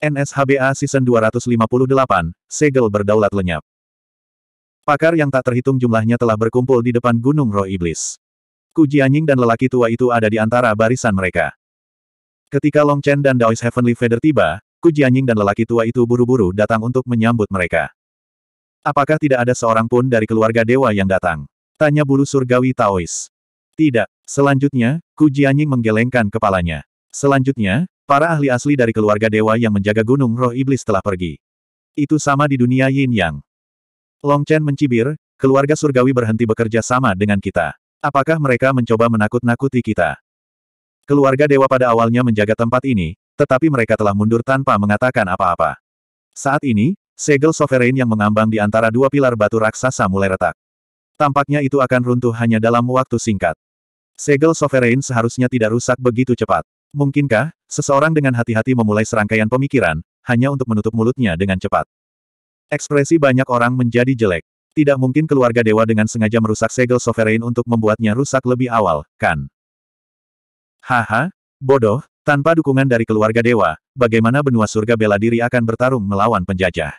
NSHBA Season 258, Segel berdaulat lenyap. Pakar yang tak terhitung jumlahnya telah berkumpul di depan Gunung Roh Iblis. Kuji anjing dan lelaki tua itu ada di antara barisan mereka. Ketika Long Chen dan Daois Heavenly Feather tiba, Kuji anjing dan lelaki tua itu buru-buru datang untuk menyambut mereka. Apakah tidak ada seorang pun dari keluarga dewa yang datang? Tanya bulu surgawi Taois. Tidak. Selanjutnya, Kuji anjing menggelengkan kepalanya. Selanjutnya, para ahli asli dari keluarga dewa yang menjaga gunung roh iblis telah pergi. Itu sama di dunia yin yang. Long Chen mencibir, keluarga surgawi berhenti bekerja sama dengan kita. Apakah mereka mencoba menakut-nakuti kita? Keluarga dewa pada awalnya menjaga tempat ini, tetapi mereka telah mundur tanpa mengatakan apa-apa. Saat ini, segel sovereign yang mengambang di antara dua pilar batu raksasa mulai retak. Tampaknya itu akan runtuh hanya dalam waktu singkat. Segel sovereign seharusnya tidak rusak begitu cepat. Mungkinkah, seseorang dengan hati-hati memulai serangkaian pemikiran, hanya untuk menutup mulutnya dengan cepat. Ekspresi banyak orang menjadi jelek. Tidak mungkin keluarga dewa dengan sengaja merusak segel sovereign untuk membuatnya rusak lebih awal, kan? Haha, bodoh, tanpa dukungan dari keluarga dewa, bagaimana benua surga bela diri akan bertarung melawan penjajah?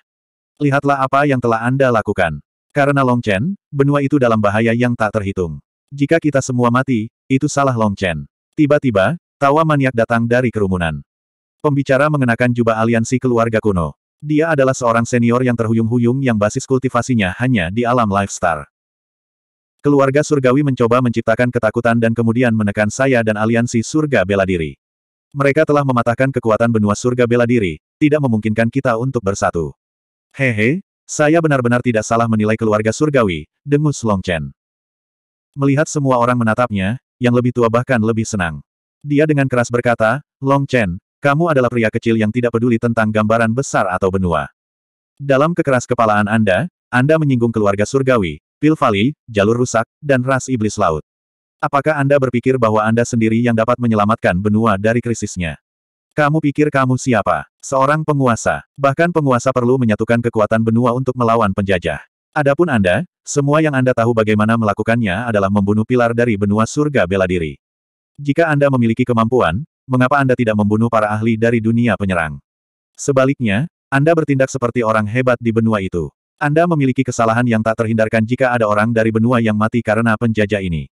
Lihatlah apa yang telah Anda lakukan. Karena Long Chen, benua itu dalam bahaya yang tak terhitung. Jika kita semua mati, itu salah Long Chen. Tiba-tiba, Tawa maniak datang dari kerumunan. Pembicara mengenakan jubah aliansi keluarga kuno. Dia adalah seorang senior yang terhuyung-huyung yang basis kultivasinya hanya di alam Lifestar. Keluarga surgawi mencoba menciptakan ketakutan dan kemudian menekan saya dan aliansi surga bela diri. Mereka telah mematahkan kekuatan benua surga bela diri, tidak memungkinkan kita untuk bersatu. Hehe, saya benar-benar tidak salah menilai keluarga surgawi, dengus Long Chen. Melihat semua orang menatapnya, yang lebih tua bahkan lebih senang. Dia dengan keras berkata, Long Chen, kamu adalah pria kecil yang tidak peduli tentang gambaran besar atau benua. Dalam kekeras kepalaan Anda, Anda menyinggung keluarga surgawi, pil jalur rusak, dan ras iblis laut. Apakah Anda berpikir bahwa Anda sendiri yang dapat menyelamatkan benua dari krisisnya? Kamu pikir kamu siapa? Seorang penguasa. Bahkan penguasa perlu menyatukan kekuatan benua untuk melawan penjajah. Adapun Anda, semua yang Anda tahu bagaimana melakukannya adalah membunuh pilar dari benua surga bela diri. Jika Anda memiliki kemampuan, mengapa Anda tidak membunuh para ahli dari dunia penyerang? Sebaliknya, Anda bertindak seperti orang hebat di benua itu. Anda memiliki kesalahan yang tak terhindarkan jika ada orang dari benua yang mati karena penjajah ini.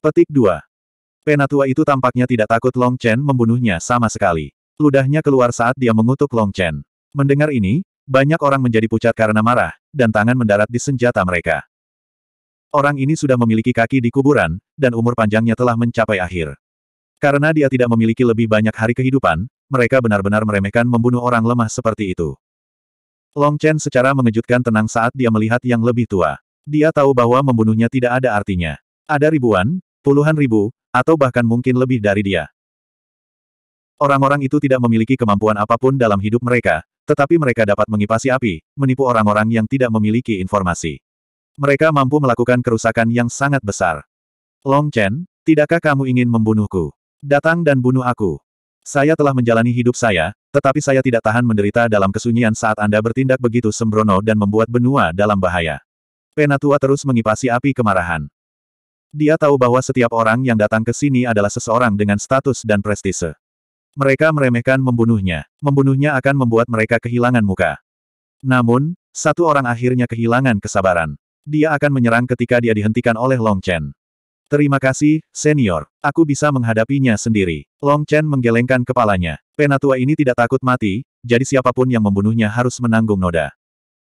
Petik 2. Penatua itu tampaknya tidak takut Long Chen membunuhnya sama sekali. Ludahnya keluar saat dia mengutuk Long Chen. Mendengar ini, banyak orang menjadi pucat karena marah, dan tangan mendarat di senjata mereka orang ini sudah memiliki kaki di kuburan, dan umur panjangnya telah mencapai akhir. Karena dia tidak memiliki lebih banyak hari kehidupan, mereka benar-benar meremehkan membunuh orang lemah seperti itu. Long Chen secara mengejutkan tenang saat dia melihat yang lebih tua. Dia tahu bahwa membunuhnya tidak ada artinya. Ada ribuan, puluhan ribu, atau bahkan mungkin lebih dari dia. Orang-orang itu tidak memiliki kemampuan apapun dalam hidup mereka, tetapi mereka dapat mengipasi api, menipu orang-orang yang tidak memiliki informasi. Mereka mampu melakukan kerusakan yang sangat besar. Long Chen, tidakkah kamu ingin membunuhku? Datang dan bunuh aku. Saya telah menjalani hidup saya, tetapi saya tidak tahan menderita dalam kesunyian saat Anda bertindak begitu sembrono dan membuat benua dalam bahaya. Penatua terus mengipasi api kemarahan. Dia tahu bahwa setiap orang yang datang ke sini adalah seseorang dengan status dan prestise. Mereka meremehkan membunuhnya. Membunuhnya akan membuat mereka kehilangan muka. Namun, satu orang akhirnya kehilangan kesabaran. Dia akan menyerang ketika dia dihentikan oleh Long Chen. Terima kasih, senior. Aku bisa menghadapinya sendiri. Long Chen menggelengkan kepalanya. Penatua ini tidak takut mati, jadi siapapun yang membunuhnya harus menanggung noda.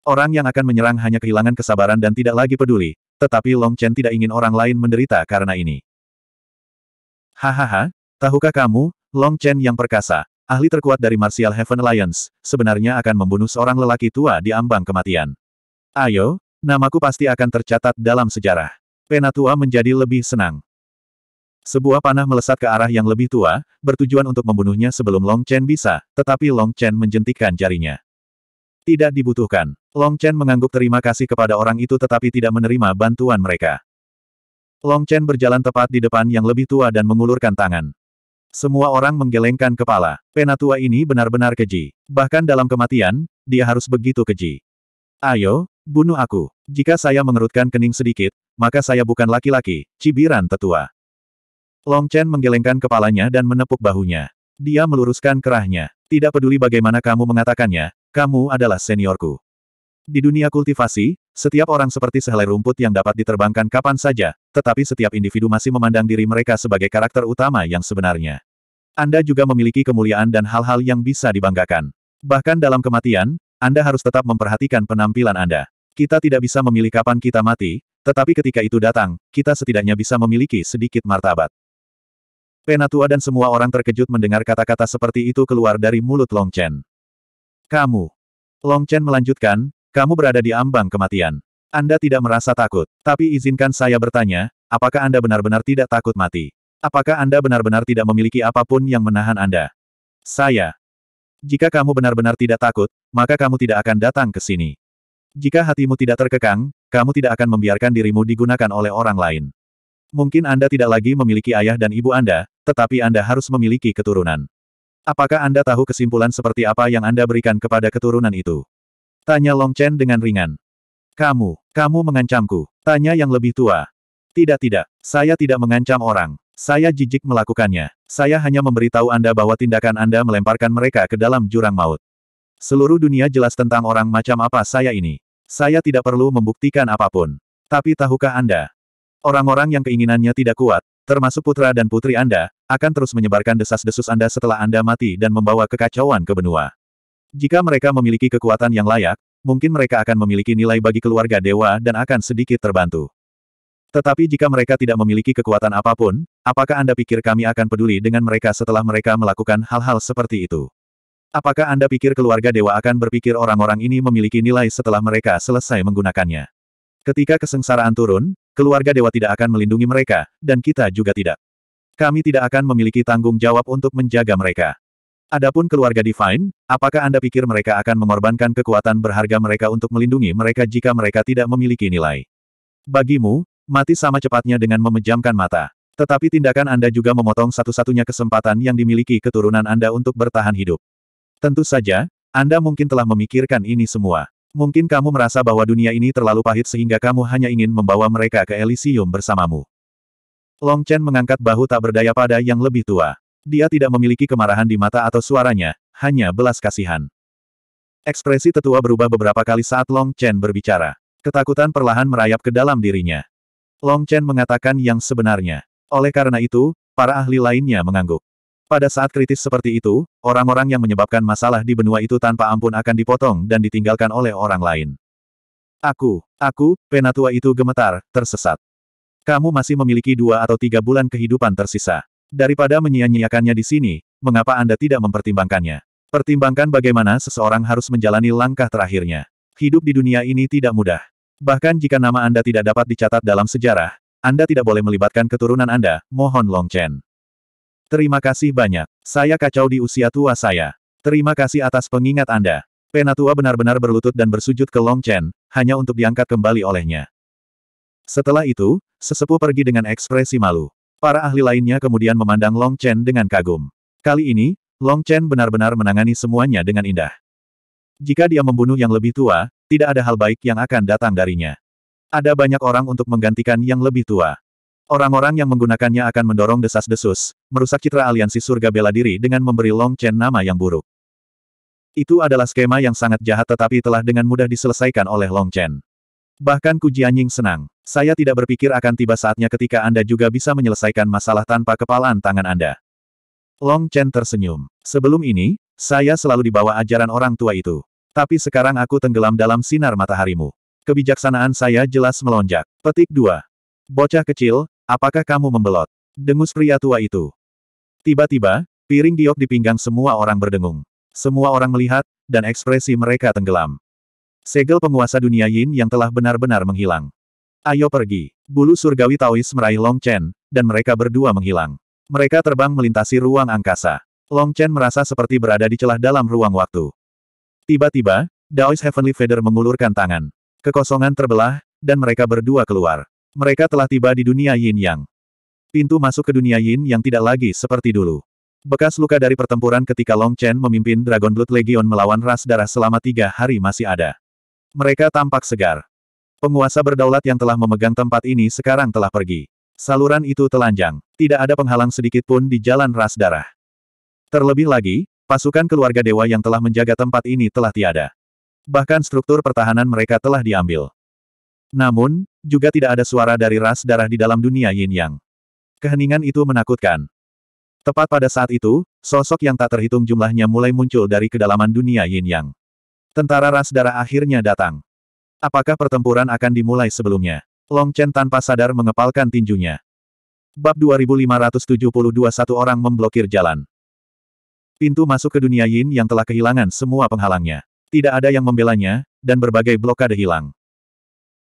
Orang yang akan menyerang hanya kehilangan kesabaran dan tidak lagi peduli, tetapi Long Chen tidak ingin orang lain menderita karena ini. Hahaha, tahukah kamu, Long Chen yang perkasa, ahli terkuat dari Martial Heaven Alliance, sebenarnya akan membunuh seorang lelaki tua di ambang kematian. Ayo, Namaku pasti akan tercatat dalam sejarah. Penatua menjadi lebih senang. Sebuah panah melesat ke arah yang lebih tua, bertujuan untuk membunuhnya sebelum Long Chen bisa, tetapi Long Chen menjentikkan jarinya. Tidak dibutuhkan. Long Chen mengangguk terima kasih kepada orang itu tetapi tidak menerima bantuan mereka. Long Chen berjalan tepat di depan yang lebih tua dan mengulurkan tangan. Semua orang menggelengkan kepala. Penatua ini benar-benar keji. Bahkan dalam kematian, dia harus begitu keji. Ayo, Bunuh aku. Jika saya mengerutkan kening sedikit, maka saya bukan laki-laki, cibiran tetua. Long Chen menggelengkan kepalanya dan menepuk bahunya. Dia meluruskan kerahnya. Tidak peduli bagaimana kamu mengatakannya, kamu adalah seniorku. Di dunia kultivasi, setiap orang seperti sehelai rumput yang dapat diterbangkan kapan saja, tetapi setiap individu masih memandang diri mereka sebagai karakter utama yang sebenarnya. Anda juga memiliki kemuliaan dan hal-hal yang bisa dibanggakan. Bahkan dalam kematian, Anda harus tetap memperhatikan penampilan Anda. Kita tidak bisa memilih kapan kita mati, tetapi ketika itu datang, kita setidaknya bisa memiliki sedikit martabat. Penatua dan semua orang terkejut mendengar kata-kata seperti itu keluar dari mulut Long Chen. Kamu. Long Chen melanjutkan, kamu berada di ambang kematian. Anda tidak merasa takut, tapi izinkan saya bertanya, apakah Anda benar-benar tidak takut mati? Apakah Anda benar-benar tidak memiliki apapun yang menahan Anda? Saya. Jika kamu benar-benar tidak takut, maka kamu tidak akan datang ke sini. Jika hatimu tidak terkekang, kamu tidak akan membiarkan dirimu digunakan oleh orang lain. Mungkin Anda tidak lagi memiliki ayah dan ibu Anda, tetapi Anda harus memiliki keturunan. Apakah Anda tahu kesimpulan seperti apa yang Anda berikan kepada keturunan itu? Tanya Long Chen dengan ringan. Kamu, kamu mengancamku. Tanya yang lebih tua. Tidak tidak, saya tidak mengancam orang. Saya jijik melakukannya. Saya hanya memberitahu Anda bahwa tindakan Anda melemparkan mereka ke dalam jurang maut. Seluruh dunia jelas tentang orang macam apa saya ini. Saya tidak perlu membuktikan apapun. Tapi tahukah Anda? Orang-orang yang keinginannya tidak kuat, termasuk putra dan putri Anda, akan terus menyebarkan desas-desus Anda setelah Anda mati dan membawa kekacauan ke benua. Jika mereka memiliki kekuatan yang layak, mungkin mereka akan memiliki nilai bagi keluarga dewa dan akan sedikit terbantu. Tetapi jika mereka tidak memiliki kekuatan apapun, apakah Anda pikir kami akan peduli dengan mereka setelah mereka melakukan hal-hal seperti itu? Apakah Anda pikir keluarga dewa akan berpikir orang-orang ini memiliki nilai setelah mereka selesai menggunakannya? Ketika kesengsaraan turun, keluarga dewa tidak akan melindungi mereka, dan kita juga tidak. Kami tidak akan memiliki tanggung jawab untuk menjaga mereka. Adapun keluarga Divine, apakah Anda pikir mereka akan mengorbankan kekuatan berharga mereka untuk melindungi mereka jika mereka tidak memiliki nilai? Bagimu, mati sama cepatnya dengan memejamkan mata. Tetapi tindakan Anda juga memotong satu-satunya kesempatan yang dimiliki keturunan Anda untuk bertahan hidup. Tentu saja, Anda mungkin telah memikirkan ini semua. Mungkin kamu merasa bahwa dunia ini terlalu pahit sehingga kamu hanya ingin membawa mereka ke Elysium bersamamu. Long Chen mengangkat bahu tak berdaya pada yang lebih tua. Dia tidak memiliki kemarahan di mata atau suaranya, hanya belas kasihan. Ekspresi tetua berubah beberapa kali saat Long Chen berbicara. Ketakutan perlahan merayap ke dalam dirinya. Long Chen mengatakan yang sebenarnya. Oleh karena itu, para ahli lainnya mengangguk. Pada saat kritis seperti itu, orang-orang yang menyebabkan masalah di benua itu tanpa ampun akan dipotong dan ditinggalkan oleh orang lain. Aku, aku, penatua itu gemetar, tersesat. Kamu masih memiliki dua atau tiga bulan kehidupan tersisa. Daripada menyia-nyiakannya di sini, mengapa Anda tidak mempertimbangkannya? Pertimbangkan bagaimana seseorang harus menjalani langkah terakhirnya. Hidup di dunia ini tidak mudah. Bahkan jika nama Anda tidak dapat dicatat dalam sejarah, Anda tidak boleh melibatkan keturunan Anda, mohon Long Chen. Terima kasih banyak. Saya kacau di usia tua saya. Terima kasih atas pengingat Anda. Penatua benar-benar berlutut dan bersujud ke Long Chen, hanya untuk diangkat kembali olehnya. Setelah itu, sesepuh pergi dengan ekspresi malu. Para ahli lainnya kemudian memandang Long Chen dengan kagum. Kali ini, Long Chen benar-benar menangani semuanya dengan indah. Jika dia membunuh yang lebih tua, tidak ada hal baik yang akan datang darinya. Ada banyak orang untuk menggantikan yang lebih tua. Orang-orang yang menggunakannya akan mendorong desas-desus, merusak citra aliansi surga bela diri dengan memberi Long Chen nama yang buruk. Itu adalah skema yang sangat jahat tetapi telah dengan mudah diselesaikan oleh Long Chen. Bahkan Jianying senang. Saya tidak berpikir akan tiba saatnya ketika Anda juga bisa menyelesaikan masalah tanpa kepalaan tangan Anda. Long Chen tersenyum. Sebelum ini, saya selalu dibawa ajaran orang tua itu. Tapi sekarang aku tenggelam dalam sinar mataharimu. Kebijaksanaan saya jelas melonjak. Petik 2. Bocah kecil, Apakah kamu membelot? Dengus pria tua itu. Tiba-tiba, piring giok di pinggang semua orang berdengung. Semua orang melihat, dan ekspresi mereka tenggelam. Segel penguasa dunia Yin yang telah benar-benar menghilang. Ayo pergi. Bulu surgawi Taois meraih Long Chen, dan mereka berdua menghilang. Mereka terbang melintasi ruang angkasa. Long Chen merasa seperti berada di celah dalam ruang waktu. Tiba-tiba, Daois Heavenly Feather mengulurkan tangan. Kekosongan terbelah, dan mereka berdua keluar. Mereka telah tiba di dunia Yin Yang. Pintu masuk ke dunia Yin Yang tidak lagi seperti dulu. Bekas luka dari pertempuran ketika Long Chen memimpin Dragon Blood Legion melawan ras darah selama tiga hari masih ada. Mereka tampak segar. Penguasa berdaulat yang telah memegang tempat ini sekarang telah pergi. Saluran itu telanjang. Tidak ada penghalang sedikit pun di jalan ras darah. Terlebih lagi, pasukan keluarga dewa yang telah menjaga tempat ini telah tiada. Bahkan struktur pertahanan mereka telah diambil. Namun, juga tidak ada suara dari ras darah di dalam dunia yin-yang. Keheningan itu menakutkan. Tepat pada saat itu, sosok yang tak terhitung jumlahnya mulai muncul dari kedalaman dunia yin-yang. Tentara ras darah akhirnya datang. Apakah pertempuran akan dimulai sebelumnya? Long Chen tanpa sadar mengepalkan tinjunya. Bab 2572 satu orang memblokir jalan. Pintu masuk ke dunia Yin yang telah kehilangan semua penghalangnya. Tidak ada yang membelanya, dan berbagai blokade hilang.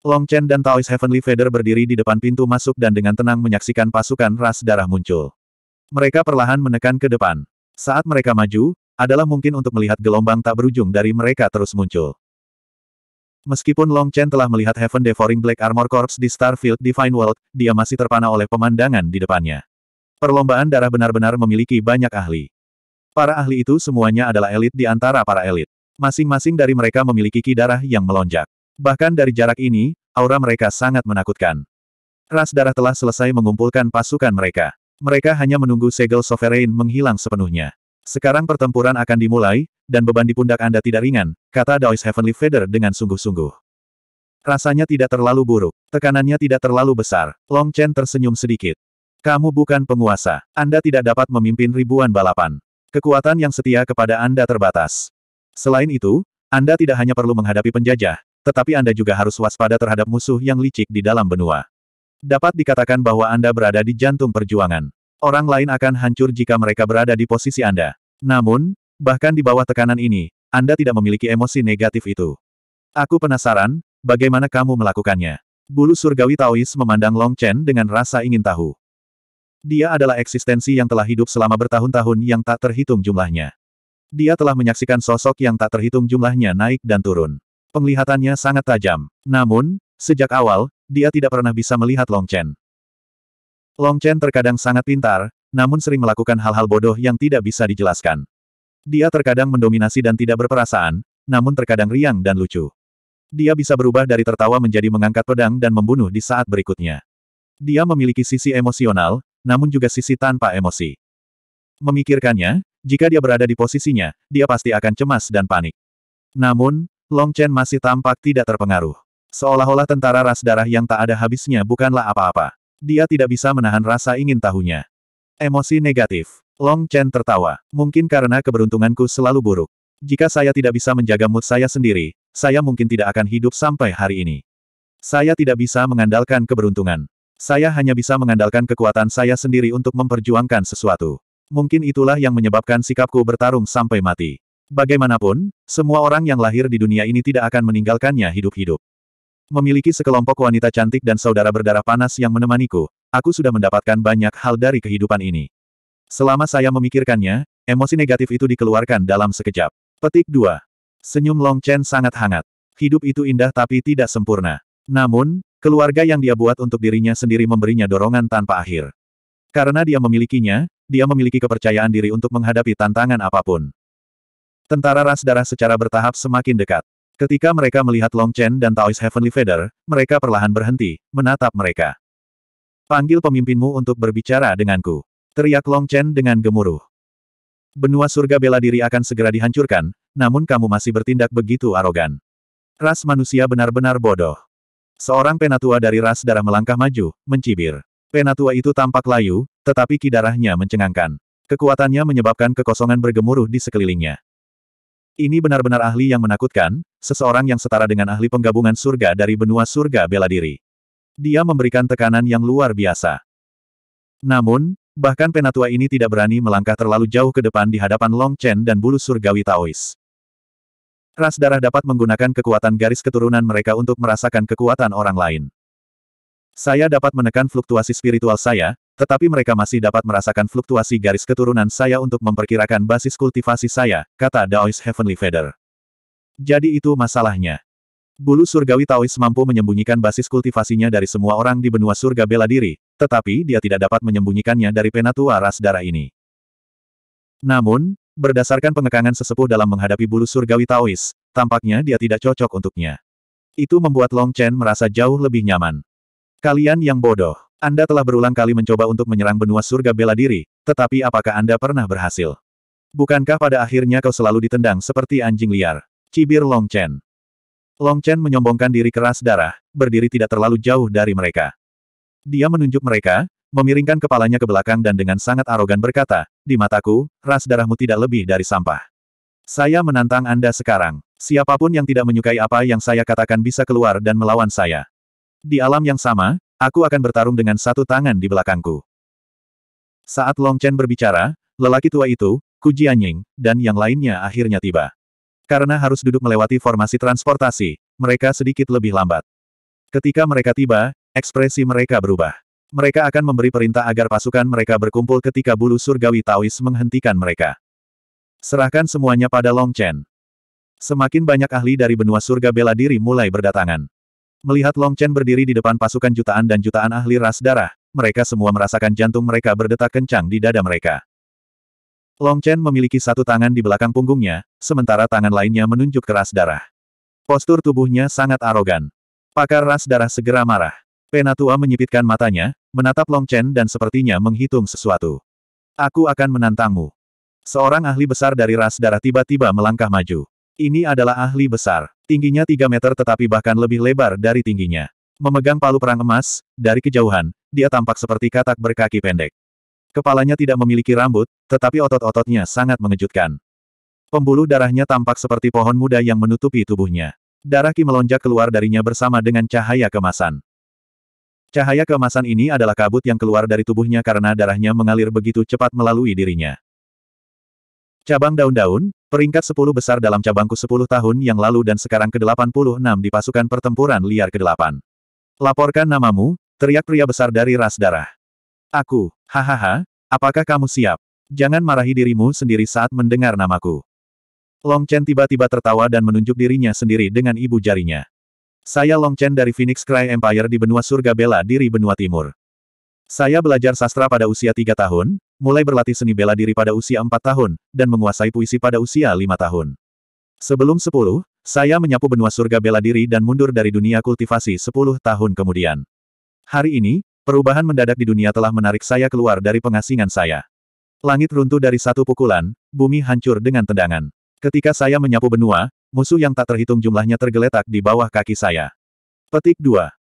Long Chen dan Taoist Heavenly Feather berdiri di depan pintu masuk dan dengan tenang menyaksikan pasukan ras darah muncul. Mereka perlahan menekan ke depan. Saat mereka maju, adalah mungkin untuk melihat gelombang tak berujung dari mereka terus muncul. Meskipun Long Chen telah melihat Heaven Devouring Black Armor Corps di Starfield Divine World, dia masih terpana oleh pemandangan di depannya. Perlombaan darah benar-benar memiliki banyak ahli. Para ahli itu semuanya adalah elit di antara para elit. Masing-masing dari mereka memiliki ki darah yang melonjak. Bahkan dari jarak ini, aura mereka sangat menakutkan. Ras darah telah selesai mengumpulkan pasukan mereka. Mereka hanya menunggu segel sovereign menghilang sepenuhnya. Sekarang pertempuran akan dimulai, dan beban di pundak Anda tidak ringan, kata Daois Heavenly Feather dengan sungguh-sungguh. Rasanya tidak terlalu buruk, tekanannya tidak terlalu besar. Long Chen tersenyum sedikit. Kamu bukan penguasa, Anda tidak dapat memimpin ribuan balapan. Kekuatan yang setia kepada Anda terbatas. Selain itu, Anda tidak hanya perlu menghadapi penjajah, tetapi Anda juga harus waspada terhadap musuh yang licik di dalam benua. Dapat dikatakan bahwa Anda berada di jantung perjuangan. Orang lain akan hancur jika mereka berada di posisi Anda. Namun, bahkan di bawah tekanan ini, Anda tidak memiliki emosi negatif itu. Aku penasaran, bagaimana kamu melakukannya? Bulu surgawi Taois memandang Long Chen dengan rasa ingin tahu. Dia adalah eksistensi yang telah hidup selama bertahun-tahun yang tak terhitung jumlahnya. Dia telah menyaksikan sosok yang tak terhitung jumlahnya naik dan turun. Penglihatannya sangat tajam. Namun, sejak awal, dia tidak pernah bisa melihat Long Chen. Long Chen terkadang sangat pintar, namun sering melakukan hal-hal bodoh yang tidak bisa dijelaskan. Dia terkadang mendominasi dan tidak berperasaan, namun terkadang riang dan lucu. Dia bisa berubah dari tertawa menjadi mengangkat pedang dan membunuh di saat berikutnya. Dia memiliki sisi emosional, namun juga sisi tanpa emosi. Memikirkannya, jika dia berada di posisinya, dia pasti akan cemas dan panik. Namun, Long Chen masih tampak tidak terpengaruh. Seolah-olah tentara ras darah yang tak ada habisnya bukanlah apa-apa. Dia tidak bisa menahan rasa ingin tahunya. Emosi negatif. Long Chen tertawa. Mungkin karena keberuntunganku selalu buruk. Jika saya tidak bisa menjaga mood saya sendiri, saya mungkin tidak akan hidup sampai hari ini. Saya tidak bisa mengandalkan keberuntungan. Saya hanya bisa mengandalkan kekuatan saya sendiri untuk memperjuangkan sesuatu. Mungkin itulah yang menyebabkan sikapku bertarung sampai mati. Bagaimanapun, semua orang yang lahir di dunia ini tidak akan meninggalkannya hidup-hidup. Memiliki sekelompok wanita cantik dan saudara berdarah panas yang menemaniku, aku sudah mendapatkan banyak hal dari kehidupan ini. Selama saya memikirkannya, emosi negatif itu dikeluarkan dalam sekejap. Petik 2. Senyum Long Chen sangat hangat. Hidup itu indah tapi tidak sempurna. Namun, keluarga yang dia buat untuk dirinya sendiri memberinya dorongan tanpa akhir. Karena dia memilikinya, dia memiliki kepercayaan diri untuk menghadapi tantangan apapun. Tentara ras darah secara bertahap semakin dekat. Ketika mereka melihat Long Chen dan Taoist Heavenly Feather, mereka perlahan berhenti, menatap mereka. Panggil pemimpinmu untuk berbicara denganku. Teriak Long Chen dengan gemuruh. Benua surga bela diri akan segera dihancurkan, namun kamu masih bertindak begitu arogan. Ras manusia benar-benar bodoh. Seorang penatua dari ras darah melangkah maju, mencibir. Penatua itu tampak layu, tetapi kidarahnya mencengangkan. Kekuatannya menyebabkan kekosongan bergemuruh di sekelilingnya. Ini benar-benar ahli yang menakutkan, seseorang yang setara dengan ahli penggabungan surga dari benua surga bela diri. Dia memberikan tekanan yang luar biasa. Namun, bahkan penatua ini tidak berani melangkah terlalu jauh ke depan di hadapan Long Chen dan bulu surgawi Taois. Ras darah dapat menggunakan kekuatan garis keturunan mereka untuk merasakan kekuatan orang lain. Saya dapat menekan fluktuasi spiritual saya, tetapi mereka masih dapat merasakan fluktuasi garis keturunan saya untuk memperkirakan basis kultivasi saya, kata Daois Heavenly Feather. Jadi itu masalahnya. Bulu surgawi Taois mampu menyembunyikan basis kultivasinya dari semua orang di benua surga bela diri, tetapi dia tidak dapat menyembunyikannya dari penatua ras darah ini. Namun, berdasarkan pengekangan sesepuh dalam menghadapi bulu surgawi Taois, tampaknya dia tidak cocok untuknya. Itu membuat Long Chen merasa jauh lebih nyaman. Kalian yang bodoh. Anda telah berulang kali mencoba untuk menyerang benua surga bela diri, tetapi apakah Anda pernah berhasil? Bukankah pada akhirnya kau selalu ditendang seperti anjing liar? Cibir Long Chen. Long Chen menyombongkan diri keras darah, berdiri tidak terlalu jauh dari mereka. Dia menunjuk mereka, memiringkan kepalanya ke belakang dan dengan sangat arogan berkata, di mataku, ras darahmu tidak lebih dari sampah. Saya menantang Anda sekarang. Siapapun yang tidak menyukai apa yang saya katakan bisa keluar dan melawan saya. Di alam yang sama, Aku akan bertarung dengan satu tangan di belakangku. Saat Long Chen berbicara, lelaki tua itu, Ku Jianying, dan yang lainnya akhirnya tiba. Karena harus duduk melewati formasi transportasi, mereka sedikit lebih lambat. Ketika mereka tiba, ekspresi mereka berubah. Mereka akan memberi perintah agar pasukan mereka berkumpul ketika bulu surgawi Taois menghentikan mereka. Serahkan semuanya pada Long Chen. Semakin banyak ahli dari benua surga bela diri mulai berdatangan. Melihat Long Chen berdiri di depan pasukan jutaan dan jutaan ahli ras darah, mereka semua merasakan jantung mereka berdetak kencang di dada mereka. Long Chen memiliki satu tangan di belakang punggungnya, sementara tangan lainnya menunjuk ke ras darah. Postur tubuhnya sangat arogan. Pakar ras darah segera marah. Penatua menyipitkan matanya, menatap Long Chen dan sepertinya menghitung sesuatu. Aku akan menantangmu. Seorang ahli besar dari ras darah tiba-tiba melangkah maju. Ini adalah ahli besar. Tingginya 3 meter tetapi bahkan lebih lebar dari tingginya. Memegang palu perang emas, dari kejauhan, dia tampak seperti katak berkaki pendek. Kepalanya tidak memiliki rambut, tetapi otot-ototnya sangat mengejutkan. Pembuluh darahnya tampak seperti pohon muda yang menutupi tubuhnya. Darah Ki melonjak keluar darinya bersama dengan cahaya kemasan. Cahaya kemasan ini adalah kabut yang keluar dari tubuhnya karena darahnya mengalir begitu cepat melalui dirinya. Cabang daun-daun, peringkat 10 besar dalam cabangku 10 tahun yang lalu dan sekarang ke-86 di pasukan pertempuran liar ke-8. Laporkan namamu, teriak pria besar dari ras darah. Aku, hahaha, apakah kamu siap? Jangan marahi dirimu sendiri saat mendengar namaku. Long Chen tiba-tiba tertawa dan menunjuk dirinya sendiri dengan ibu jarinya. Saya Long Chen dari Phoenix Cry Empire di benua surga bela diri benua timur. Saya belajar sastra pada usia tiga tahun, mulai berlatih seni bela diri pada usia empat tahun, dan menguasai puisi pada usia lima tahun. Sebelum sepuluh, saya menyapu benua surga bela diri dan mundur dari dunia kultivasi sepuluh tahun kemudian. Hari ini, perubahan mendadak di dunia telah menarik saya keluar dari pengasingan saya. Langit runtuh dari satu pukulan, bumi hancur dengan tendangan. Ketika saya menyapu benua, musuh yang tak terhitung jumlahnya tergeletak di bawah kaki saya. Petik 2.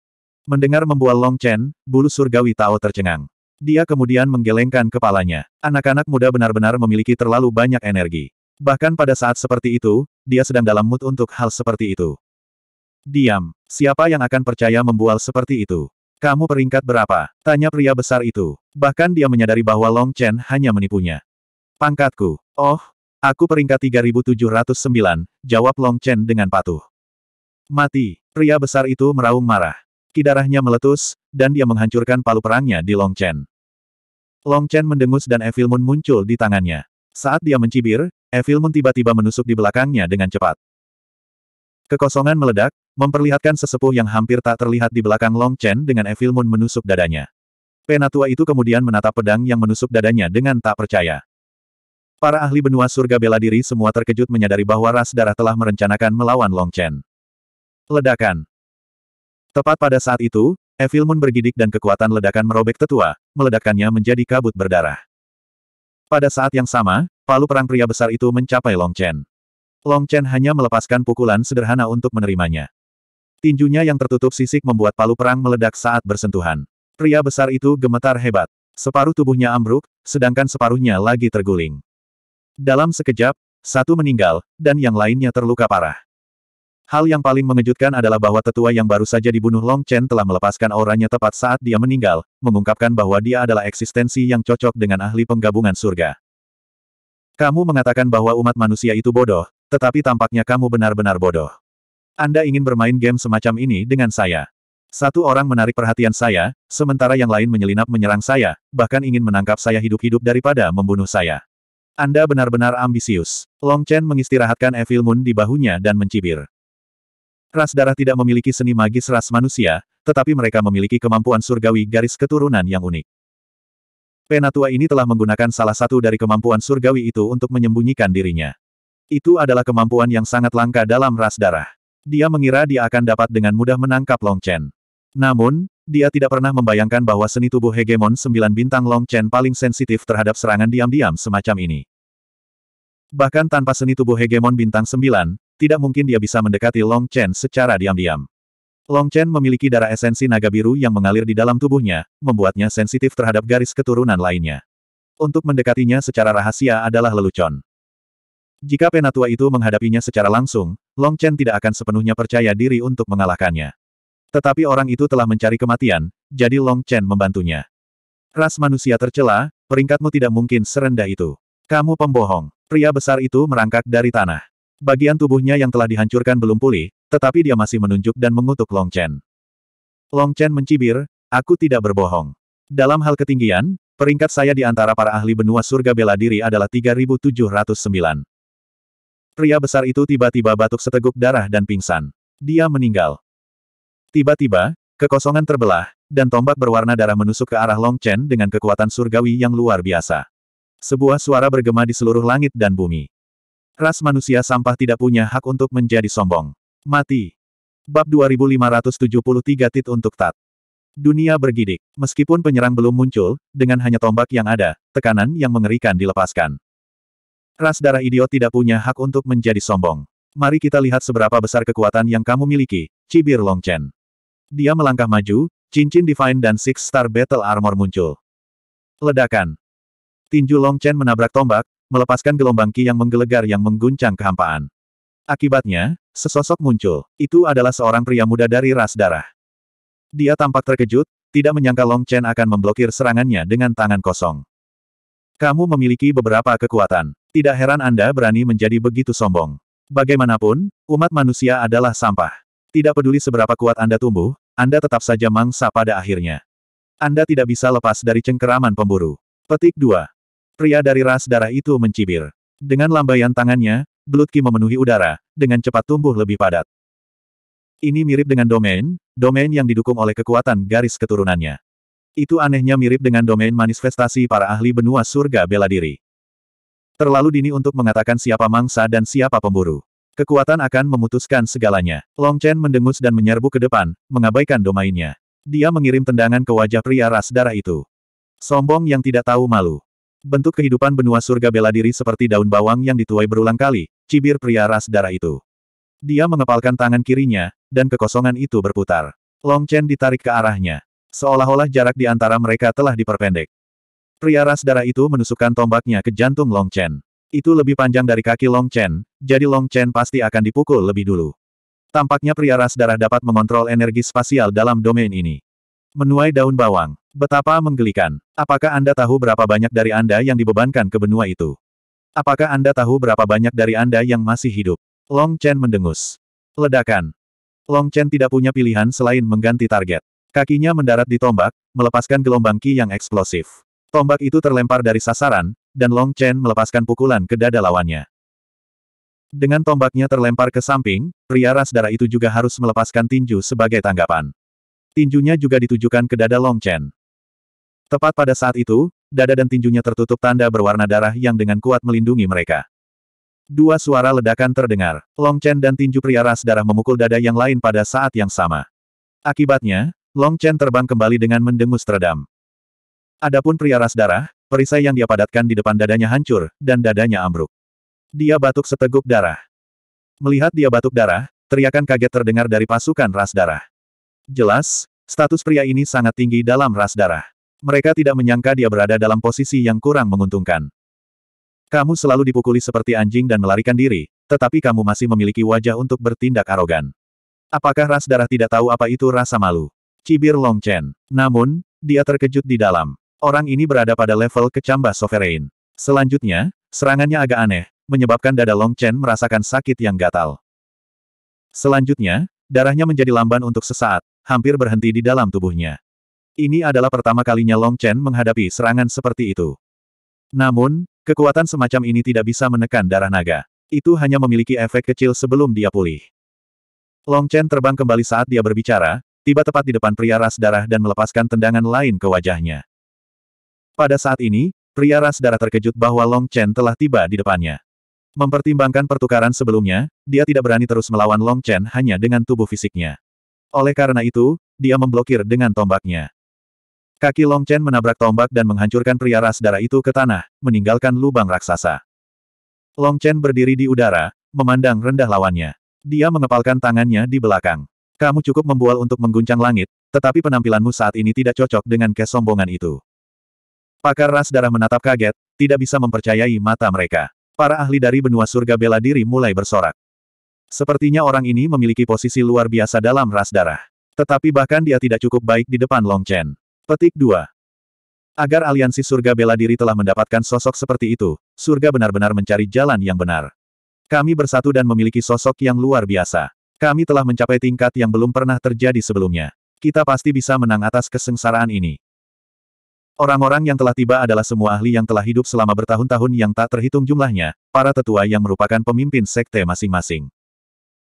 Mendengar membual Long Chen, bulu surgawi Tao tercengang. Dia kemudian menggelengkan kepalanya. Anak-anak muda benar-benar memiliki terlalu banyak energi. Bahkan pada saat seperti itu, dia sedang dalam mood untuk hal seperti itu. Diam. Siapa yang akan percaya membual seperti itu? Kamu peringkat berapa? Tanya pria besar itu. Bahkan dia menyadari bahwa Long Chen hanya menipunya. Pangkatku. Oh, aku peringkat 3709, jawab Long Chen dengan patuh. Mati. Pria besar itu meraung marah. Kidarahnya meletus, dan dia menghancurkan palu perangnya di Long Chen. Long Chen mendengus dan Evil Moon muncul di tangannya. Saat dia mencibir, Evil Moon tiba-tiba menusuk di belakangnya dengan cepat. Kekosongan meledak, memperlihatkan sesepuh yang hampir tak terlihat di belakang Long Chen dengan Evil Moon menusuk dadanya. Penatua itu kemudian menatap pedang yang menusuk dadanya dengan tak percaya. Para ahli benua surga bela diri semua terkejut menyadari bahwa ras darah telah merencanakan melawan Long Chen. Ledakan. Tepat pada saat itu, Evil Moon bergidik dan kekuatan ledakan merobek tetua, meledakkannya menjadi kabut berdarah. Pada saat yang sama, palu perang pria besar itu mencapai Long Chen. Long Chen hanya melepaskan pukulan sederhana untuk menerimanya. Tinjunya yang tertutup sisik membuat palu perang meledak saat bersentuhan. Pria besar itu gemetar hebat. Separuh tubuhnya ambruk, sedangkan separuhnya lagi terguling. Dalam sekejap, satu meninggal, dan yang lainnya terluka parah. Hal yang paling mengejutkan adalah bahwa tetua yang baru saja dibunuh Long Chen telah melepaskan auranya tepat saat dia meninggal, mengungkapkan bahwa dia adalah eksistensi yang cocok dengan ahli penggabungan surga. Kamu mengatakan bahwa umat manusia itu bodoh, tetapi tampaknya kamu benar-benar bodoh. Anda ingin bermain game semacam ini dengan saya. Satu orang menarik perhatian saya, sementara yang lain menyelinap menyerang saya, bahkan ingin menangkap saya hidup-hidup daripada membunuh saya. Anda benar-benar ambisius. Long Chen mengistirahatkan Evil Moon di bahunya dan mencibir. Ras darah tidak memiliki seni magis ras manusia, tetapi mereka memiliki kemampuan surgawi garis keturunan yang unik. Penatua ini telah menggunakan salah satu dari kemampuan surgawi itu untuk menyembunyikan dirinya. Itu adalah kemampuan yang sangat langka dalam ras darah. Dia mengira dia akan dapat dengan mudah menangkap Long Chen. Namun, dia tidak pernah membayangkan bahwa seni tubuh hegemon sembilan bintang Long Chen paling sensitif terhadap serangan diam-diam semacam ini. Bahkan tanpa seni tubuh hegemon bintang 9, tidak mungkin dia bisa mendekati Long Chen secara diam-diam. Long Chen memiliki darah esensi naga biru yang mengalir di dalam tubuhnya, membuatnya sensitif terhadap garis keturunan lainnya. Untuk mendekatinya secara rahasia adalah lelucon. Jika penatua itu menghadapinya secara langsung, Long Chen tidak akan sepenuhnya percaya diri untuk mengalahkannya. Tetapi orang itu telah mencari kematian, jadi Long Chen membantunya. Ras manusia tercela, peringkatmu tidak mungkin serendah itu. Kamu pembohong. Pria besar itu merangkak dari tanah. Bagian tubuhnya yang telah dihancurkan belum pulih, tetapi dia masih menunjuk dan mengutuk Long Chen. Long Chen mencibir, aku tidak berbohong. Dalam hal ketinggian, peringkat saya di antara para ahli benua surga bela diri adalah 3709. Pria besar itu tiba-tiba batuk seteguk darah dan pingsan. Dia meninggal. Tiba-tiba, kekosongan terbelah, dan tombak berwarna darah menusuk ke arah Long Chen dengan kekuatan surgawi yang luar biasa. Sebuah suara bergema di seluruh langit dan bumi. Ras manusia sampah tidak punya hak untuk menjadi sombong. Mati. Bab 2573 Tit untuk Tat. Dunia bergidik. Meskipun penyerang belum muncul, dengan hanya tombak yang ada, tekanan yang mengerikan dilepaskan. Ras darah idiot tidak punya hak untuk menjadi sombong. Mari kita lihat seberapa besar kekuatan yang kamu miliki, cibir Longchen. Dia melangkah maju, cincin Divine dan Six Star Battle Armor muncul. Ledakan. Tinju Long Chen menabrak tombak, melepaskan gelombang ki yang menggelegar yang mengguncang kehampaan. Akibatnya, sesosok muncul. Itu adalah seorang pria muda dari ras darah. Dia tampak terkejut, tidak menyangka Long Chen akan memblokir serangannya dengan tangan kosong. Kamu memiliki beberapa kekuatan. Tidak heran Anda berani menjadi begitu sombong. Bagaimanapun, umat manusia adalah sampah. Tidak peduli seberapa kuat Anda tumbuh, Anda tetap saja mangsa pada akhirnya. Anda tidak bisa lepas dari cengkeraman pemburu. Petik 2. Pria dari ras darah itu mencibir. Dengan lambaian tangannya, Blutki memenuhi udara, dengan cepat tumbuh lebih padat. Ini mirip dengan domain, domain yang didukung oleh kekuatan garis keturunannya. Itu anehnya mirip dengan domain manifestasi para ahli benua surga bela diri. Terlalu dini untuk mengatakan siapa mangsa dan siapa pemburu. Kekuatan akan memutuskan segalanya. Long Chen mendengus dan menyerbu ke depan, mengabaikan domainnya. Dia mengirim tendangan ke wajah pria ras darah itu. Sombong yang tidak tahu malu. Bentuk kehidupan benua surga bela diri seperti daun bawang yang dituai berulang kali, cibir pria ras darah itu. Dia mengepalkan tangan kirinya, dan kekosongan itu berputar. Long Chen ditarik ke arahnya. Seolah-olah jarak di antara mereka telah diperpendek. Pria ras darah itu menusukkan tombaknya ke jantung Long Chen. Itu lebih panjang dari kaki Long Chen, jadi Long Chen pasti akan dipukul lebih dulu. Tampaknya pria ras darah dapat mengontrol energi spasial dalam domain ini. Menuai daun bawang. Betapa menggelikan. Apakah Anda tahu berapa banyak dari Anda yang dibebankan ke benua itu? Apakah Anda tahu berapa banyak dari Anda yang masih hidup? Long Chen mendengus. Ledakan. Long Chen tidak punya pilihan selain mengganti target. Kakinya mendarat di tombak, melepaskan gelombang ki yang eksplosif. Tombak itu terlempar dari sasaran, dan Long Chen melepaskan pukulan ke dada lawannya. Dengan tombaknya terlempar ke samping, pria ras darah itu juga harus melepaskan tinju sebagai tanggapan. Tinjunya juga ditujukan ke dada Long Chen. Tepat pada saat itu, dada dan tinjunya tertutup tanda berwarna darah yang dengan kuat melindungi mereka. Dua suara ledakan terdengar. Long Chen dan tinju pria ras darah memukul dada yang lain pada saat yang sama. Akibatnya, Long Chen terbang kembali dengan mendengus teredam. Adapun pria ras darah, perisai yang dia padatkan di depan dadanya hancur, dan dadanya ambruk. Dia batuk seteguk darah. Melihat dia batuk darah, teriakan kaget terdengar dari pasukan ras darah. Jelas, status pria ini sangat tinggi dalam ras darah. Mereka tidak menyangka dia berada dalam posisi yang kurang menguntungkan. Kamu selalu dipukuli seperti anjing dan melarikan diri, tetapi kamu masih memiliki wajah untuk bertindak arogan. Apakah ras darah tidak tahu apa itu rasa malu? Cibir Long Chen. Namun, dia terkejut di dalam. Orang ini berada pada level kecambah sovereign. Selanjutnya, serangannya agak aneh, menyebabkan dada Long Chen merasakan sakit yang gatal. Selanjutnya, darahnya menjadi lamban untuk sesaat, hampir berhenti di dalam tubuhnya. Ini adalah pertama kalinya Long Chen menghadapi serangan seperti itu. Namun, kekuatan semacam ini tidak bisa menekan darah naga. Itu hanya memiliki efek kecil sebelum dia pulih. Long Chen terbang kembali saat dia berbicara, tiba tepat di depan pria ras darah dan melepaskan tendangan lain ke wajahnya. Pada saat ini, pria ras darah terkejut bahwa Long Chen telah tiba di depannya. Mempertimbangkan pertukaran sebelumnya, dia tidak berani terus melawan Long Chen hanya dengan tubuh fisiknya. Oleh karena itu, dia memblokir dengan tombaknya. Kaki Long Chen menabrak tombak dan menghancurkan pria ras darah itu ke tanah, meninggalkan lubang raksasa. Long Chen berdiri di udara, memandang rendah lawannya. Dia mengepalkan tangannya di belakang. Kamu cukup membual untuk mengguncang langit, tetapi penampilanmu saat ini tidak cocok dengan kesombongan itu. Pakar ras darah menatap kaget, tidak bisa mempercayai mata mereka. Para ahli dari benua surga bela diri mulai bersorak. Sepertinya orang ini memiliki posisi luar biasa dalam ras darah. Tetapi bahkan dia tidak cukup baik di depan Long Chen. Petik 2. Agar aliansi surga bela diri telah mendapatkan sosok seperti itu, surga benar-benar mencari jalan yang benar. Kami bersatu dan memiliki sosok yang luar biasa. Kami telah mencapai tingkat yang belum pernah terjadi sebelumnya. Kita pasti bisa menang atas kesengsaraan ini. Orang-orang yang telah tiba adalah semua ahli yang telah hidup selama bertahun-tahun yang tak terhitung jumlahnya, para tetua yang merupakan pemimpin sekte masing-masing.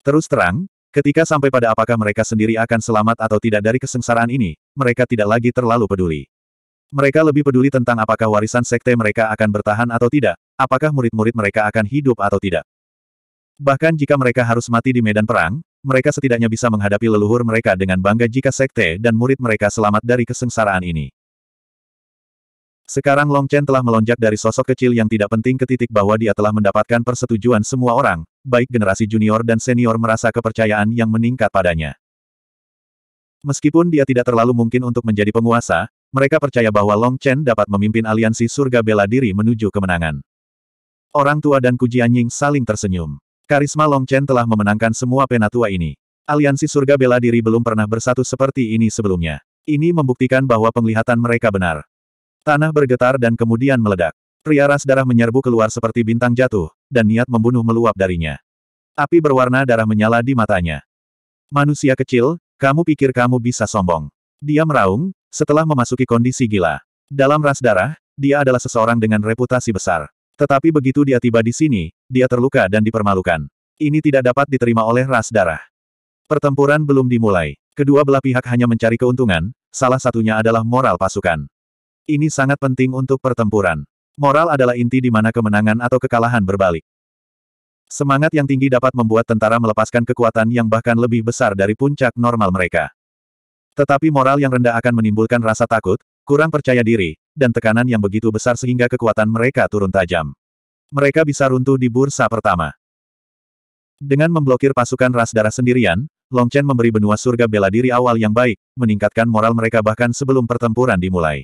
Terus terang, ketika sampai pada apakah mereka sendiri akan selamat atau tidak dari kesengsaraan ini, mereka tidak lagi terlalu peduli. Mereka lebih peduli tentang apakah warisan sekte mereka akan bertahan atau tidak, apakah murid-murid mereka akan hidup atau tidak. Bahkan jika mereka harus mati di medan perang, mereka setidaknya bisa menghadapi leluhur mereka dengan bangga jika sekte dan murid mereka selamat dari kesengsaraan ini. Sekarang Long Chen telah melonjak dari sosok kecil yang tidak penting ke titik bahwa dia telah mendapatkan persetujuan semua orang, baik generasi junior dan senior merasa kepercayaan yang meningkat padanya. Meskipun dia tidak terlalu mungkin untuk menjadi penguasa, mereka percaya bahwa Long Chen dapat memimpin aliansi surga bela diri menuju kemenangan. Orang tua dan Kuji Ying saling tersenyum. Karisma Long Chen telah memenangkan semua penatua ini. Aliansi surga bela diri belum pernah bersatu seperti ini sebelumnya. Ini membuktikan bahwa penglihatan mereka benar. Tanah bergetar dan kemudian meledak. Pria ras darah menyerbu keluar seperti bintang jatuh, dan niat membunuh meluap darinya. Api berwarna darah menyala di matanya. Manusia kecil, kamu pikir kamu bisa sombong. Dia meraung, setelah memasuki kondisi gila. Dalam ras darah, dia adalah seseorang dengan reputasi besar. Tetapi begitu dia tiba di sini, dia terluka dan dipermalukan. Ini tidak dapat diterima oleh ras darah. Pertempuran belum dimulai. Kedua belah pihak hanya mencari keuntungan, salah satunya adalah moral pasukan. Ini sangat penting untuk pertempuran. Moral adalah inti di mana kemenangan atau kekalahan berbalik. Semangat yang tinggi dapat membuat tentara melepaskan kekuatan yang bahkan lebih besar dari puncak normal mereka. Tetapi moral yang rendah akan menimbulkan rasa takut, kurang percaya diri, dan tekanan yang begitu besar sehingga kekuatan mereka turun tajam. Mereka bisa runtuh di bursa pertama. Dengan memblokir pasukan ras darah sendirian, Long Chen memberi benua surga bela diri awal yang baik, meningkatkan moral mereka bahkan sebelum pertempuran dimulai.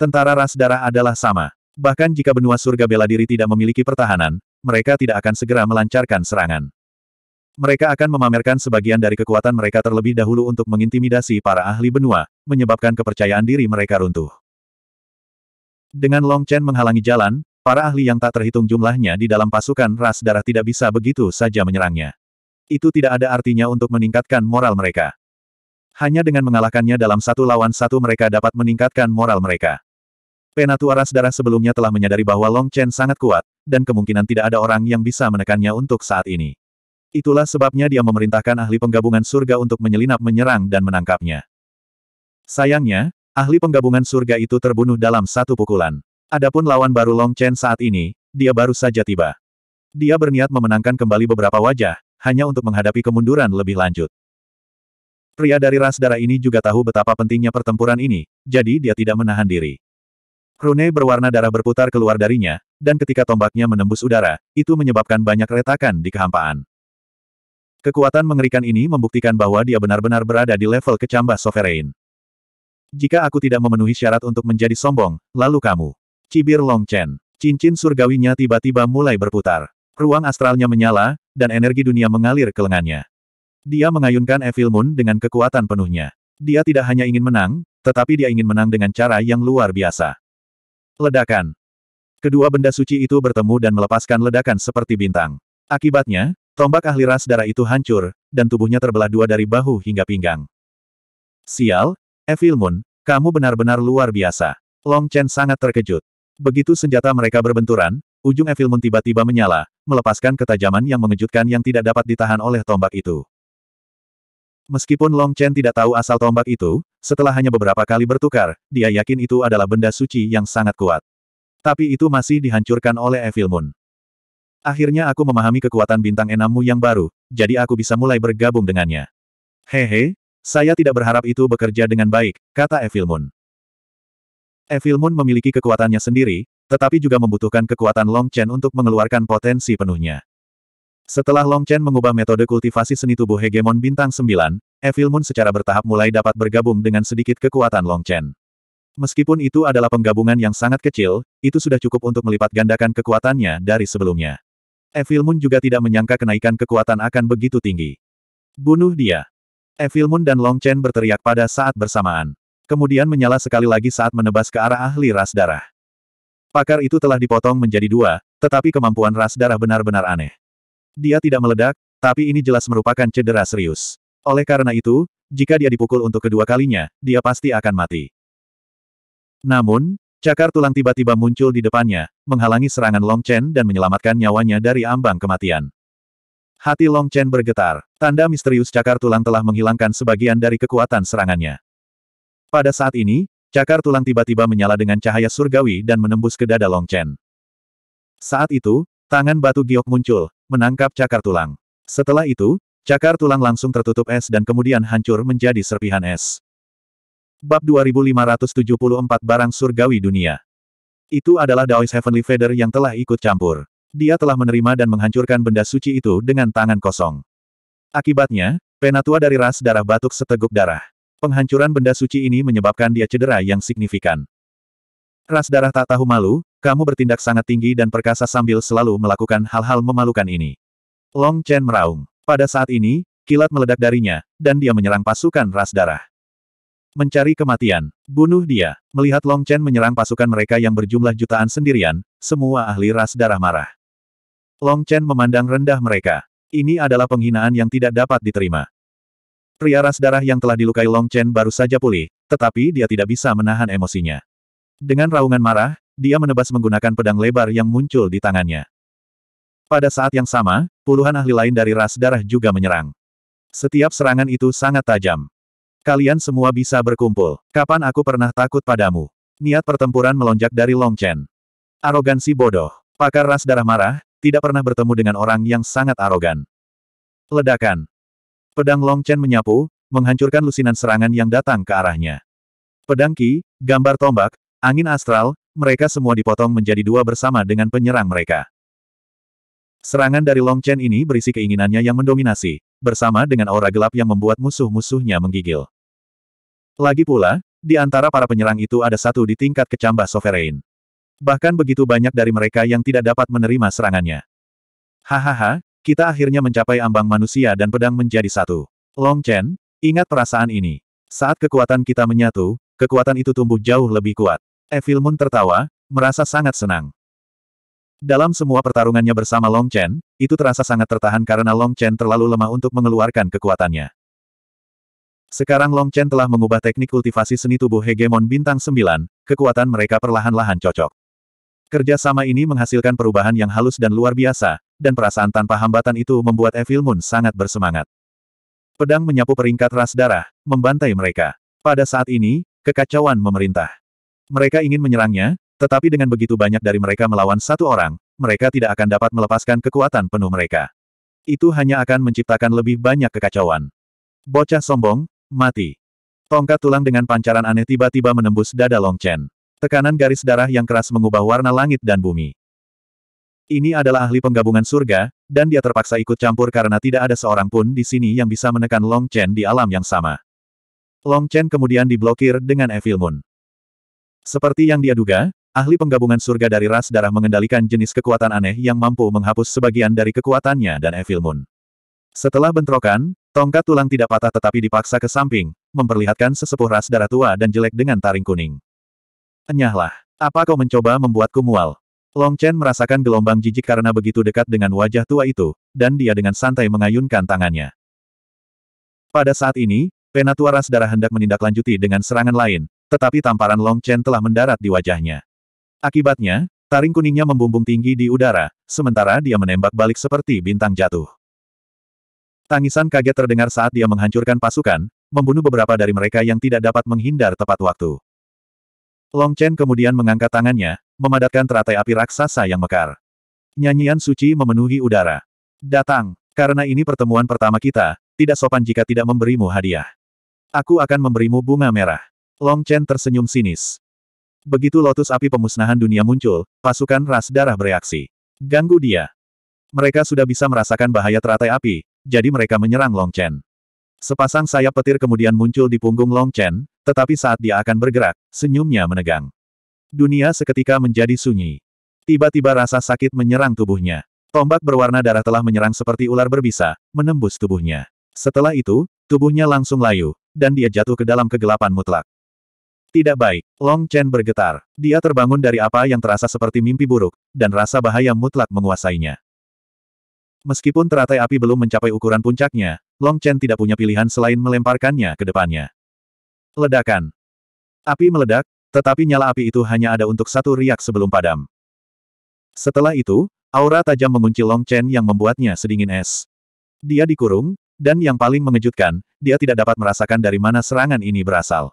Tentara ras darah adalah sama. Bahkan jika benua surga bela diri tidak memiliki pertahanan, mereka tidak akan segera melancarkan serangan. Mereka akan memamerkan sebagian dari kekuatan mereka terlebih dahulu untuk mengintimidasi para ahli benua, menyebabkan kepercayaan diri mereka runtuh. Dengan Long Chen menghalangi jalan, para ahli yang tak terhitung jumlahnya di dalam pasukan ras darah tidak bisa begitu saja menyerangnya. Itu tidak ada artinya untuk meningkatkan moral mereka. Hanya dengan mengalahkannya dalam satu lawan satu mereka dapat meningkatkan moral mereka ras darah sebelumnya telah menyadari bahwa Long Chen sangat kuat, dan kemungkinan tidak ada orang yang bisa menekannya untuk saat ini. Itulah sebabnya dia memerintahkan ahli penggabungan surga untuk menyelinap menyerang dan menangkapnya. Sayangnya, ahli penggabungan surga itu terbunuh dalam satu pukulan. Adapun lawan baru Long Chen saat ini, dia baru saja tiba. Dia berniat memenangkan kembali beberapa wajah, hanya untuk menghadapi kemunduran lebih lanjut. Pria dari ras darah ini juga tahu betapa pentingnya pertempuran ini, jadi dia tidak menahan diri. Krone berwarna darah berputar keluar darinya, dan ketika tombaknya menembus udara, itu menyebabkan banyak retakan di kehampaan. Kekuatan mengerikan ini membuktikan bahwa dia benar-benar berada di level kecambah sovereign. Jika aku tidak memenuhi syarat untuk menjadi sombong, lalu kamu. Cibir Long Chen. Cincin surgawinya tiba-tiba mulai berputar. Ruang astralnya menyala, dan energi dunia mengalir ke lengannya. Dia mengayunkan Evil Moon dengan kekuatan penuhnya. Dia tidak hanya ingin menang, tetapi dia ingin menang dengan cara yang luar biasa. Ledakan. Kedua benda suci itu bertemu dan melepaskan ledakan seperti bintang. Akibatnya, tombak ahli ras darah itu hancur, dan tubuhnya terbelah dua dari bahu hingga pinggang. Sial, Evil Moon, kamu benar-benar luar biasa. Long Chen sangat terkejut. Begitu senjata mereka berbenturan, ujung Evil Moon tiba-tiba menyala, melepaskan ketajaman yang mengejutkan yang tidak dapat ditahan oleh tombak itu. Meskipun Long Chen tidak tahu asal tombak itu, setelah hanya beberapa kali bertukar, dia yakin itu adalah benda suci yang sangat kuat. Tapi itu masih dihancurkan oleh Evil Moon. Akhirnya aku memahami kekuatan bintang enammu yang baru, jadi aku bisa mulai bergabung dengannya. Hehe, saya tidak berharap itu bekerja dengan baik, kata Evil Moon. Evil Moon memiliki kekuatannya sendiri, tetapi juga membutuhkan kekuatan Long Chen untuk mengeluarkan potensi penuhnya. Setelah Long Chen mengubah metode kultivasi seni tubuh hegemon bintang 9, Evil Moon secara bertahap mulai dapat bergabung dengan sedikit kekuatan Long Chen. Meskipun itu adalah penggabungan yang sangat kecil, itu sudah cukup untuk melipat gandakan kekuatannya dari sebelumnya. Evil Moon juga tidak menyangka kenaikan kekuatan akan begitu tinggi. Bunuh dia. Evil Moon dan Long Chen berteriak pada saat bersamaan. Kemudian menyala sekali lagi saat menebas ke arah ahli ras darah. Pakar itu telah dipotong menjadi dua, tetapi kemampuan ras darah benar-benar aneh. Dia tidak meledak, tapi ini jelas merupakan cedera serius. Oleh karena itu, jika dia dipukul untuk kedua kalinya, dia pasti akan mati. Namun, cakar tulang tiba-tiba muncul di depannya, menghalangi serangan Long Chen dan menyelamatkan nyawanya dari ambang kematian. Hati Long Chen bergetar, tanda misterius cakar tulang telah menghilangkan sebagian dari kekuatan serangannya. Pada saat ini, cakar tulang tiba-tiba menyala dengan cahaya surgawi dan menembus ke dada Long Chen. Saat itu, tangan batu giok muncul, menangkap cakar tulang. Setelah itu, cakar tulang langsung tertutup es dan kemudian hancur menjadi serpihan es. Bab 2574 Barang Surgawi Dunia Itu adalah Daois Heavenly Feather yang telah ikut campur. Dia telah menerima dan menghancurkan benda suci itu dengan tangan kosong. Akibatnya, penatua dari ras darah batuk seteguk darah. Penghancuran benda suci ini menyebabkan dia cedera yang signifikan. Ras darah tak tahu malu, kamu bertindak sangat tinggi dan perkasa sambil selalu melakukan hal-hal memalukan ini. Long Chen meraung. Pada saat ini, kilat meledak darinya, dan dia menyerang pasukan ras darah. Mencari kematian. Bunuh dia. Melihat Long Chen menyerang pasukan mereka yang berjumlah jutaan sendirian, semua ahli ras darah marah. Long Chen memandang rendah mereka. Ini adalah penghinaan yang tidak dapat diterima. Pria ras darah yang telah dilukai Long Chen baru saja pulih, tetapi dia tidak bisa menahan emosinya. Dengan raungan marah, dia menebas menggunakan pedang lebar yang muncul di tangannya. Pada saat yang sama, puluhan ahli lain dari ras darah juga menyerang. Setiap serangan itu sangat tajam. Kalian semua bisa berkumpul. Kapan aku pernah takut padamu? Niat pertempuran melonjak dari Long Chen. Arogansi bodoh. Pakar ras darah marah, tidak pernah bertemu dengan orang yang sangat arogan. Ledakan. Pedang Long Chen menyapu, menghancurkan lusinan serangan yang datang ke arahnya. Pedang Ki, gambar tombak, angin astral, mereka semua dipotong menjadi dua bersama dengan penyerang mereka. Serangan dari Long Chen ini berisi keinginannya yang mendominasi, bersama dengan aura gelap yang membuat musuh-musuhnya menggigil. Lagi pula, di antara para penyerang itu ada satu di tingkat kecambah sovereign. Bahkan begitu banyak dari mereka yang tidak dapat menerima serangannya. Hahaha, kita akhirnya mencapai ambang manusia dan pedang menjadi satu. Long Chen, ingat perasaan ini. Saat kekuatan kita menyatu, kekuatan itu tumbuh jauh lebih kuat. Moon tertawa, merasa sangat senang. Dalam semua pertarungannya bersama Long Chen, itu terasa sangat tertahan karena Long Chen terlalu lemah untuk mengeluarkan kekuatannya. Sekarang Long Chen telah mengubah teknik kultivasi seni tubuh hegemon bintang 9, kekuatan mereka perlahan-lahan cocok. Kerja sama ini menghasilkan perubahan yang halus dan luar biasa, dan perasaan tanpa hambatan itu membuat Evil Moon sangat bersemangat. Pedang menyapu peringkat ras darah, membantai mereka. Pada saat ini, kekacauan memerintah. Mereka ingin menyerangnya, tetapi dengan begitu banyak dari mereka melawan satu orang, mereka tidak akan dapat melepaskan kekuatan penuh mereka. Itu hanya akan menciptakan lebih banyak kekacauan. Bocah sombong, mati. Tongkat tulang dengan pancaran aneh tiba-tiba menembus dada Long Chen. Tekanan garis darah yang keras mengubah warna langit dan bumi. Ini adalah ahli penggabungan surga, dan dia terpaksa ikut campur karena tidak ada seorang pun di sini yang bisa menekan Long Chen di alam yang sama. Long Chen kemudian diblokir dengan Evil Moon. Seperti yang dia duga, ahli penggabungan surga dari ras darah mengendalikan jenis kekuatan aneh yang mampu menghapus sebagian dari kekuatannya dan Evil Moon. Setelah bentrokan, tongkat tulang tidak patah tetapi dipaksa ke samping, memperlihatkan sesepuh ras darah tua dan jelek dengan taring kuning. Enyahlah, apa kau mencoba membuatku mual? Long Chen merasakan gelombang jijik karena begitu dekat dengan wajah tua itu, dan dia dengan santai mengayunkan tangannya. Pada saat ini, penatua ras darah hendak menindaklanjuti dengan serangan lain, tetapi tamparan Long Chen telah mendarat di wajahnya. Akibatnya, taring kuningnya membumbung tinggi di udara, sementara dia menembak balik seperti bintang jatuh. Tangisan kaget terdengar saat dia menghancurkan pasukan, membunuh beberapa dari mereka yang tidak dapat menghindar tepat waktu. Long Chen kemudian mengangkat tangannya, memadatkan teratai api raksasa yang mekar. Nyanyian suci memenuhi udara. Datang, karena ini pertemuan pertama kita, tidak sopan jika tidak memberimu hadiah. Aku akan memberimu bunga merah. Long Chen tersenyum sinis. Begitu lotus api pemusnahan dunia muncul, pasukan ras darah bereaksi. Ganggu dia. Mereka sudah bisa merasakan bahaya teratai api, jadi mereka menyerang Long Chen. Sepasang sayap petir kemudian muncul di punggung Long Chen, tetapi saat dia akan bergerak, senyumnya menegang. Dunia seketika menjadi sunyi. Tiba-tiba rasa sakit menyerang tubuhnya. Tombak berwarna darah telah menyerang seperti ular berbisa, menembus tubuhnya. Setelah itu, tubuhnya langsung layu, dan dia jatuh ke dalam kegelapan mutlak. Tidak baik. Long Chen bergetar. Dia terbangun dari apa yang terasa seperti mimpi buruk, dan rasa bahaya mutlak menguasainya. Meskipun teratai api belum mencapai ukuran puncaknya, Long Chen tidak punya pilihan selain melemparkannya ke depannya. Ledakan. Api meledak, tetapi nyala api itu hanya ada untuk satu riak sebelum padam. Setelah itu, aura tajam mengunci Long Chen yang membuatnya sedingin es. Dia dikurung, dan yang paling mengejutkan, dia tidak dapat merasakan dari mana serangan ini berasal.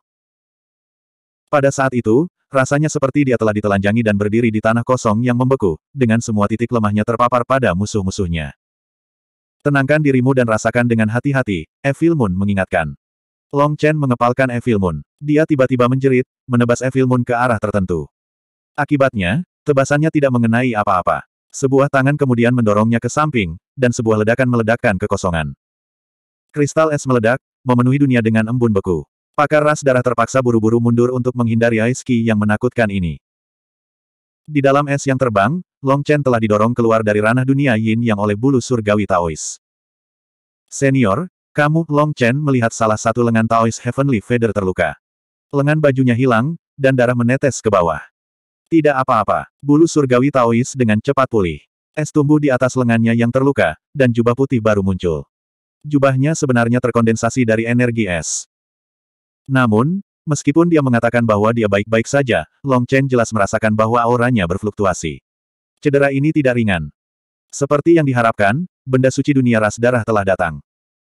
Pada saat itu, rasanya seperti dia telah ditelanjangi dan berdiri di tanah kosong yang membeku, dengan semua titik lemahnya terpapar pada musuh-musuhnya. Tenangkan dirimu dan rasakan dengan hati-hati, Evil Moon mengingatkan. Long Chen mengepalkan Evil Moon. Dia tiba-tiba menjerit, menebas Evil Moon ke arah tertentu. Akibatnya, tebasannya tidak mengenai apa-apa. Sebuah tangan kemudian mendorongnya ke samping, dan sebuah ledakan meledakkan kekosongan. Kristal es meledak, memenuhi dunia dengan embun beku. Pakar ras darah terpaksa buru-buru mundur untuk menghindari aiski yang menakutkan ini. Di dalam es yang terbang, Long Chen telah didorong keluar dari ranah dunia yin yang oleh bulu surgawi Taois. Senior, kamu, Long Chen melihat salah satu lengan Taois Heavenly Feather terluka. Lengan bajunya hilang, dan darah menetes ke bawah. Tidak apa-apa, bulu surgawi Taois dengan cepat pulih. Es tumbuh di atas lengannya yang terluka, dan jubah putih baru muncul. Jubahnya sebenarnya terkondensasi dari energi es. Namun, meskipun dia mengatakan bahwa dia baik-baik saja, Long Chen jelas merasakan bahwa auranya berfluktuasi. Cedera ini tidak ringan. Seperti yang diharapkan, benda suci dunia ras darah telah datang.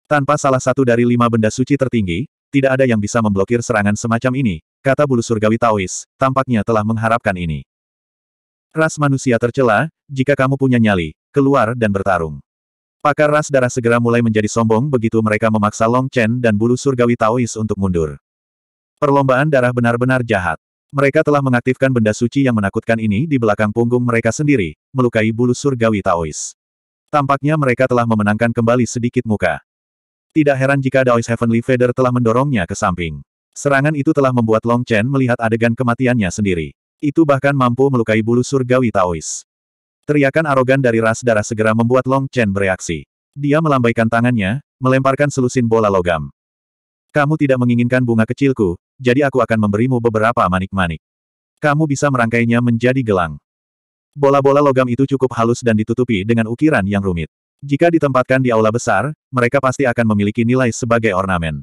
Tanpa salah satu dari lima benda suci tertinggi, tidak ada yang bisa memblokir serangan semacam ini, kata bulu surgawi Taois, tampaknya telah mengharapkan ini. Ras manusia tercela, jika kamu punya nyali, keluar dan bertarung. Pakar ras darah segera mulai menjadi sombong begitu mereka memaksa Long Chen dan bulu surgawi Taois untuk mundur. Perlombaan darah benar-benar jahat. Mereka telah mengaktifkan benda suci yang menakutkan ini di belakang punggung mereka sendiri, melukai bulu surgawi Taois. Tampaknya mereka telah memenangkan kembali sedikit muka. Tidak heran jika Daois Heavenly Feather telah mendorongnya ke samping. Serangan itu telah membuat Long Chen melihat adegan kematiannya sendiri. Itu bahkan mampu melukai bulu surgawi Taois. Teriakan arogan dari ras darah segera membuat Long Chen bereaksi. Dia melambaikan tangannya, melemparkan selusin bola logam. Kamu tidak menginginkan bunga kecilku, jadi aku akan memberimu beberapa manik-manik. Kamu bisa merangkainya menjadi gelang. Bola-bola logam itu cukup halus dan ditutupi dengan ukiran yang rumit. Jika ditempatkan di aula besar, mereka pasti akan memiliki nilai sebagai ornamen.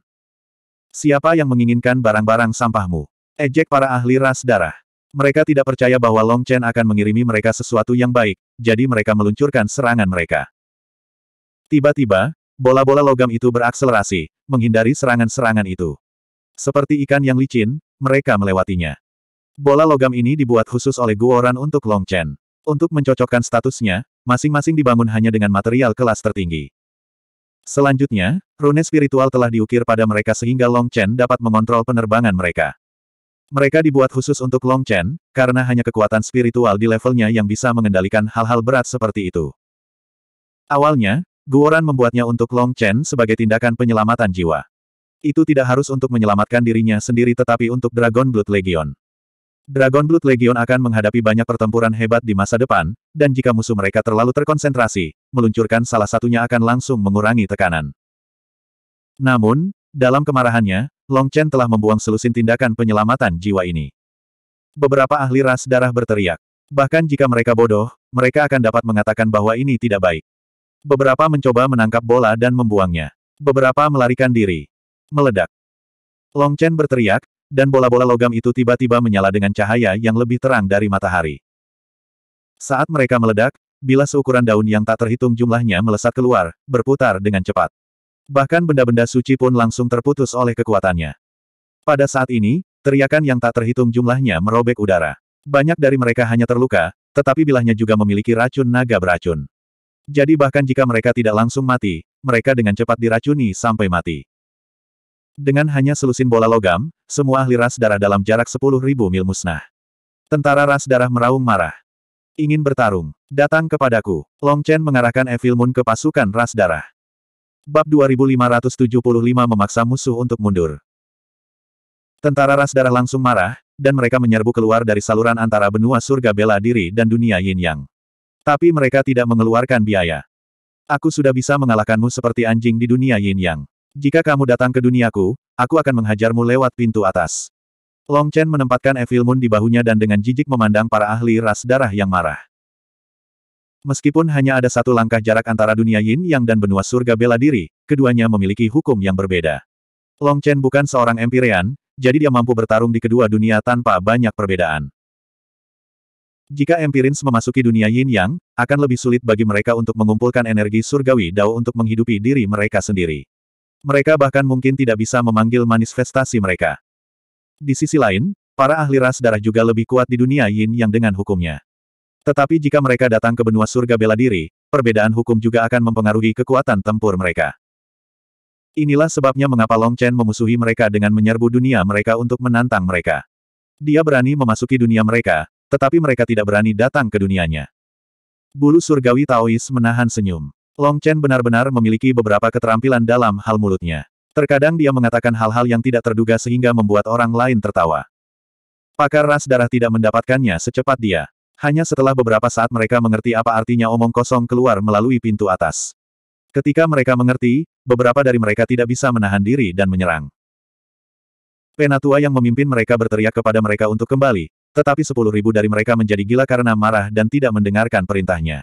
Siapa yang menginginkan barang-barang sampahmu? Ejek para ahli ras darah. Mereka tidak percaya bahwa Long Chen akan mengirimi mereka sesuatu yang baik, jadi mereka meluncurkan serangan mereka. Tiba-tiba, bola-bola logam itu berakselerasi, menghindari serangan-serangan itu. Seperti ikan yang licin, mereka melewatinya. Bola logam ini dibuat khusus oleh Guoran untuk Long Chen. Untuk mencocokkan statusnya, masing-masing dibangun hanya dengan material kelas tertinggi. Selanjutnya, rune spiritual telah diukir pada mereka sehingga Long Chen dapat mengontrol penerbangan mereka. Mereka dibuat khusus untuk Long Chen, karena hanya kekuatan spiritual di levelnya yang bisa mengendalikan hal-hal berat seperti itu. Awalnya, Guoran membuatnya untuk Long Chen sebagai tindakan penyelamatan jiwa. Itu tidak harus untuk menyelamatkan dirinya sendiri tetapi untuk Dragon Blood Legion. Dragon Blood Legion akan menghadapi banyak pertempuran hebat di masa depan, dan jika musuh mereka terlalu terkonsentrasi, meluncurkan salah satunya akan langsung mengurangi tekanan. Namun, dalam kemarahannya, Long Chen telah membuang selusin tindakan penyelamatan jiwa ini. Beberapa ahli ras darah berteriak. Bahkan jika mereka bodoh, mereka akan dapat mengatakan bahwa ini tidak baik. Beberapa mencoba menangkap bola dan membuangnya. Beberapa melarikan diri. Meledak. Long Chen berteriak, dan bola-bola logam itu tiba-tiba menyala dengan cahaya yang lebih terang dari matahari. Saat mereka meledak, bila seukuran daun yang tak terhitung jumlahnya melesat keluar, berputar dengan cepat. Bahkan benda-benda suci pun langsung terputus oleh kekuatannya. Pada saat ini, teriakan yang tak terhitung jumlahnya merobek udara. Banyak dari mereka hanya terluka, tetapi bilahnya juga memiliki racun naga beracun. Jadi bahkan jika mereka tidak langsung mati, mereka dengan cepat diracuni sampai mati. Dengan hanya selusin bola logam, semua ahli ras darah dalam jarak 10.000 mil musnah. Tentara ras darah meraung marah. Ingin bertarung. Datang kepadaku. Long Chen mengarahkan Evil Moon ke pasukan ras darah. Bab 2575 memaksa musuh untuk mundur. Tentara ras darah langsung marah, dan mereka menyerbu keluar dari saluran antara benua surga bela diri dan dunia yin yang. Tapi mereka tidak mengeluarkan biaya. Aku sudah bisa mengalahkanmu seperti anjing di dunia yin yang. Jika kamu datang ke duniaku, aku akan menghajarmu lewat pintu atas. Long Chen menempatkan Evil Moon di bahunya dan dengan jijik memandang para ahli ras darah yang marah. Meskipun hanya ada satu langkah jarak antara dunia yin yang dan benua surga bela diri, keduanya memiliki hukum yang berbeda. Long Chen bukan seorang empirean, jadi dia mampu bertarung di kedua dunia tanpa banyak perbedaan. Jika empirins memasuki dunia yin yang, akan lebih sulit bagi mereka untuk mengumpulkan energi surgawi dao untuk menghidupi diri mereka sendiri. Mereka bahkan mungkin tidak bisa memanggil manifestasi mereka. Di sisi lain, para ahli ras darah juga lebih kuat di dunia yin yang dengan hukumnya. Tetapi jika mereka datang ke benua surga bela diri, perbedaan hukum juga akan mempengaruhi kekuatan tempur mereka. Inilah sebabnya mengapa Long Chen memusuhi mereka dengan menyerbu dunia mereka untuk menantang mereka. Dia berani memasuki dunia mereka, tetapi mereka tidak berani datang ke dunianya. Bulu surgawi Taois menahan senyum. Long Chen benar-benar memiliki beberapa keterampilan dalam hal mulutnya. Terkadang dia mengatakan hal-hal yang tidak terduga sehingga membuat orang lain tertawa. Pakar ras darah tidak mendapatkannya secepat dia. Hanya setelah beberapa saat mereka mengerti apa artinya omong kosong keluar melalui pintu atas. Ketika mereka mengerti, beberapa dari mereka tidak bisa menahan diri dan menyerang. Penatua yang memimpin mereka berteriak kepada mereka untuk kembali, tetapi sepuluh ribu dari mereka menjadi gila karena marah dan tidak mendengarkan perintahnya.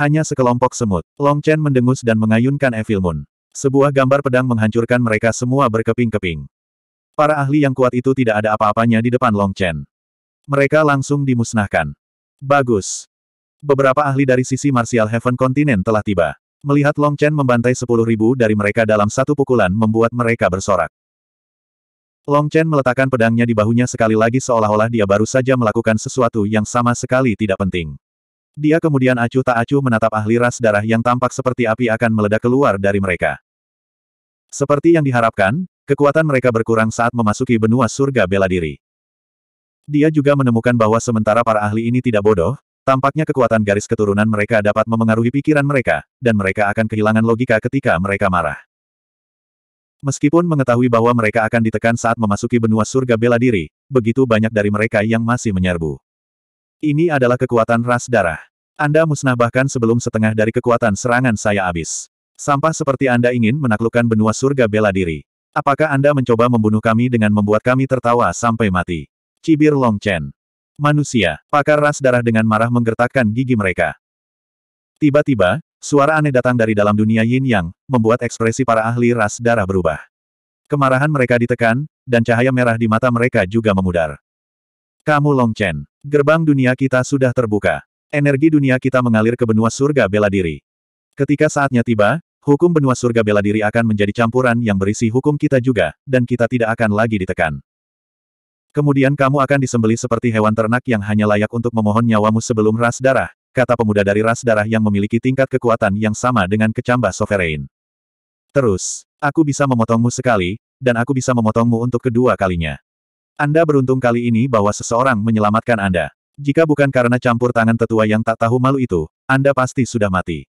Hanya sekelompok semut, Long Chen mendengus dan mengayunkan Evil Moon. Sebuah gambar pedang menghancurkan mereka semua berkeping-keping. Para ahli yang kuat itu tidak ada apa-apanya di depan Long Chen. Mereka langsung dimusnahkan. Bagus. Beberapa ahli dari sisi Martial Heaven Continent telah tiba. Melihat Long Chen membantai sepuluh ribu dari mereka dalam satu pukulan membuat mereka bersorak. Long Chen meletakkan pedangnya di bahunya sekali lagi seolah-olah dia baru saja melakukan sesuatu yang sama sekali tidak penting. Dia kemudian acuh tak acuh menatap ahli ras darah yang tampak seperti api akan meledak keluar dari mereka. Seperti yang diharapkan, kekuatan mereka berkurang saat memasuki benua surga bela diri. Dia juga menemukan bahwa sementara para ahli ini tidak bodoh, tampaknya kekuatan garis keturunan mereka dapat memengaruhi pikiran mereka, dan mereka akan kehilangan logika ketika mereka marah. Meskipun mengetahui bahwa mereka akan ditekan saat memasuki benua surga bela diri, begitu banyak dari mereka yang masih menyerbu. Ini adalah kekuatan ras darah. Anda musnah bahkan sebelum setengah dari kekuatan serangan saya habis. Sampah seperti Anda ingin menaklukkan benua surga bela diri. Apakah Anda mencoba membunuh kami dengan membuat kami tertawa sampai mati? Cibir Long Chen. Manusia, pakar ras darah dengan marah menggertakkan gigi mereka. Tiba-tiba, suara aneh datang dari dalam dunia yin yang, membuat ekspresi para ahli ras darah berubah. Kemarahan mereka ditekan, dan cahaya merah di mata mereka juga memudar. Kamu Long Chen, gerbang dunia kita sudah terbuka. Energi dunia kita mengalir ke benua surga bela diri. Ketika saatnya tiba, hukum benua surga bela diri akan menjadi campuran yang berisi hukum kita juga, dan kita tidak akan lagi ditekan. Kemudian kamu akan disembelih seperti hewan ternak yang hanya layak untuk memohon nyawamu sebelum ras darah, kata pemuda dari ras darah yang memiliki tingkat kekuatan yang sama dengan kecambah sovereign. Terus, aku bisa memotongmu sekali, dan aku bisa memotongmu untuk kedua kalinya. Anda beruntung kali ini bahwa seseorang menyelamatkan Anda. Jika bukan karena campur tangan tetua yang tak tahu malu itu, Anda pasti sudah mati.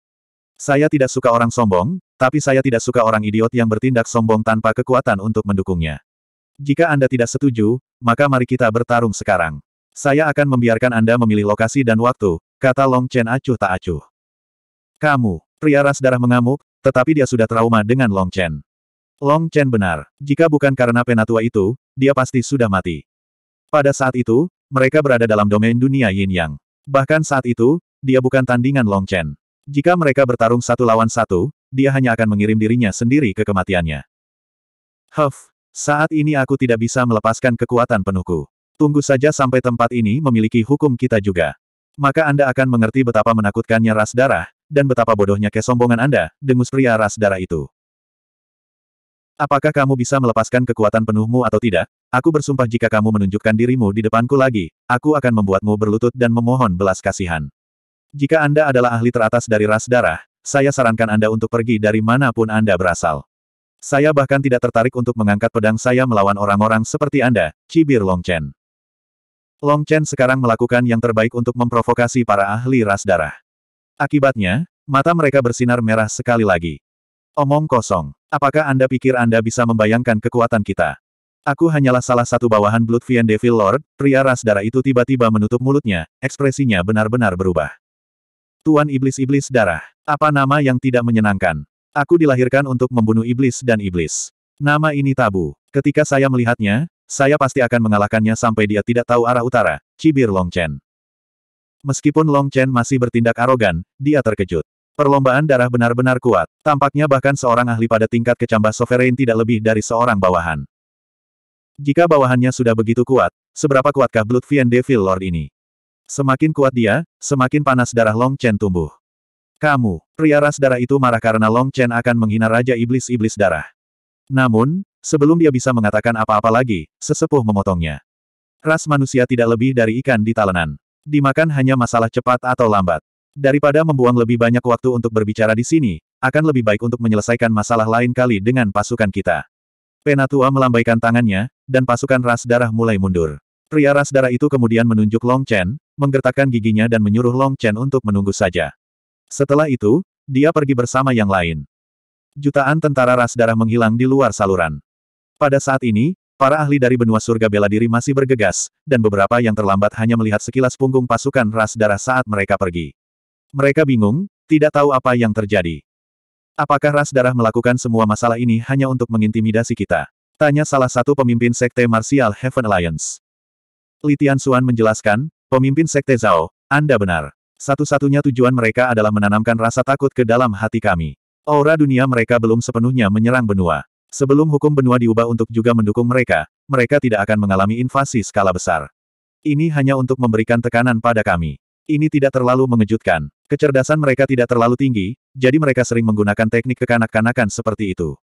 Saya tidak suka orang sombong, tapi saya tidak suka orang idiot yang bertindak sombong tanpa kekuatan untuk mendukungnya. Jika Anda tidak setuju, maka mari kita bertarung sekarang. Saya akan membiarkan Anda memilih lokasi dan waktu, kata Long Chen acuh tak acuh. Kamu, pria ras darah mengamuk, tetapi dia sudah trauma dengan Long Chen. Long Chen benar, jika bukan karena penatua itu, dia pasti sudah mati. Pada saat itu, mereka berada dalam domain dunia yin yang. Bahkan saat itu, dia bukan tandingan Long Chen. Jika mereka bertarung satu lawan satu, dia hanya akan mengirim dirinya sendiri ke kematiannya. Huff, saat ini aku tidak bisa melepaskan kekuatan penuhku. Tunggu saja sampai tempat ini memiliki hukum kita juga. Maka Anda akan mengerti betapa menakutkannya ras darah, dan betapa bodohnya kesombongan Anda, dengus pria ras darah itu. Apakah kamu bisa melepaskan kekuatan penuhmu atau tidak? Aku bersumpah jika kamu menunjukkan dirimu di depanku lagi, aku akan membuatmu berlutut dan memohon belas kasihan. Jika Anda adalah ahli teratas dari ras darah, saya sarankan Anda untuk pergi dari manapun Anda berasal. Saya bahkan tidak tertarik untuk mengangkat pedang saya melawan orang-orang seperti Anda, cibir Long Chen. Long Chen sekarang melakukan yang terbaik untuk memprovokasi para ahli ras darah. Akibatnya, mata mereka bersinar merah sekali lagi. Omong kosong. Apakah Anda pikir Anda bisa membayangkan kekuatan kita? Aku hanyalah salah satu bawahan Bloodfiend Devil Lord, pria ras darah itu tiba-tiba menutup mulutnya, ekspresinya benar-benar berubah. Tuan Iblis-Iblis Darah. Apa nama yang tidak menyenangkan? Aku dilahirkan untuk membunuh iblis dan iblis. Nama ini tabu. Ketika saya melihatnya, saya pasti akan mengalahkannya sampai dia tidak tahu arah utara, cibir Long Chen. Meskipun Long Chen masih bertindak arogan, dia terkejut. Perlombaan darah benar-benar kuat. Tampaknya bahkan seorang ahli pada tingkat kecambah sovereign tidak lebih dari seorang bawahan. Jika bawahannya sudah begitu kuat, seberapa kuatkah Blood Fiend Devil Lord ini? Semakin kuat dia, semakin panas darah Long Chen tumbuh. Kamu, pria ras darah itu marah karena Long Chen akan menghina Raja Iblis-Iblis darah. Namun, sebelum dia bisa mengatakan apa-apa lagi, sesepuh memotongnya. Ras manusia tidak lebih dari ikan di talenan. Dimakan hanya masalah cepat atau lambat. Daripada membuang lebih banyak waktu untuk berbicara di sini, akan lebih baik untuk menyelesaikan masalah lain kali dengan pasukan kita. Penatua melambaikan tangannya, dan pasukan ras darah mulai mundur. Pria ras darah itu kemudian menunjuk Long Chen, menggertakkan giginya dan menyuruh Long Chen untuk menunggu saja. Setelah itu, dia pergi bersama yang lain. Jutaan tentara ras darah menghilang di luar saluran. Pada saat ini, para ahli dari benua surga bela diri masih bergegas, dan beberapa yang terlambat hanya melihat sekilas punggung pasukan ras darah saat mereka pergi. Mereka bingung, tidak tahu apa yang terjadi. Apakah ras darah melakukan semua masalah ini hanya untuk mengintimidasi kita? Tanya salah satu pemimpin sekte Martial Heaven Alliance. Litian Suan menjelaskan, pemimpin sekte Zhao, Anda benar. Satu-satunya tujuan mereka adalah menanamkan rasa takut ke dalam hati kami. Aura dunia mereka belum sepenuhnya menyerang benua. Sebelum hukum benua diubah untuk juga mendukung mereka, mereka tidak akan mengalami invasi skala besar. Ini hanya untuk memberikan tekanan pada kami. Ini tidak terlalu mengejutkan. Kecerdasan mereka tidak terlalu tinggi, jadi mereka sering menggunakan teknik kekanak-kanakan seperti itu.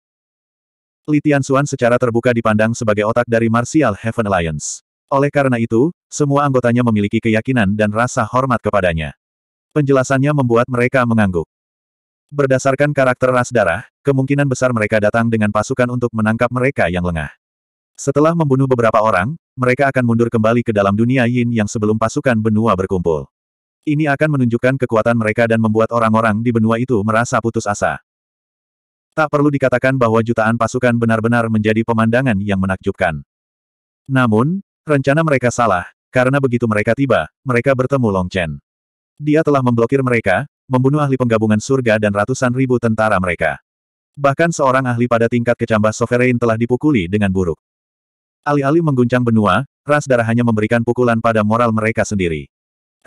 Li Tianxuan secara terbuka dipandang sebagai otak dari Martial Heaven Alliance. Oleh karena itu, semua anggotanya memiliki keyakinan dan rasa hormat kepadanya. Penjelasannya membuat mereka mengangguk. Berdasarkan karakter ras darah, kemungkinan besar mereka datang dengan pasukan untuk menangkap mereka yang lengah. Setelah membunuh beberapa orang, mereka akan mundur kembali ke dalam dunia yin yang sebelum pasukan benua berkumpul. Ini akan menunjukkan kekuatan mereka dan membuat orang-orang di benua itu merasa putus asa. Tak perlu dikatakan bahwa jutaan pasukan benar-benar menjadi pemandangan yang menakjubkan. Namun, rencana mereka salah, karena begitu mereka tiba, mereka bertemu Long Chen. Dia telah memblokir mereka, membunuh ahli penggabungan surga dan ratusan ribu tentara mereka. Bahkan seorang ahli pada tingkat kecambah sovereign telah dipukuli dengan buruk. Alih-alih mengguncang benua, ras darah hanya memberikan pukulan pada moral mereka sendiri.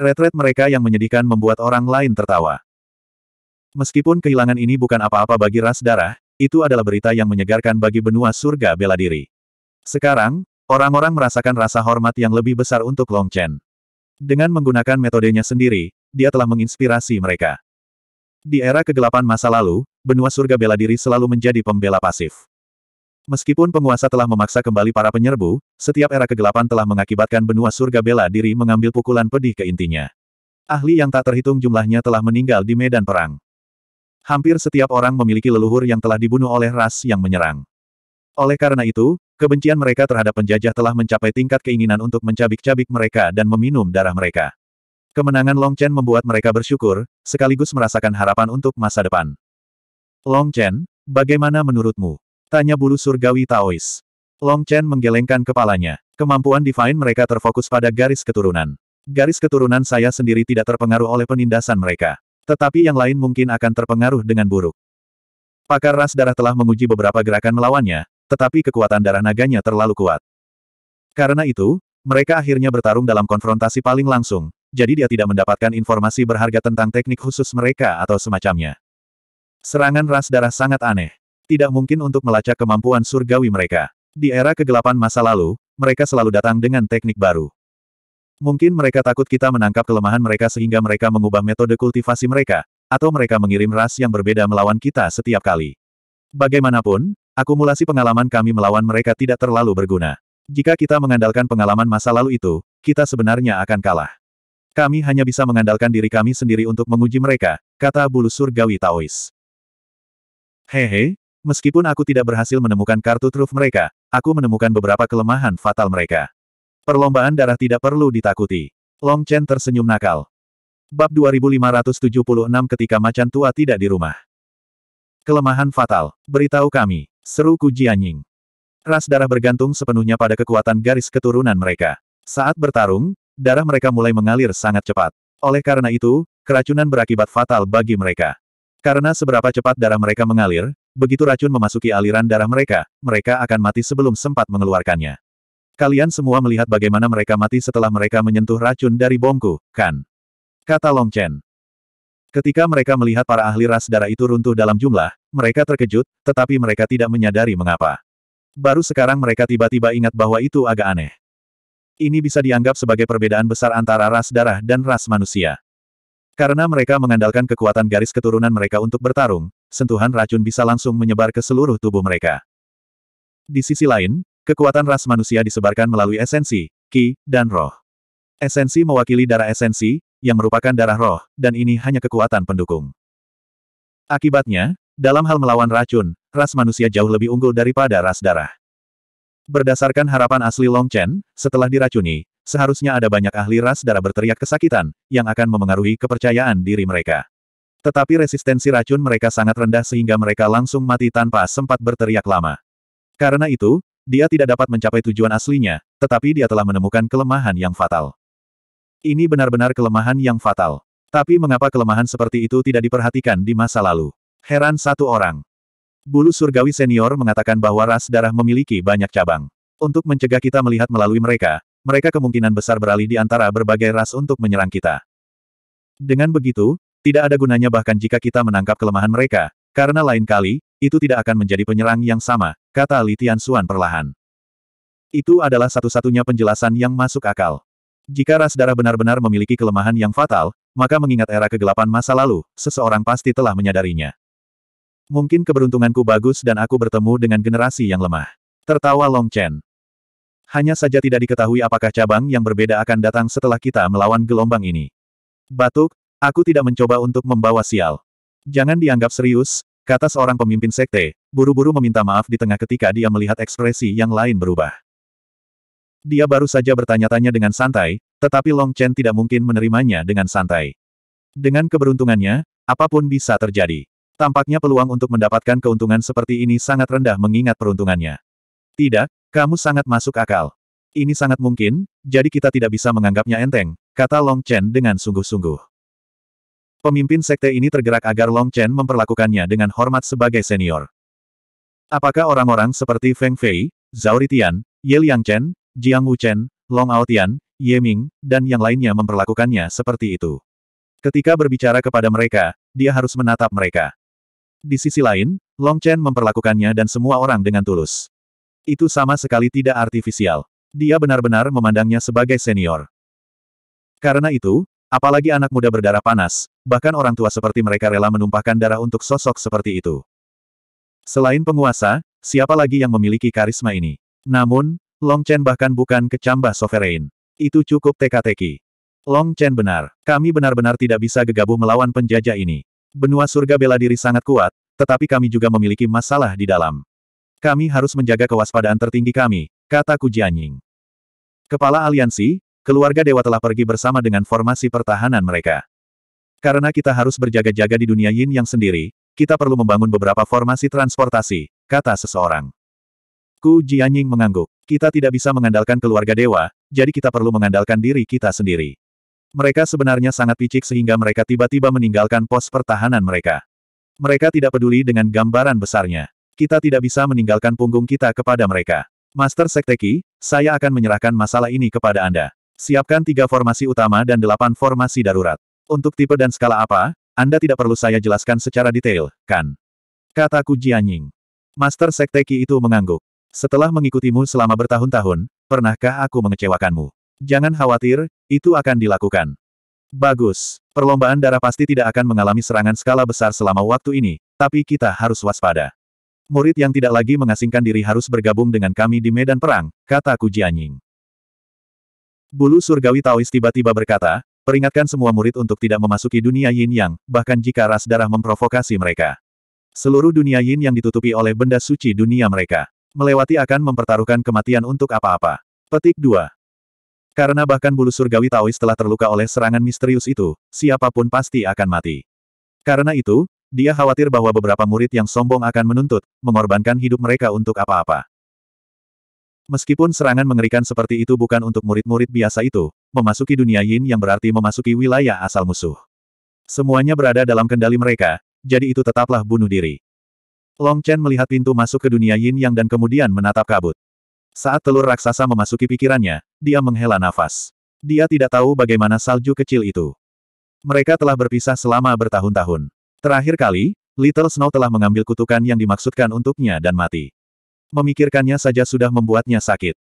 Retret mereka yang menyedihkan membuat orang lain tertawa. Meskipun kehilangan ini bukan apa-apa bagi ras darah, itu adalah berita yang menyegarkan bagi benua surga bela diri. Sekarang, orang-orang merasakan rasa hormat yang lebih besar untuk Long Chen. Dengan menggunakan metodenya sendiri, dia telah menginspirasi mereka. Di era kegelapan masa lalu, benua surga bela diri selalu menjadi pembela pasif. Meskipun penguasa telah memaksa kembali para penyerbu, setiap era kegelapan telah mengakibatkan benua surga bela diri mengambil pukulan pedih ke intinya. Ahli yang tak terhitung jumlahnya telah meninggal di medan perang. Hampir setiap orang memiliki leluhur yang telah dibunuh oleh ras yang menyerang. Oleh karena itu, kebencian mereka terhadap penjajah telah mencapai tingkat keinginan untuk mencabik-cabik mereka dan meminum darah mereka. Kemenangan Long Chen membuat mereka bersyukur, sekaligus merasakan harapan untuk masa depan. Long Chen, bagaimana menurutmu? Tanya bulu surgawi Taois. Long Chen menggelengkan kepalanya. Kemampuan Divine mereka terfokus pada garis keturunan. Garis keturunan saya sendiri tidak terpengaruh oleh penindasan mereka. Tetapi yang lain mungkin akan terpengaruh dengan buruk. Pakar ras darah telah menguji beberapa gerakan melawannya, tetapi kekuatan darah naganya terlalu kuat. Karena itu, mereka akhirnya bertarung dalam konfrontasi paling langsung, jadi dia tidak mendapatkan informasi berharga tentang teknik khusus mereka atau semacamnya. Serangan ras darah sangat aneh. Tidak mungkin untuk melacak kemampuan surgawi mereka. Di era kegelapan masa lalu, mereka selalu datang dengan teknik baru. Mungkin mereka takut kita menangkap kelemahan mereka sehingga mereka mengubah metode kultivasi mereka, atau mereka mengirim ras yang berbeda melawan kita setiap kali. Bagaimanapun, akumulasi pengalaman kami melawan mereka tidak terlalu berguna. Jika kita mengandalkan pengalaman masa lalu itu, kita sebenarnya akan kalah. Kami hanya bisa mengandalkan diri kami sendiri untuk menguji mereka, kata bulu surgawi Taois. Hehe, meskipun aku tidak berhasil menemukan kartu truf mereka, aku menemukan beberapa kelemahan fatal mereka. Perlombaan darah tidak perlu ditakuti. Long Chen tersenyum nakal. Bab 2576 ketika macan tua tidak di rumah. Kelemahan fatal. Beritahu kami. Seru Ku Jianying. Ras darah bergantung sepenuhnya pada kekuatan garis keturunan mereka. Saat bertarung, darah mereka mulai mengalir sangat cepat. Oleh karena itu, keracunan berakibat fatal bagi mereka. Karena seberapa cepat darah mereka mengalir, begitu racun memasuki aliran darah mereka, mereka akan mati sebelum sempat mengeluarkannya. Kalian semua melihat bagaimana mereka mati setelah mereka menyentuh racun dari bomku, kan? Kata Long Chen. Ketika mereka melihat para ahli ras darah itu runtuh dalam jumlah, mereka terkejut, tetapi mereka tidak menyadari mengapa. Baru sekarang mereka tiba-tiba ingat bahwa itu agak aneh. Ini bisa dianggap sebagai perbedaan besar antara ras darah dan ras manusia. Karena mereka mengandalkan kekuatan garis keturunan mereka untuk bertarung, sentuhan racun bisa langsung menyebar ke seluruh tubuh mereka. Di sisi lain, kekuatan ras manusia disebarkan melalui esensi, ki, dan roh. Esensi mewakili darah esensi, yang merupakan darah roh, dan ini hanya kekuatan pendukung. Akibatnya, dalam hal melawan racun, ras manusia jauh lebih unggul daripada ras darah. Berdasarkan harapan asli Long Chen, setelah diracuni, seharusnya ada banyak ahli ras darah berteriak kesakitan, yang akan memengaruhi kepercayaan diri mereka. Tetapi resistensi racun mereka sangat rendah sehingga mereka langsung mati tanpa sempat berteriak lama. Karena itu, dia tidak dapat mencapai tujuan aslinya, tetapi dia telah menemukan kelemahan yang fatal. Ini benar-benar kelemahan yang fatal. Tapi mengapa kelemahan seperti itu tidak diperhatikan di masa lalu? Heran satu orang. Bulu Surgawi Senior mengatakan bahwa ras darah memiliki banyak cabang. Untuk mencegah kita melihat melalui mereka, mereka kemungkinan besar beralih di antara berbagai ras untuk menyerang kita. Dengan begitu, tidak ada gunanya bahkan jika kita menangkap kelemahan mereka, karena lain kali, itu tidak akan menjadi penyerang yang sama, kata Li Tianxuan perlahan. Itu adalah satu-satunya penjelasan yang masuk akal. Jika ras darah benar-benar memiliki kelemahan yang fatal, maka mengingat era kegelapan masa lalu, seseorang pasti telah menyadarinya. Mungkin keberuntunganku bagus dan aku bertemu dengan generasi yang lemah. Tertawa Long Chen. Hanya saja tidak diketahui apakah cabang yang berbeda akan datang setelah kita melawan gelombang ini. Batuk, aku tidak mencoba untuk membawa sial. Jangan dianggap serius, kata seorang pemimpin sekte, buru-buru meminta maaf di tengah ketika dia melihat ekspresi yang lain berubah. Dia baru saja bertanya-tanya dengan santai, tetapi Long Chen tidak mungkin menerimanya dengan santai. Dengan keberuntungannya, apapun bisa terjadi. Tampaknya peluang untuk mendapatkan keuntungan seperti ini sangat rendah mengingat peruntungannya. Tidak, kamu sangat masuk akal. Ini sangat mungkin, jadi kita tidak bisa menganggapnya enteng, kata Long Chen dengan sungguh-sungguh. Pemimpin sekte ini tergerak agar Long Chen memperlakukannya dengan hormat sebagai senior. Apakah orang-orang seperti Feng Fei, Zhao Ritian, Ye Liang Chen, Jiang Wu Chen, Long Aotian, Ye Ming, dan yang lainnya memperlakukannya seperti itu? Ketika berbicara kepada mereka, dia harus menatap mereka. Di sisi lain, Long Chen memperlakukannya dan semua orang dengan tulus. Itu sama sekali tidak artifisial. Dia benar-benar memandangnya sebagai senior. Karena itu, apalagi anak muda berdarah panas, bahkan orang tua seperti mereka rela menumpahkan darah untuk sosok seperti itu. Selain penguasa, siapa lagi yang memiliki karisma ini? Namun, Long Chen bahkan bukan kecambah sovereign. Itu cukup teka-teki. Long Chen benar, kami benar-benar tidak bisa gegabah melawan penjajah ini. Benua surga bela diri sangat kuat, tetapi kami juga memiliki masalah di dalam. Kami harus menjaga kewaspadaan tertinggi kami, kata Kujianying. Kepala aliansi, keluarga dewa telah pergi bersama dengan formasi pertahanan mereka. Karena kita harus berjaga-jaga di dunia yin yang sendiri, kita perlu membangun beberapa formasi transportasi, kata seseorang. Ku Jianying mengangguk. Kita tidak bisa mengandalkan keluarga dewa, jadi kita perlu mengandalkan diri kita sendiri. Mereka sebenarnya sangat picik sehingga mereka tiba-tiba meninggalkan pos pertahanan mereka. Mereka tidak peduli dengan gambaran besarnya. Kita tidak bisa meninggalkan punggung kita kepada mereka. Master Sekteki, saya akan menyerahkan masalah ini kepada Anda. Siapkan tiga formasi utama dan delapan formasi darurat. Untuk tipe dan skala apa, Anda tidak perlu saya jelaskan secara detail, kan? Kataku Jianying. Master Sekteki itu mengangguk. Setelah mengikutimu selama bertahun-tahun, pernahkah aku mengecewakanmu? Jangan khawatir, itu akan dilakukan. Bagus. Perlombaan darah pasti tidak akan mengalami serangan skala besar selama waktu ini, tapi kita harus waspada. Murid yang tidak lagi mengasingkan diri harus bergabung dengan kami di medan perang, kata Kujianying. Bulu surgawi Taois tiba-tiba berkata, peringatkan semua murid untuk tidak memasuki dunia yin yang, bahkan jika ras darah memprovokasi mereka. Seluruh dunia yin yang ditutupi oleh benda suci dunia mereka. Melewati akan mempertaruhkan kematian untuk apa-apa. Petik 2. Karena bahkan bulu surgawi Taois telah terluka oleh serangan misterius itu, siapapun pasti akan mati. Karena itu, dia khawatir bahwa beberapa murid yang sombong akan menuntut, mengorbankan hidup mereka untuk apa-apa. Meskipun serangan mengerikan seperti itu bukan untuk murid-murid biasa itu, memasuki dunia yin yang berarti memasuki wilayah asal musuh. Semuanya berada dalam kendali mereka, jadi itu tetaplah bunuh diri. Long Chen melihat pintu masuk ke dunia yin yang dan kemudian menatap kabut. Saat telur raksasa memasuki pikirannya, dia menghela nafas. Dia tidak tahu bagaimana salju kecil itu. Mereka telah berpisah selama bertahun-tahun. Terakhir kali, Little Snow telah mengambil kutukan yang dimaksudkan untuknya dan mati. Memikirkannya saja sudah membuatnya sakit.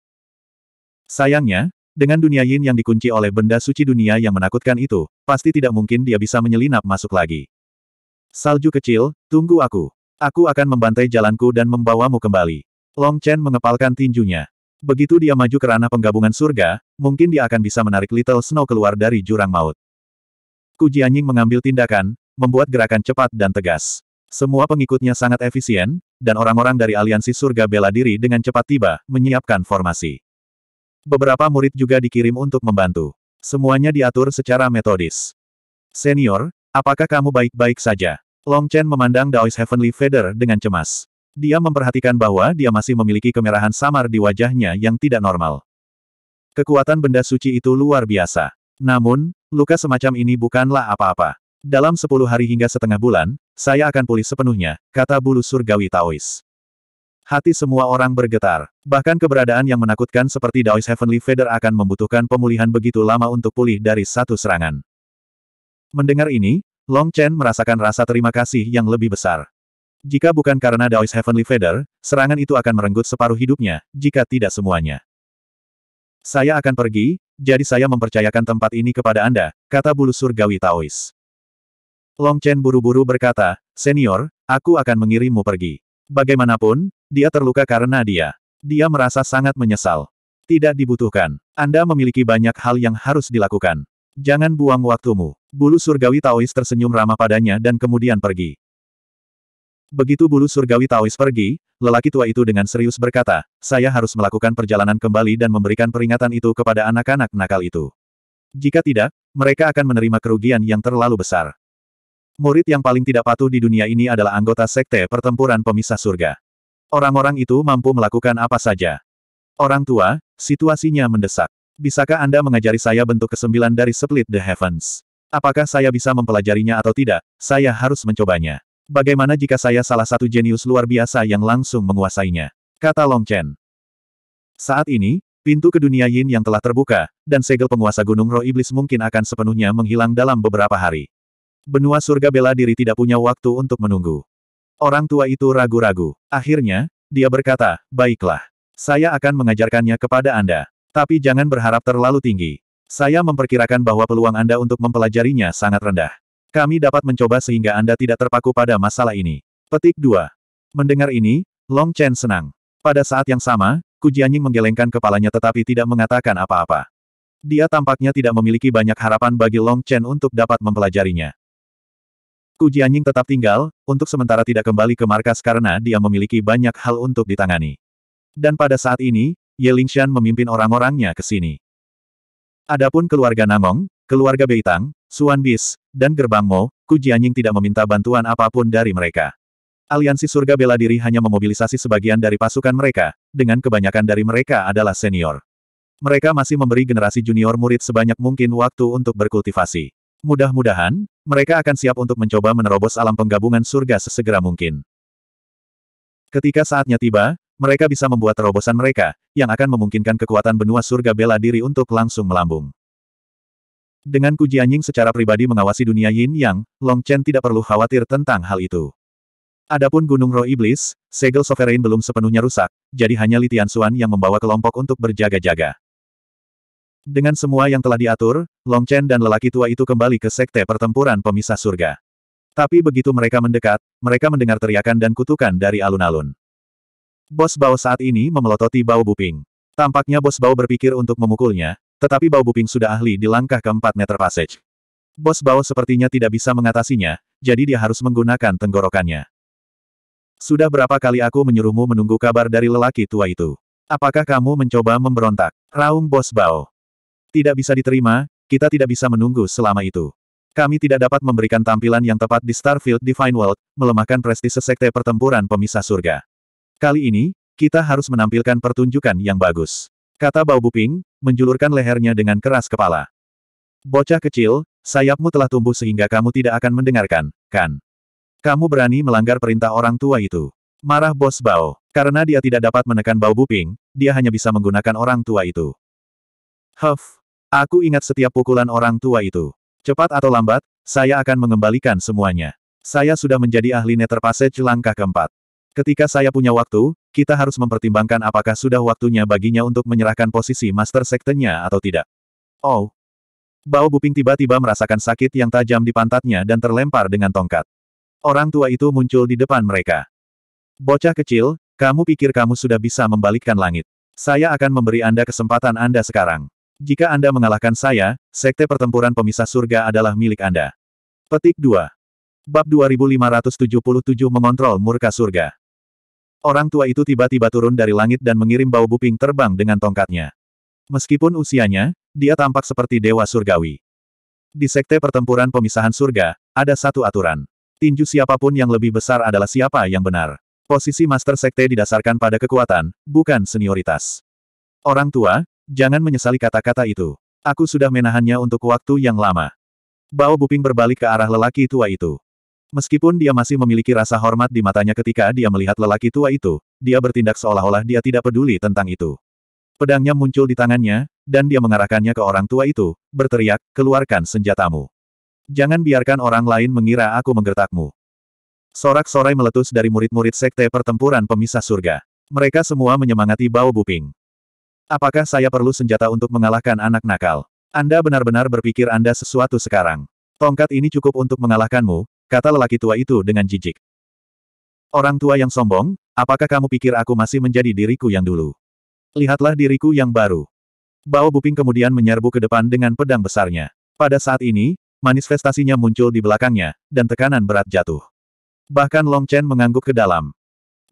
Sayangnya, dengan dunia yin yang dikunci oleh benda suci dunia yang menakutkan itu, pasti tidak mungkin dia bisa menyelinap masuk lagi. Salju kecil, tunggu aku. Aku akan membantai jalanku dan membawamu kembali. Long Chen mengepalkan tinjunya. Begitu dia maju ke ranah penggabungan surga, mungkin dia akan bisa menarik Little Snow keluar dari jurang maut. Kujianying mengambil tindakan, membuat gerakan cepat dan tegas. Semua pengikutnya sangat efisien, dan orang-orang dari aliansi surga bela diri dengan cepat tiba, menyiapkan formasi. Beberapa murid juga dikirim untuk membantu. Semuanya diatur secara metodis. Senior, apakah kamu baik-baik saja? Long Chen memandang Daois Heavenly Feather dengan cemas. Dia memperhatikan bahwa dia masih memiliki kemerahan samar di wajahnya yang tidak normal. Kekuatan benda suci itu luar biasa. Namun, luka semacam ini bukanlah apa-apa. Dalam sepuluh hari hingga setengah bulan, saya akan pulih sepenuhnya, kata bulu surgawi Taois. Hati semua orang bergetar. Bahkan keberadaan yang menakutkan seperti Daois Heavenly Feather akan membutuhkan pemulihan begitu lama untuk pulih dari satu serangan. Mendengar ini, Long Chen merasakan rasa terima kasih yang lebih besar. Jika bukan karena Daois Heavenly Feather, serangan itu akan merenggut separuh hidupnya, jika tidak semuanya. Saya akan pergi, jadi saya mempercayakan tempat ini kepada Anda, kata bulu surgawi Taois. Long Chen buru-buru berkata, Senior, aku akan mengirimmu pergi. Bagaimanapun, dia terluka karena dia. Dia merasa sangat menyesal. Tidak dibutuhkan. Anda memiliki banyak hal yang harus dilakukan. Jangan buang waktumu. Bulu surgawi Taois tersenyum ramah padanya dan kemudian pergi. Begitu bulu surgawi Taois pergi, lelaki tua itu dengan serius berkata, saya harus melakukan perjalanan kembali dan memberikan peringatan itu kepada anak-anak nakal itu. Jika tidak, mereka akan menerima kerugian yang terlalu besar. Murid yang paling tidak patuh di dunia ini adalah anggota sekte pertempuran pemisah surga. Orang-orang itu mampu melakukan apa saja. Orang tua, situasinya mendesak. Bisakah Anda mengajari saya bentuk kesembilan dari Split the Heavens? Apakah saya bisa mempelajarinya atau tidak, saya harus mencobanya. Bagaimana jika saya salah satu jenius luar biasa yang langsung menguasainya? Kata Long Chen. Saat ini, pintu ke dunia Yin yang telah terbuka, dan segel penguasa Gunung Roh Iblis mungkin akan sepenuhnya menghilang dalam beberapa hari. Benua surga bela diri tidak punya waktu untuk menunggu. Orang tua itu ragu-ragu. Akhirnya, dia berkata, baiklah. Saya akan mengajarkannya kepada Anda. Tapi jangan berharap terlalu tinggi. Saya memperkirakan bahwa peluang Anda untuk mempelajarinya sangat rendah. Kami dapat mencoba sehingga Anda tidak terpaku pada masalah ini. Petik 2. Mendengar ini, Long Chen senang. Pada saat yang sama, Ku Jianying menggelengkan kepalanya tetapi tidak mengatakan apa-apa. Dia tampaknya tidak memiliki banyak harapan bagi Long Chen untuk dapat mempelajarinya. Ku Jianying tetap tinggal, untuk sementara tidak kembali ke markas karena dia memiliki banyak hal untuk ditangani. Dan pada saat ini, Ye Lingshan memimpin orang-orangnya ke sini. Adapun keluarga Namong, keluarga Beitang, Suan Bis, dan gerbang Mo, Ku Jianying tidak meminta bantuan apapun dari mereka. Aliansi Surga Bela Diri hanya memobilisasi sebagian dari pasukan mereka, dengan kebanyakan dari mereka adalah senior. Mereka masih memberi generasi junior murid sebanyak mungkin waktu untuk berkultivasi. Mudah-mudahan, mereka akan siap untuk mencoba menerobos alam penggabungan surga sesegera mungkin. Ketika saatnya tiba, mereka bisa membuat terobosan mereka, yang akan memungkinkan kekuatan benua surga bela diri untuk langsung melambung. Dengan Ku Jianying secara pribadi mengawasi dunia Yin Yang, Long Chen tidak perlu khawatir tentang hal itu. Adapun Gunung Roh Iblis, segel Sovereign belum sepenuhnya rusak, jadi hanya Li Tianxuan yang membawa kelompok untuk berjaga-jaga. Dengan semua yang telah diatur, Long Chen dan lelaki tua itu kembali ke sekte pertempuran pemisah surga. Tapi begitu mereka mendekat, mereka mendengar teriakan dan kutukan dari alun-alun. Bos Bao saat ini memelototi Bao Buping. Tampaknya Bos Bao berpikir untuk memukulnya, tetapi Bao Buping sudah ahli di langkah keempat meter passage. Bos Bao sepertinya tidak bisa mengatasinya, jadi dia harus menggunakan tenggorokannya. Sudah berapa kali aku menyuruhmu menunggu kabar dari lelaki tua itu? Apakah kamu mencoba memberontak? Raung bos Bao. Tidak bisa diterima, kita tidak bisa menunggu selama itu. Kami tidak dapat memberikan tampilan yang tepat di Starfield Divine World, melemahkan prestise sekte pertempuran pemisah surga. Kali ini, kita harus menampilkan pertunjukan yang bagus. Kata Bao Buping, menjulurkan lehernya dengan keras kepala. Bocah kecil, sayapmu telah tumbuh sehingga kamu tidak akan mendengarkan, kan? Kamu berani melanggar perintah orang tua itu. Marah bos Bao. Karena dia tidak dapat menekan bau Buping, dia hanya bisa menggunakan orang tua itu. Huff. Aku ingat setiap pukulan orang tua itu. Cepat atau lambat, saya akan mengembalikan semuanya. Saya sudah menjadi ahli neterpasage langkah keempat. Ketika saya punya waktu, kita harus mempertimbangkan apakah sudah waktunya baginya untuk menyerahkan posisi master sektenya atau tidak. Oh. Bao Buping tiba-tiba merasakan sakit yang tajam di pantatnya dan terlempar dengan tongkat. Orang tua itu muncul di depan mereka. Bocah kecil, kamu pikir kamu sudah bisa membalikkan langit. Saya akan memberi Anda kesempatan Anda sekarang. Jika Anda mengalahkan saya, sekte pertempuran pemisah surga adalah milik Anda. Petik 2. Bab 2577 mengontrol murka surga. Orang tua itu tiba-tiba turun dari langit dan mengirim bau buping terbang dengan tongkatnya. Meskipun usianya, dia tampak seperti dewa surgawi. Di sekte pertempuran pemisahan surga, ada satu aturan. Tinju siapapun yang lebih besar adalah siapa yang benar. Posisi master sekte didasarkan pada kekuatan, bukan senioritas. Orang tua, jangan menyesali kata-kata itu. Aku sudah menahannya untuk waktu yang lama. Bao Buping berbalik ke arah lelaki tua itu. Meskipun dia masih memiliki rasa hormat di matanya ketika dia melihat lelaki tua itu, dia bertindak seolah-olah dia tidak peduli tentang itu. Pedangnya muncul di tangannya, dan dia mengarahkannya ke orang tua itu, berteriak, keluarkan senjatamu. Jangan biarkan orang lain mengira aku menggertakmu. Sorak-sorai meletus dari murid-murid sekte pertempuran pemisah surga. Mereka semua menyemangati bau Buping. Apakah saya perlu senjata untuk mengalahkan anak nakal? Anda benar-benar berpikir Anda sesuatu sekarang. Tongkat ini cukup untuk mengalahkanmu, kata lelaki tua itu dengan jijik. Orang tua yang sombong, apakah kamu pikir aku masih menjadi diriku yang dulu? Lihatlah diriku yang baru. Bao Buping kemudian menyerbu ke depan dengan pedang besarnya. Pada saat ini, manifestasinya muncul di belakangnya, dan tekanan berat jatuh. Bahkan Long Chen mengangguk ke dalam.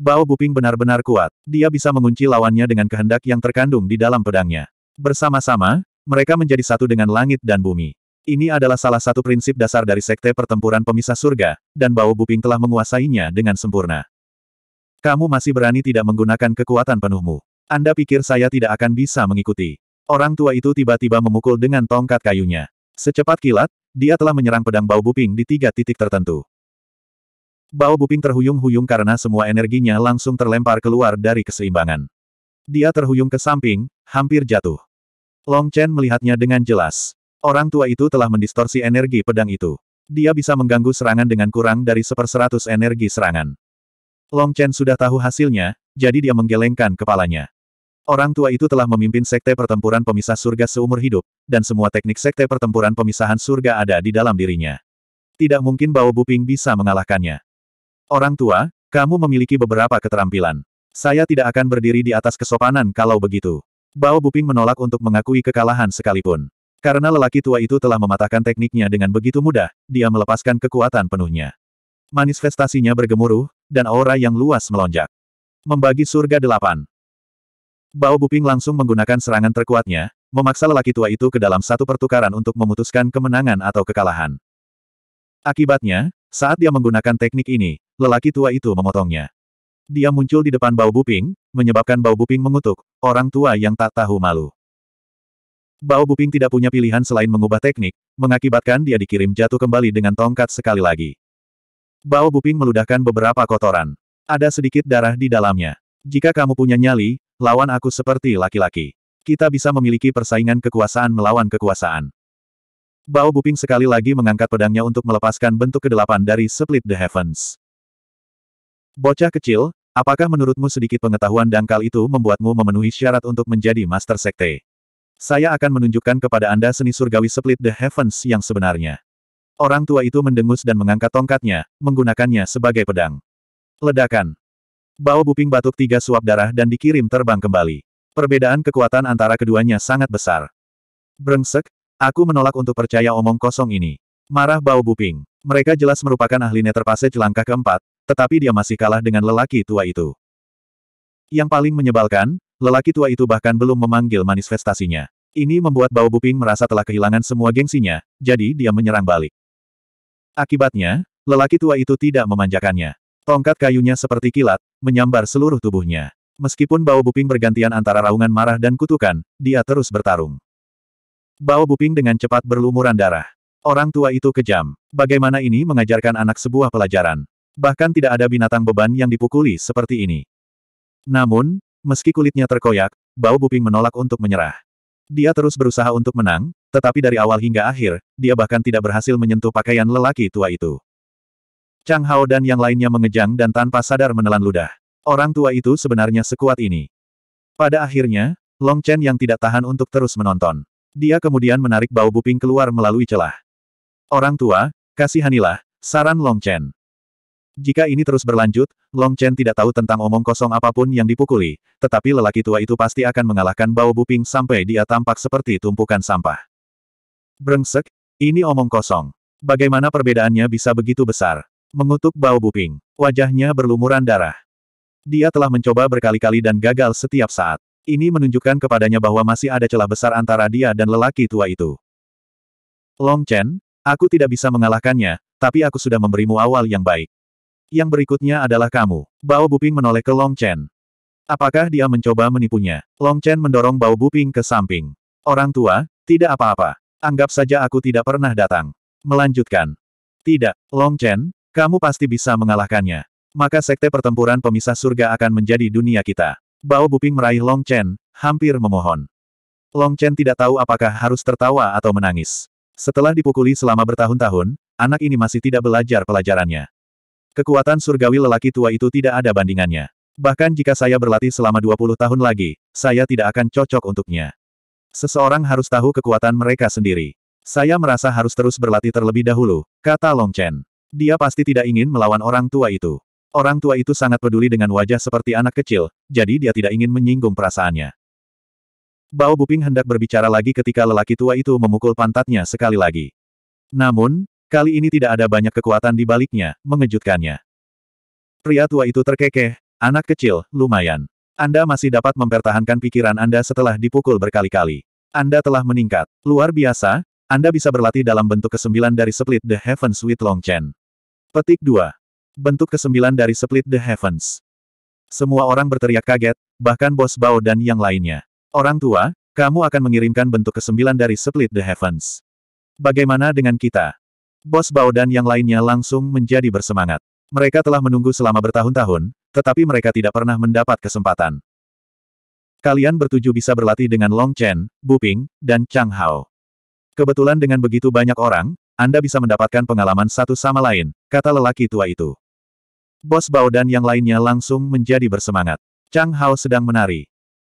Bao Buping benar-benar kuat. Dia bisa mengunci lawannya dengan kehendak yang terkandung di dalam pedangnya. Bersama-sama, mereka menjadi satu dengan langit dan bumi. Ini adalah salah satu prinsip dasar dari Sekte Pertempuran Pemisah Surga, dan Bao Buping telah menguasainya dengan sempurna. Kamu masih berani tidak menggunakan kekuatan penuhmu. Anda pikir saya tidak akan bisa mengikuti. Orang tua itu tiba-tiba memukul dengan tongkat kayunya. Secepat kilat, dia telah menyerang pedang Bao Buping di tiga titik tertentu. Bao Buping terhuyung-huyung karena semua energinya langsung terlempar keluar dari keseimbangan. Dia terhuyung ke samping, hampir jatuh. Long Chen melihatnya dengan jelas. Orang tua itu telah mendistorsi energi pedang itu. Dia bisa mengganggu serangan dengan kurang dari seperseratus energi serangan. Long Chen sudah tahu hasilnya, jadi dia menggelengkan kepalanya. Orang tua itu telah memimpin sekte pertempuran pemisah surga seumur hidup, dan semua teknik sekte pertempuran pemisahan surga ada di dalam dirinya. Tidak mungkin Bao Buping bisa mengalahkannya. Orang tua, kamu memiliki beberapa keterampilan. Saya tidak akan berdiri di atas kesopanan kalau begitu. Bao Buping menolak untuk mengakui kekalahan sekalipun. Karena lelaki tua itu telah mematahkan tekniknya dengan begitu mudah, dia melepaskan kekuatan penuhnya. Manifestasinya bergemuruh, dan aura yang luas melonjak. Membagi surga delapan. Bao Buping langsung menggunakan serangan terkuatnya, memaksa lelaki tua itu ke dalam satu pertukaran untuk memutuskan kemenangan atau kekalahan. Akibatnya, saat dia menggunakan teknik ini, lelaki tua itu memotongnya. Dia muncul di depan Bao Buping, menyebabkan Bao Buping mengutuk, orang tua yang tak tahu malu. Bao Buping tidak punya pilihan selain mengubah teknik, mengakibatkan dia dikirim jatuh kembali dengan tongkat sekali lagi. Bao Buping meludahkan beberapa kotoran. Ada sedikit darah di dalamnya. Jika kamu punya nyali, lawan aku seperti laki-laki. Kita bisa memiliki persaingan kekuasaan melawan kekuasaan. Bao Buping sekali lagi mengangkat pedangnya untuk melepaskan bentuk kedelapan dari Split the Heavens. Bocah kecil, apakah menurutmu sedikit pengetahuan dangkal itu membuatmu memenuhi syarat untuk menjadi Master Sekte? Saya akan menunjukkan kepada Anda seni surgawi Split the Heavens yang sebenarnya. Orang tua itu mendengus dan mengangkat tongkatnya, menggunakannya sebagai pedang. Ledakan. Bau Buping batuk tiga suap darah dan dikirim terbang kembali. Perbedaan kekuatan antara keduanya sangat besar. Brengsek, aku menolak untuk percaya omong kosong ini. Marah bau Buping. Mereka jelas merupakan ahli neterpase langkah keempat, tetapi dia masih kalah dengan lelaki tua itu. Yang paling menyebalkan, Lelaki tua itu bahkan belum memanggil manifestasinya. Ini membuat Bao Buping merasa telah kehilangan semua gengsinya, jadi dia menyerang balik. Akibatnya, lelaki tua itu tidak memanjakannya. Tongkat kayunya seperti kilat, menyambar seluruh tubuhnya. Meskipun Bao Buping bergantian antara raungan marah dan kutukan, dia terus bertarung. Bao Buping dengan cepat berlumuran darah. Orang tua itu kejam. Bagaimana ini mengajarkan anak sebuah pelajaran? Bahkan tidak ada binatang beban yang dipukuli seperti ini. Namun, Meski kulitnya terkoyak, Bao Buping menolak untuk menyerah. Dia terus berusaha untuk menang, tetapi dari awal hingga akhir, dia bahkan tidak berhasil menyentuh pakaian lelaki tua itu. Chang Hao dan yang lainnya mengejang dan tanpa sadar menelan ludah. Orang tua itu sebenarnya sekuat ini. Pada akhirnya, Long Chen yang tidak tahan untuk terus menonton. Dia kemudian menarik bau buping keluar melalui celah. Orang tua, kasihanilah, saran Long Chen. Jika ini terus berlanjut, Long Chen tidak tahu tentang omong kosong apapun yang dipukuli, tetapi lelaki tua itu pasti akan mengalahkan bau Buping sampai dia tampak seperti tumpukan sampah. Brengsek, ini omong kosong. Bagaimana perbedaannya bisa begitu besar? Mengutuk bau Buping. Wajahnya berlumuran darah. Dia telah mencoba berkali-kali dan gagal setiap saat. Ini menunjukkan kepadanya bahwa masih ada celah besar antara dia dan lelaki tua itu. Long Chen, aku tidak bisa mengalahkannya, tapi aku sudah memberimu awal yang baik. Yang berikutnya adalah kamu. Bao Buping menoleh ke Long Chen. Apakah dia mencoba menipunya? Long Chen mendorong Bao Buping ke samping. Orang tua, tidak apa-apa. Anggap saja aku tidak pernah datang. Melanjutkan. Tidak, Long Chen, kamu pasti bisa mengalahkannya. Maka sekte pertempuran pemisah surga akan menjadi dunia kita. Bao Buping meraih Long Chen, hampir memohon. Long Chen tidak tahu apakah harus tertawa atau menangis. Setelah dipukuli selama bertahun-tahun, anak ini masih tidak belajar pelajarannya. Kekuatan surgawi lelaki tua itu tidak ada bandingannya. Bahkan jika saya berlatih selama 20 tahun lagi, saya tidak akan cocok untuknya. Seseorang harus tahu kekuatan mereka sendiri. Saya merasa harus terus berlatih terlebih dahulu, kata Long Chen. Dia pasti tidak ingin melawan orang tua itu. Orang tua itu sangat peduli dengan wajah seperti anak kecil, jadi dia tidak ingin menyinggung perasaannya. Bao Buping hendak berbicara lagi ketika lelaki tua itu memukul pantatnya sekali lagi. Namun, Kali ini tidak ada banyak kekuatan di baliknya, mengejutkannya. Pria tua itu terkekeh, anak kecil, lumayan. Anda masih dapat mempertahankan pikiran Anda setelah dipukul berkali-kali. Anda telah meningkat. Luar biasa, Anda bisa berlatih dalam bentuk ke kesembilan dari Split the Heavens with Long Chen. Petik 2. Bentuk ke kesembilan dari Split the Heavens. Semua orang berteriak kaget, bahkan bos Bao dan yang lainnya. Orang tua, kamu akan mengirimkan bentuk ke kesembilan dari Split the Heavens. Bagaimana dengan kita? Bos Bao dan yang lainnya langsung menjadi bersemangat. Mereka telah menunggu selama bertahun-tahun, tetapi mereka tidak pernah mendapat kesempatan. Kalian bertujuh bisa berlatih dengan Long Chen, Bu Ping, dan Chang Hao. Kebetulan dengan begitu banyak orang, Anda bisa mendapatkan pengalaman satu sama lain, kata lelaki tua itu. Bos Bao dan yang lainnya langsung menjadi bersemangat. Chang Hao sedang menari.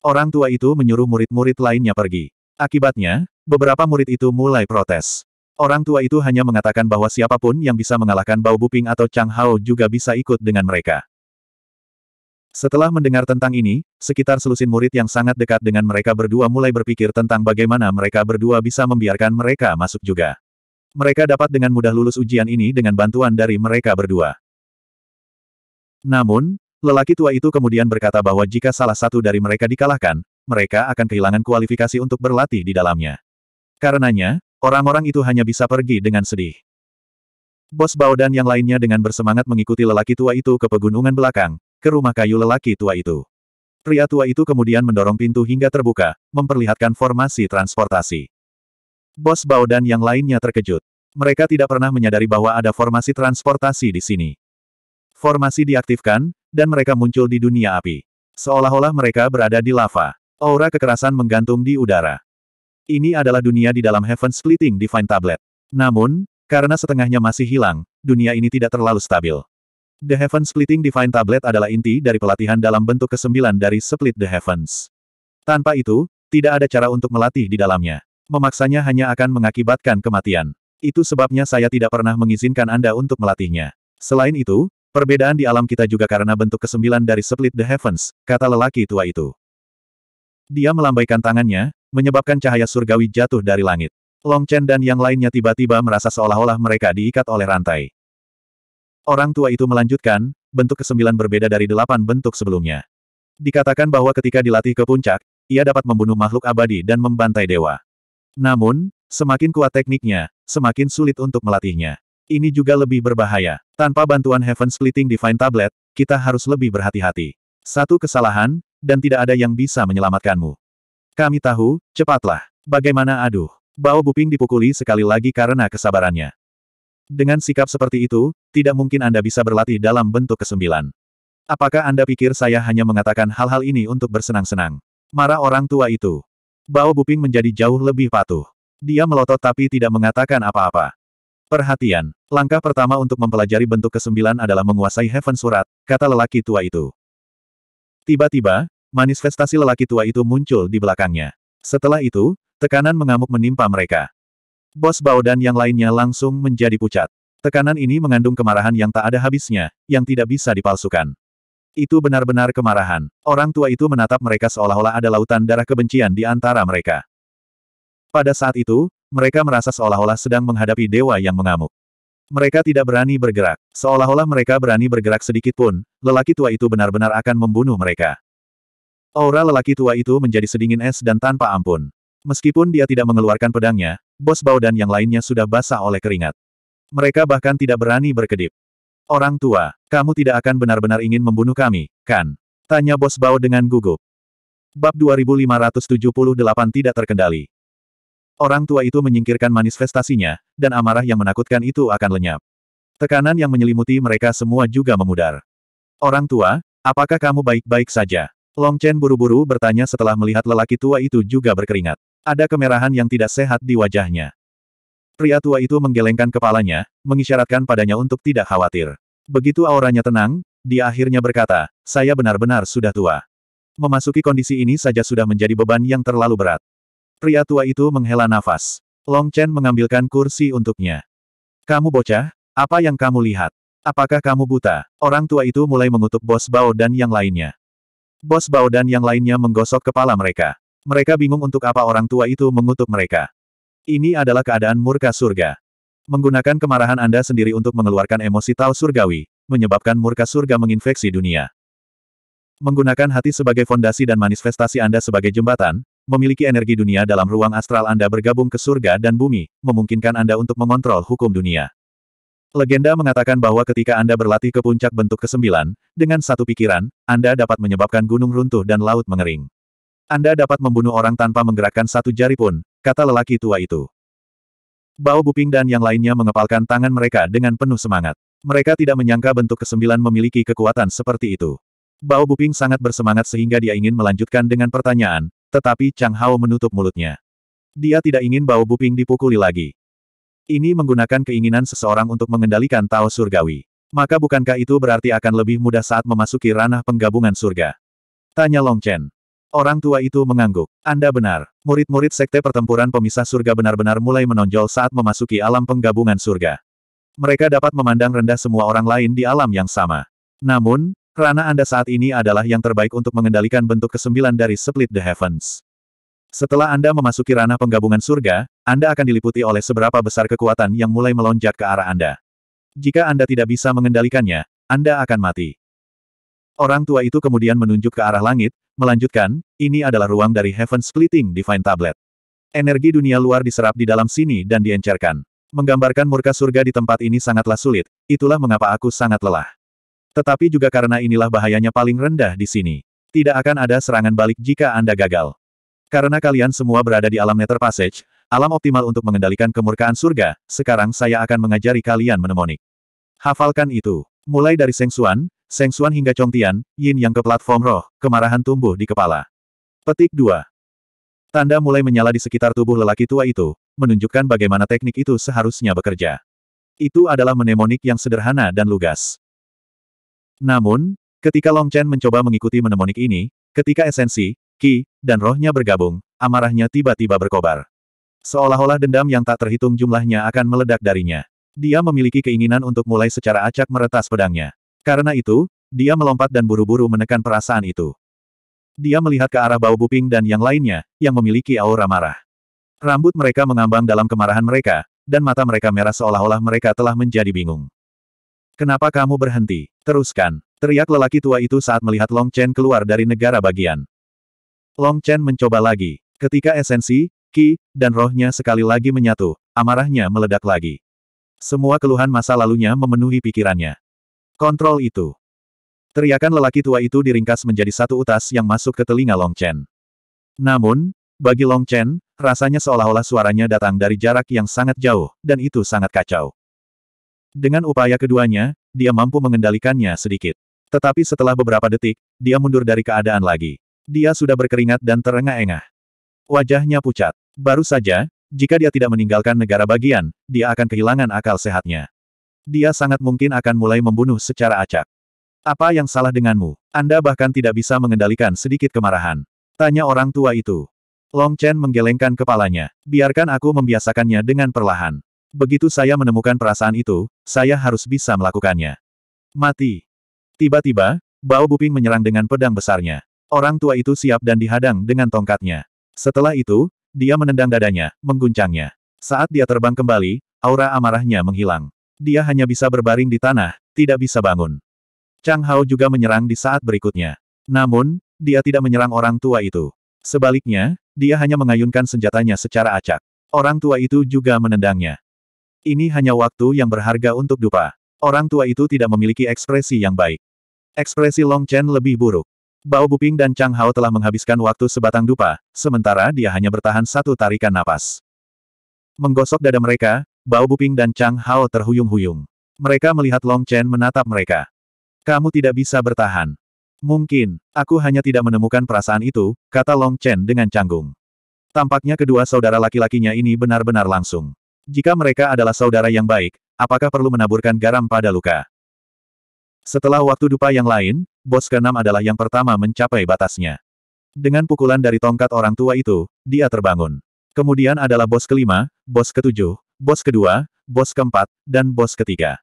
Orang tua itu menyuruh murid-murid lainnya pergi. Akibatnya, beberapa murid itu mulai protes. Orang tua itu hanya mengatakan bahwa siapapun yang bisa mengalahkan Bao Buping atau Chang Hao juga bisa ikut dengan mereka. Setelah mendengar tentang ini, sekitar selusin murid yang sangat dekat dengan mereka berdua mulai berpikir tentang bagaimana mereka berdua bisa membiarkan mereka masuk juga. Mereka dapat dengan mudah lulus ujian ini dengan bantuan dari mereka berdua. Namun, lelaki tua itu kemudian berkata bahwa jika salah satu dari mereka dikalahkan, mereka akan kehilangan kualifikasi untuk berlatih di dalamnya. Karenanya, Orang-orang itu hanya bisa pergi dengan sedih. Bos Bao yang lainnya dengan bersemangat mengikuti lelaki tua itu ke pegunungan belakang, ke rumah kayu lelaki tua itu. Pria tua itu kemudian mendorong pintu hingga terbuka, memperlihatkan formasi transportasi. Bos Bao yang lainnya terkejut. Mereka tidak pernah menyadari bahwa ada formasi transportasi di sini. Formasi diaktifkan, dan mereka muncul di dunia api. Seolah-olah mereka berada di lava. Aura kekerasan menggantung di udara. Ini adalah dunia di dalam Heaven Splitting Divine Tablet. Namun, karena setengahnya masih hilang, dunia ini tidak terlalu stabil. The Heaven Splitting Divine Tablet adalah inti dari pelatihan dalam bentuk kesembilan dari Split the Heavens. Tanpa itu, tidak ada cara untuk melatih di dalamnya. Memaksanya hanya akan mengakibatkan kematian. Itu sebabnya saya tidak pernah mengizinkan Anda untuk melatihnya. Selain itu, perbedaan di alam kita juga karena bentuk kesembilan dari Split the Heavens, kata lelaki tua itu. Dia melambaikan tangannya, menyebabkan cahaya surgawi jatuh dari langit. Long Chen dan yang lainnya tiba-tiba merasa seolah-olah mereka diikat oleh rantai. Orang tua itu melanjutkan, bentuk kesembilan berbeda dari delapan bentuk sebelumnya. Dikatakan bahwa ketika dilatih ke puncak, ia dapat membunuh makhluk abadi dan membantai dewa. Namun, semakin kuat tekniknya, semakin sulit untuk melatihnya. Ini juga lebih berbahaya. Tanpa bantuan Heaven Splitting Divine Tablet, kita harus lebih berhati-hati. Satu kesalahan, dan tidak ada yang bisa menyelamatkanmu. Kami tahu, cepatlah. Bagaimana aduh. Bao Buping dipukuli sekali lagi karena kesabarannya. Dengan sikap seperti itu, tidak mungkin Anda bisa berlatih dalam bentuk kesembilan. Apakah Anda pikir saya hanya mengatakan hal-hal ini untuk bersenang-senang? Marah orang tua itu. Bao Buping menjadi jauh lebih patuh. Dia melotot tapi tidak mengatakan apa-apa. Perhatian. Langkah pertama untuk mempelajari bentuk kesembilan adalah menguasai heaven surat, kata lelaki tua itu. Tiba-tiba, manifestasi lelaki tua itu muncul di belakangnya. Setelah itu, tekanan mengamuk menimpa mereka. Bos Bao dan yang lainnya langsung menjadi pucat. Tekanan ini mengandung kemarahan yang tak ada habisnya, yang tidak bisa dipalsukan. Itu benar-benar kemarahan. Orang tua itu menatap mereka seolah-olah ada lautan darah kebencian di antara mereka. Pada saat itu, mereka merasa seolah-olah sedang menghadapi dewa yang mengamuk. Mereka tidak berani bergerak. Seolah-olah mereka berani bergerak sedikit pun, lelaki tua itu benar-benar akan membunuh mereka. Aura lelaki tua itu menjadi sedingin es dan tanpa ampun. Meskipun dia tidak mengeluarkan pedangnya, bos bau dan yang lainnya sudah basah oleh keringat. Mereka bahkan tidak berani berkedip. Orang tua, kamu tidak akan benar-benar ingin membunuh kami, kan? Tanya bos bau dengan gugup. Bab 2578 tidak terkendali. Orang tua itu menyingkirkan manifestasinya, dan amarah yang menakutkan itu akan lenyap. Tekanan yang menyelimuti mereka semua juga memudar. Orang tua, apakah kamu baik-baik saja? Long Chen buru-buru bertanya setelah melihat lelaki tua itu juga berkeringat. Ada kemerahan yang tidak sehat di wajahnya. Pria tua itu menggelengkan kepalanya, mengisyaratkan padanya untuk tidak khawatir. Begitu auranya tenang, dia akhirnya berkata, saya benar-benar sudah tua. Memasuki kondisi ini saja sudah menjadi beban yang terlalu berat. Pria tua itu menghela nafas. Long Chen mengambilkan kursi untuknya. Kamu bocah, apa yang kamu lihat? Apakah kamu buta? Orang tua itu mulai mengutuk bos Bao dan yang lainnya. Bos Bao dan yang lainnya menggosok kepala mereka. Mereka bingung untuk apa orang tua itu mengutuk mereka. Ini adalah keadaan murka surga. Menggunakan kemarahan Anda sendiri untuk mengeluarkan emosi tau Surgawi, menyebabkan murka surga menginfeksi dunia. Menggunakan hati sebagai fondasi dan manifestasi Anda sebagai jembatan, memiliki energi dunia dalam ruang astral Anda bergabung ke surga dan bumi, memungkinkan Anda untuk mengontrol hukum dunia. Legenda mengatakan bahwa ketika Anda berlatih ke puncak bentuk kesembilan, dengan satu pikiran, Anda dapat menyebabkan gunung runtuh dan laut mengering. Anda dapat membunuh orang tanpa menggerakkan satu jari pun, kata lelaki tua itu. Bao Buping dan yang lainnya mengepalkan tangan mereka dengan penuh semangat. Mereka tidak menyangka bentuk kesembilan memiliki kekuatan seperti itu. Bao Buping sangat bersemangat sehingga dia ingin melanjutkan dengan pertanyaan, tetapi Chang Hao menutup mulutnya. Dia tidak ingin Bao Buping dipukuli lagi. Ini menggunakan keinginan seseorang untuk mengendalikan Tao Surgawi. Maka bukankah itu berarti akan lebih mudah saat memasuki ranah penggabungan surga? Tanya Long Chen. Orang tua itu mengangguk. Anda benar. Murid-murid sekte pertempuran pemisah surga benar-benar mulai menonjol saat memasuki alam penggabungan surga. Mereka dapat memandang rendah semua orang lain di alam yang sama. Namun, ranah Anda saat ini adalah yang terbaik untuk mengendalikan bentuk kesembilan dari Split the Heavens. Setelah Anda memasuki ranah penggabungan surga, Anda akan diliputi oleh seberapa besar kekuatan yang mulai melonjak ke arah Anda. Jika Anda tidak bisa mengendalikannya, Anda akan mati. Orang tua itu kemudian menunjuk ke arah langit, melanjutkan, ini adalah ruang dari Heaven Splitting Divine Tablet. Energi dunia luar diserap di dalam sini dan diencerkan. Menggambarkan murka surga di tempat ini sangatlah sulit, itulah mengapa aku sangat lelah. Tetapi juga karena inilah bahayanya paling rendah di sini. Tidak akan ada serangan balik jika Anda gagal. Karena kalian semua berada di alam Nether Passage, alam optimal untuk mengendalikan kemurkaan surga, sekarang saya akan mengajari kalian menemonik. Hafalkan itu. Mulai dari Sengsuan, Sengsuan hingga tian, Yin yang ke platform roh, kemarahan tumbuh di kepala. Petik 2. Tanda mulai menyala di sekitar tubuh lelaki tua itu, menunjukkan bagaimana teknik itu seharusnya bekerja. Itu adalah mnemonik yang sederhana dan lugas. Namun, ketika Long Chen mencoba mengikuti mnemonik ini, ketika esensi, Ki, dan rohnya bergabung, amarahnya tiba-tiba berkobar. Seolah-olah dendam yang tak terhitung jumlahnya akan meledak darinya. Dia memiliki keinginan untuk mulai secara acak meretas pedangnya. Karena itu, dia melompat dan buru-buru menekan perasaan itu. Dia melihat ke arah bau Buping dan yang lainnya, yang memiliki aura marah. Rambut mereka mengambang dalam kemarahan mereka, dan mata mereka merah seolah-olah mereka telah menjadi bingung. Kenapa kamu berhenti? Teruskan. Teriak lelaki tua itu saat melihat Long Chen keluar dari negara bagian. Long Chen mencoba lagi. Ketika esensi, ki, dan rohnya sekali lagi menyatu, amarahnya meledak lagi. Semua keluhan masa lalunya memenuhi pikirannya. Kontrol itu. Teriakan lelaki tua itu diringkas menjadi satu utas yang masuk ke telinga Long Chen. Namun, bagi Long Chen, rasanya seolah-olah suaranya datang dari jarak yang sangat jauh, dan itu sangat kacau. Dengan upaya keduanya, dia mampu mengendalikannya sedikit. Tetapi setelah beberapa detik, dia mundur dari keadaan lagi. Dia sudah berkeringat dan terengah-engah. Wajahnya pucat. Baru saja, jika dia tidak meninggalkan negara bagian, dia akan kehilangan akal sehatnya. Dia sangat mungkin akan mulai membunuh secara acak. Apa yang salah denganmu? Anda bahkan tidak bisa mengendalikan sedikit kemarahan. Tanya orang tua itu. Long Chen menggelengkan kepalanya. Biarkan aku membiasakannya dengan perlahan. Begitu saya menemukan perasaan itu, saya harus bisa melakukannya. Mati. Tiba-tiba, Bao Buping menyerang dengan pedang besarnya. Orang tua itu siap dan dihadang dengan tongkatnya. Setelah itu, dia menendang dadanya, mengguncangnya. Saat dia terbang kembali, aura amarahnya menghilang. Dia hanya bisa berbaring di tanah, tidak bisa bangun. Chang Hao juga menyerang di saat berikutnya. Namun, dia tidak menyerang orang tua itu. Sebaliknya, dia hanya mengayunkan senjatanya secara acak. Orang tua itu juga menendangnya. Ini hanya waktu yang berharga untuk dupa. Orang tua itu tidak memiliki ekspresi yang baik. Ekspresi Long Chen lebih buruk. Bao Buping dan Chang Hao telah menghabiskan waktu sebatang dupa, sementara dia hanya bertahan satu tarikan napas. Menggosok dada mereka, Bao Buping dan Chang Hao terhuyung-huyung. Mereka melihat Long Chen menatap mereka. Kamu tidak bisa bertahan. Mungkin, aku hanya tidak menemukan perasaan itu, kata Long Chen dengan canggung. Tampaknya kedua saudara laki-lakinya ini benar-benar langsung. Jika mereka adalah saudara yang baik, apakah perlu menaburkan garam pada luka? Setelah waktu dupa yang lain, bos keenam adalah yang pertama mencapai batasnya. Dengan pukulan dari tongkat orang tua itu, dia terbangun. Kemudian adalah bos kelima, bos ketujuh, bos kedua, bos keempat, dan bos ketiga.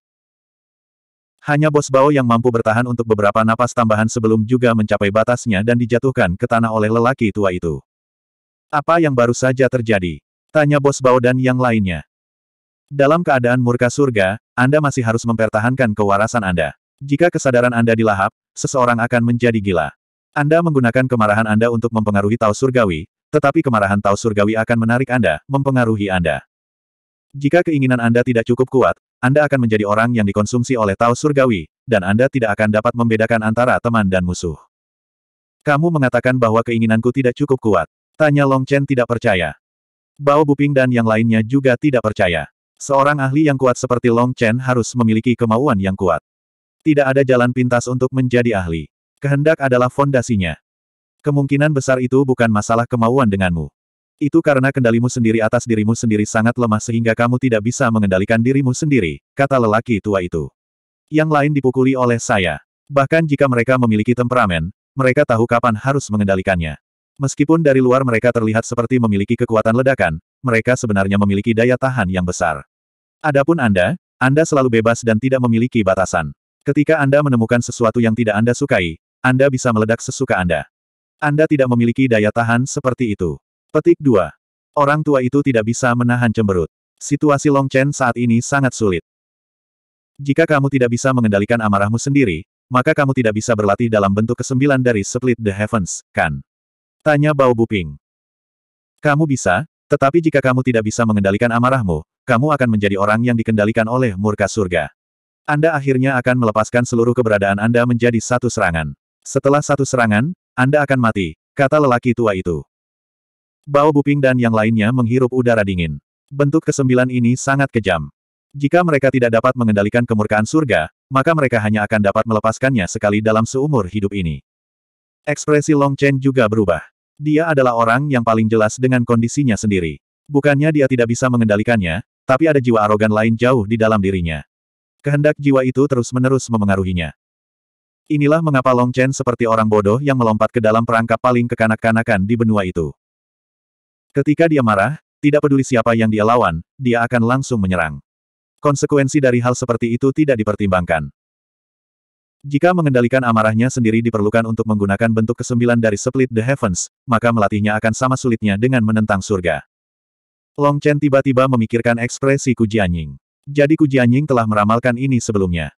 Hanya bos Bao yang mampu bertahan untuk beberapa napas tambahan sebelum juga mencapai batasnya dan dijatuhkan ke tanah oleh lelaki tua itu. Apa yang baru saja terjadi? Tanya bos Bao dan yang lainnya. Dalam keadaan murka surga, Anda masih harus mempertahankan kewarasan Anda. Jika kesadaran Anda dilahap, seseorang akan menjadi gila. Anda menggunakan kemarahan Anda untuk mempengaruhi Tao Surgawi, tetapi kemarahan Tao Surgawi akan menarik Anda, mempengaruhi Anda. Jika keinginan Anda tidak cukup kuat, Anda akan menjadi orang yang dikonsumsi oleh Tao Surgawi, dan Anda tidak akan dapat membedakan antara teman dan musuh. Kamu mengatakan bahwa keinginanku tidak cukup kuat. Tanya Long Chen tidak percaya. Bao Buping dan yang lainnya juga tidak percaya. Seorang ahli yang kuat seperti Long Chen harus memiliki kemauan yang kuat. Tidak ada jalan pintas untuk menjadi ahli. Kehendak adalah fondasinya. Kemungkinan besar itu bukan masalah kemauan denganmu. Itu karena kendalimu sendiri atas dirimu sendiri sangat lemah sehingga kamu tidak bisa mengendalikan dirimu sendiri, kata lelaki tua itu. Yang lain dipukuli oleh saya. Bahkan jika mereka memiliki temperamen, mereka tahu kapan harus mengendalikannya. Meskipun dari luar mereka terlihat seperti memiliki kekuatan ledakan, mereka sebenarnya memiliki daya tahan yang besar. Adapun Anda, Anda selalu bebas dan tidak memiliki batasan. Ketika Anda menemukan sesuatu yang tidak Anda sukai, Anda bisa meledak sesuka Anda. Anda tidak memiliki daya tahan seperti itu. Petik 2. Orang tua itu tidak bisa menahan cemberut. Situasi Long Chen saat ini sangat sulit. Jika kamu tidak bisa mengendalikan amarahmu sendiri, maka kamu tidak bisa berlatih dalam bentuk kesembilan dari Split the Heavens, kan? Tanya Bao Buping. Kamu bisa, tetapi jika kamu tidak bisa mengendalikan amarahmu, kamu akan menjadi orang yang dikendalikan oleh murka surga. Anda akhirnya akan melepaskan seluruh keberadaan Anda menjadi satu serangan. Setelah satu serangan, Anda akan mati, kata lelaki tua itu. Bao Buping dan yang lainnya menghirup udara dingin. Bentuk kesembilan ini sangat kejam. Jika mereka tidak dapat mengendalikan kemurkaan surga, maka mereka hanya akan dapat melepaskannya sekali dalam seumur hidup ini. Ekspresi Long Chen juga berubah. Dia adalah orang yang paling jelas dengan kondisinya sendiri. Bukannya dia tidak bisa mengendalikannya, tapi ada jiwa arogan lain jauh di dalam dirinya. Kehendak jiwa itu terus-menerus memengaruhinya. Inilah mengapa Long Chen seperti orang bodoh yang melompat ke dalam perangkap paling kekanak-kanakan di benua itu. Ketika dia marah, tidak peduli siapa yang dia lawan, dia akan langsung menyerang. Konsekuensi dari hal seperti itu tidak dipertimbangkan. Jika mengendalikan amarahnya sendiri diperlukan untuk menggunakan bentuk kesembilan dari Split the Heavens, maka melatihnya akan sama sulitnya dengan menentang surga. Long Chen tiba-tiba memikirkan ekspresi Ku Jianying. Jadi Ku Jianying telah meramalkan ini sebelumnya.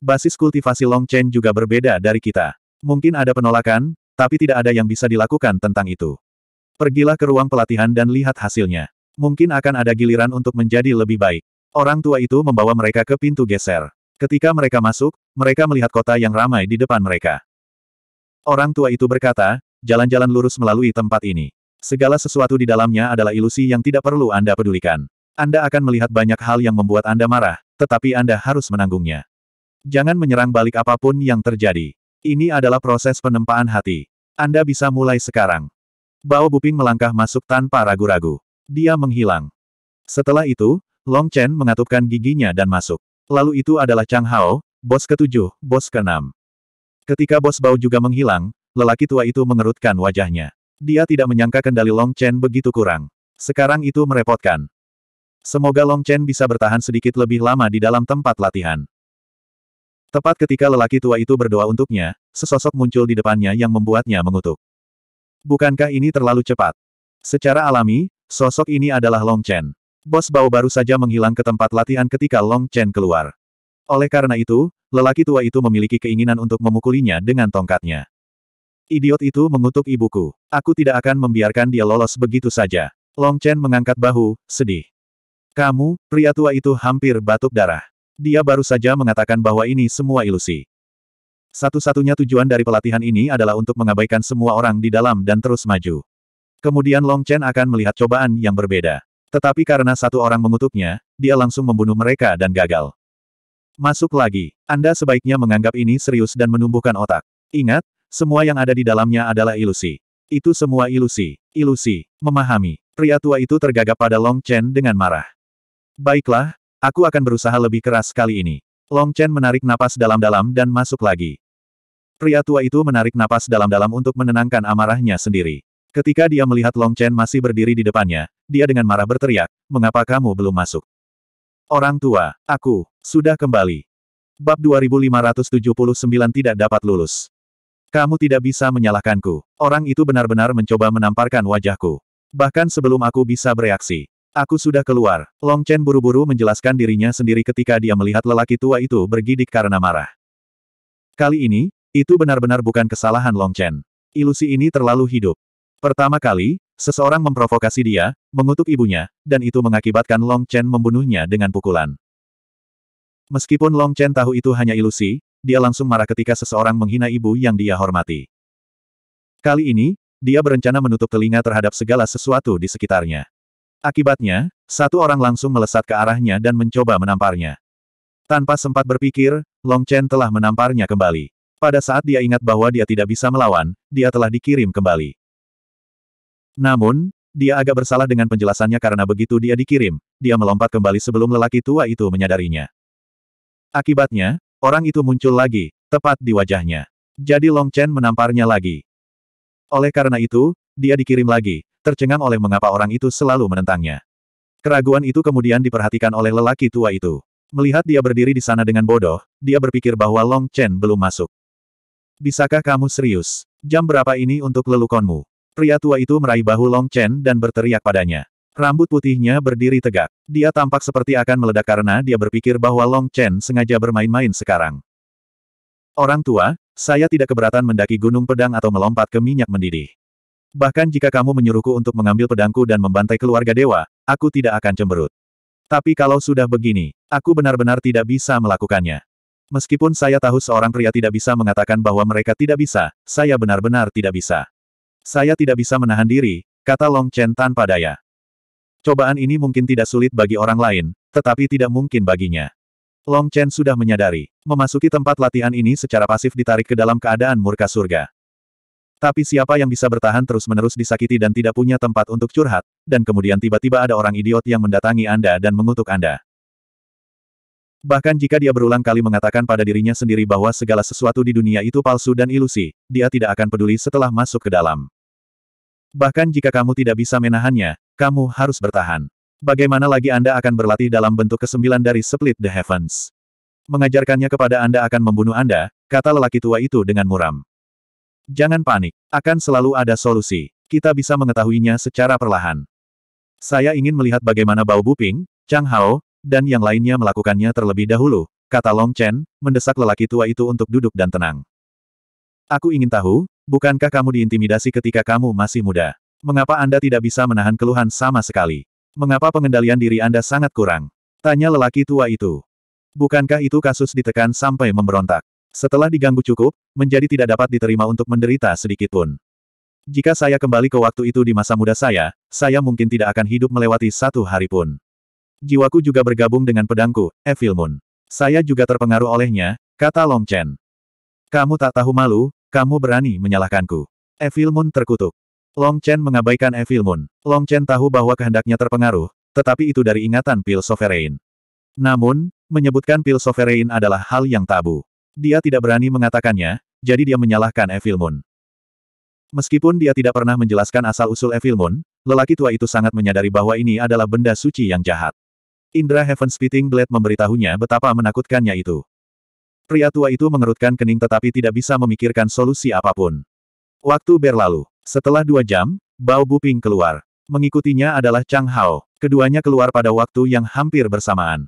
Basis kultivasi Long Chen juga berbeda dari kita. Mungkin ada penolakan, tapi tidak ada yang bisa dilakukan tentang itu. Pergilah ke ruang pelatihan dan lihat hasilnya. Mungkin akan ada giliran untuk menjadi lebih baik. Orang tua itu membawa mereka ke pintu geser. Ketika mereka masuk, mereka melihat kota yang ramai di depan mereka. Orang tua itu berkata, jalan-jalan lurus melalui tempat ini. Segala sesuatu di dalamnya adalah ilusi yang tidak perlu Anda pedulikan. Anda akan melihat banyak hal yang membuat Anda marah, tetapi Anda harus menanggungnya. Jangan menyerang balik apapun yang terjadi. Ini adalah proses penempaan hati. Anda bisa mulai sekarang. Bao Buping melangkah masuk tanpa ragu-ragu. Dia menghilang. Setelah itu, Long Chen mengatupkan giginya dan masuk. Lalu itu adalah Chang Hao, bos ketujuh, bos keenam. Ketika bos Bao juga menghilang, lelaki tua itu mengerutkan wajahnya. Dia tidak menyangka kendali Long Chen begitu kurang. Sekarang itu merepotkan. Semoga Long Chen bisa bertahan sedikit lebih lama di dalam tempat latihan. Tepat ketika lelaki tua itu berdoa untuknya, sesosok muncul di depannya yang membuatnya mengutuk. Bukankah ini terlalu cepat? Secara alami, sosok ini adalah Long Chen. Bos Bao baru saja menghilang ke tempat latihan ketika Long Chen keluar. Oleh karena itu, lelaki tua itu memiliki keinginan untuk memukulinya dengan tongkatnya. Idiot itu mengutuk ibuku. Aku tidak akan membiarkan dia lolos begitu saja. Long Chen mengangkat bahu, sedih. Kamu, pria tua itu hampir batuk darah. Dia baru saja mengatakan bahwa ini semua ilusi. Satu-satunya tujuan dari pelatihan ini adalah untuk mengabaikan semua orang di dalam dan terus maju. Kemudian Long Chen akan melihat cobaan yang berbeda. Tetapi karena satu orang mengutuknya, dia langsung membunuh mereka dan gagal. Masuk lagi. Anda sebaiknya menganggap ini serius dan menumbuhkan otak. Ingat, semua yang ada di dalamnya adalah ilusi. Itu semua ilusi. Ilusi. Memahami. Pria tua itu tergagap pada Long Chen dengan marah. Baiklah, aku akan berusaha lebih keras kali ini. Long Chen menarik napas dalam-dalam dan masuk lagi. Pria tua itu menarik napas dalam-dalam untuk menenangkan amarahnya sendiri. Ketika dia melihat Long Chen masih berdiri di depannya, dia dengan marah berteriak, mengapa kamu belum masuk? Orang tua, aku, sudah kembali. Bab 2579 tidak dapat lulus. Kamu tidak bisa menyalahkanku. Orang itu benar-benar mencoba menamparkan wajahku. Bahkan sebelum aku bisa bereaksi. Aku sudah keluar. Long Chen buru-buru menjelaskan dirinya sendiri ketika dia melihat lelaki tua itu bergidik karena marah. Kali ini, itu benar-benar bukan kesalahan Long Chen. Ilusi ini terlalu hidup. Pertama kali, seseorang memprovokasi dia, mengutuk ibunya, dan itu mengakibatkan Long Chen membunuhnya dengan pukulan. Meskipun Long Chen tahu itu hanya ilusi, dia langsung marah ketika seseorang menghina ibu yang dia hormati. Kali ini, dia berencana menutup telinga terhadap segala sesuatu di sekitarnya. Akibatnya, satu orang langsung melesat ke arahnya dan mencoba menamparnya. Tanpa sempat berpikir, Long Chen telah menamparnya kembali. Pada saat dia ingat bahwa dia tidak bisa melawan, dia telah dikirim kembali. Namun, dia agak bersalah dengan penjelasannya karena begitu dia dikirim, dia melompat kembali sebelum lelaki tua itu menyadarinya. Akibatnya, orang itu muncul lagi, tepat di wajahnya. Jadi Long Chen menamparnya lagi. Oleh karena itu, dia dikirim lagi, tercengang oleh mengapa orang itu selalu menentangnya. Keraguan itu kemudian diperhatikan oleh lelaki tua itu. Melihat dia berdiri di sana dengan bodoh, dia berpikir bahwa Long Chen belum masuk. Bisakah kamu serius? Jam berapa ini untuk lelukonmu? Pria tua itu meraih bahu Long Chen dan berteriak padanya. Rambut putihnya berdiri tegak. Dia tampak seperti akan meledak karena dia berpikir bahwa Long Chen sengaja bermain-main sekarang. Orang tua, saya tidak keberatan mendaki gunung pedang atau melompat ke minyak mendidih. Bahkan jika kamu menyuruhku untuk mengambil pedangku dan membantai keluarga dewa, aku tidak akan cemberut. Tapi kalau sudah begini, aku benar-benar tidak bisa melakukannya. Meskipun saya tahu seorang pria tidak bisa mengatakan bahwa mereka tidak bisa, saya benar-benar tidak bisa. Saya tidak bisa menahan diri, kata Long Chen tanpa daya. Cobaan ini mungkin tidak sulit bagi orang lain, tetapi tidak mungkin baginya. Long Chen sudah menyadari, memasuki tempat latihan ini secara pasif ditarik ke dalam keadaan murka surga. Tapi siapa yang bisa bertahan terus-menerus disakiti dan tidak punya tempat untuk curhat, dan kemudian tiba-tiba ada orang idiot yang mendatangi Anda dan mengutuk Anda. Bahkan jika dia berulang kali mengatakan pada dirinya sendiri bahwa segala sesuatu di dunia itu palsu dan ilusi, dia tidak akan peduli setelah masuk ke dalam. Bahkan jika kamu tidak bisa menahannya, kamu harus bertahan. Bagaimana lagi Anda akan berlatih dalam bentuk kesembilan dari Split the Heavens? Mengajarkannya kepada Anda akan membunuh Anda, kata lelaki tua itu dengan muram. Jangan panik. Akan selalu ada solusi. Kita bisa mengetahuinya secara perlahan. Saya ingin melihat bagaimana Bao Buping, Chang Hao, dan yang lainnya melakukannya terlebih dahulu, kata Long Chen, mendesak lelaki tua itu untuk duduk dan tenang. Aku ingin tahu, bukankah kamu diintimidasi ketika kamu masih muda? Mengapa Anda tidak bisa menahan keluhan sama sekali? Mengapa pengendalian diri Anda sangat kurang? Tanya lelaki tua itu. Bukankah itu kasus ditekan sampai memberontak? Setelah diganggu cukup, menjadi tidak dapat diterima untuk menderita sedikitpun. Jika saya kembali ke waktu itu di masa muda saya, saya mungkin tidak akan hidup melewati satu hari pun. Jiwaku juga bergabung dengan pedangku, Evil Moon. Saya juga terpengaruh olehnya, kata Long Chen. Kamu tak tahu malu, kamu berani menyalahkanku. Evil Moon terkutuk. Long Chen mengabaikan Evil Moon. Long Chen tahu bahwa kehendaknya terpengaruh, tetapi itu dari ingatan Pil Sovereign. Namun, menyebutkan Pil Sovereign adalah hal yang tabu. Dia tidak berani mengatakannya, jadi dia menyalahkan Evil Moon. Meskipun dia tidak pernah menjelaskan asal-usul Evil Moon, lelaki tua itu sangat menyadari bahwa ini adalah benda suci yang jahat. Indra Heaven Spitting Blade memberitahunya betapa menakutkannya itu. Pria tua itu mengerutkan kening tetapi tidak bisa memikirkan solusi apapun. Waktu berlalu. Setelah dua jam, Bao Buping keluar. Mengikutinya adalah Chang Hao. Keduanya keluar pada waktu yang hampir bersamaan.